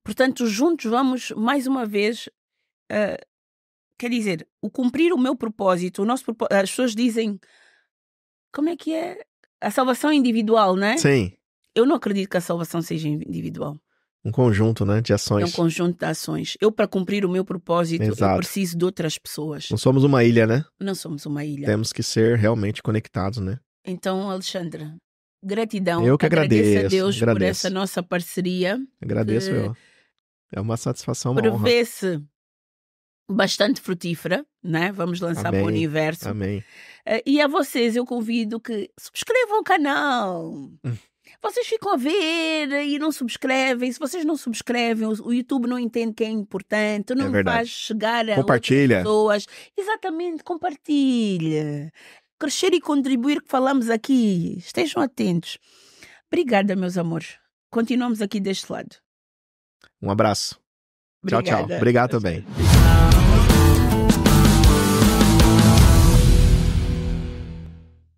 Portanto, juntos vamos, mais uma vez, uh, quer dizer, o cumprir o meu propósito, o nosso propósito, as pessoas dizem, como é que é? A salvação individual, não é? Sim. Eu não acredito que a salvação seja individual um conjunto, né, de ações. É um conjunto de ações. Eu, para cumprir o meu propósito, Exato. eu preciso de outras pessoas. Não somos uma ilha, né? Não somos uma ilha. Temos que ser realmente conectados, né? Então, Alexandra, gratidão. Eu que agradeço. agradeço a Deus agradeço. por essa nossa parceria. Agradeço eh, eu. É uma satisfação, uma honra. Prevê-se bastante frutífera, né? Vamos lançar para o universo. Amém. Eh, e a vocês eu convido que subscrevam o canal. Hum vocês ficam a ver e não subscrevem. Se vocês não subscrevem, o YouTube não entende que é importante, é não é faz chegar a compartilha. pessoas. Exatamente, compartilha. Crescer e contribuir que falamos aqui. Estejam atentos. Obrigada, meus amores. Continuamos aqui deste lado. Um abraço. Obrigada. Tchau, tchau. Obrigado também.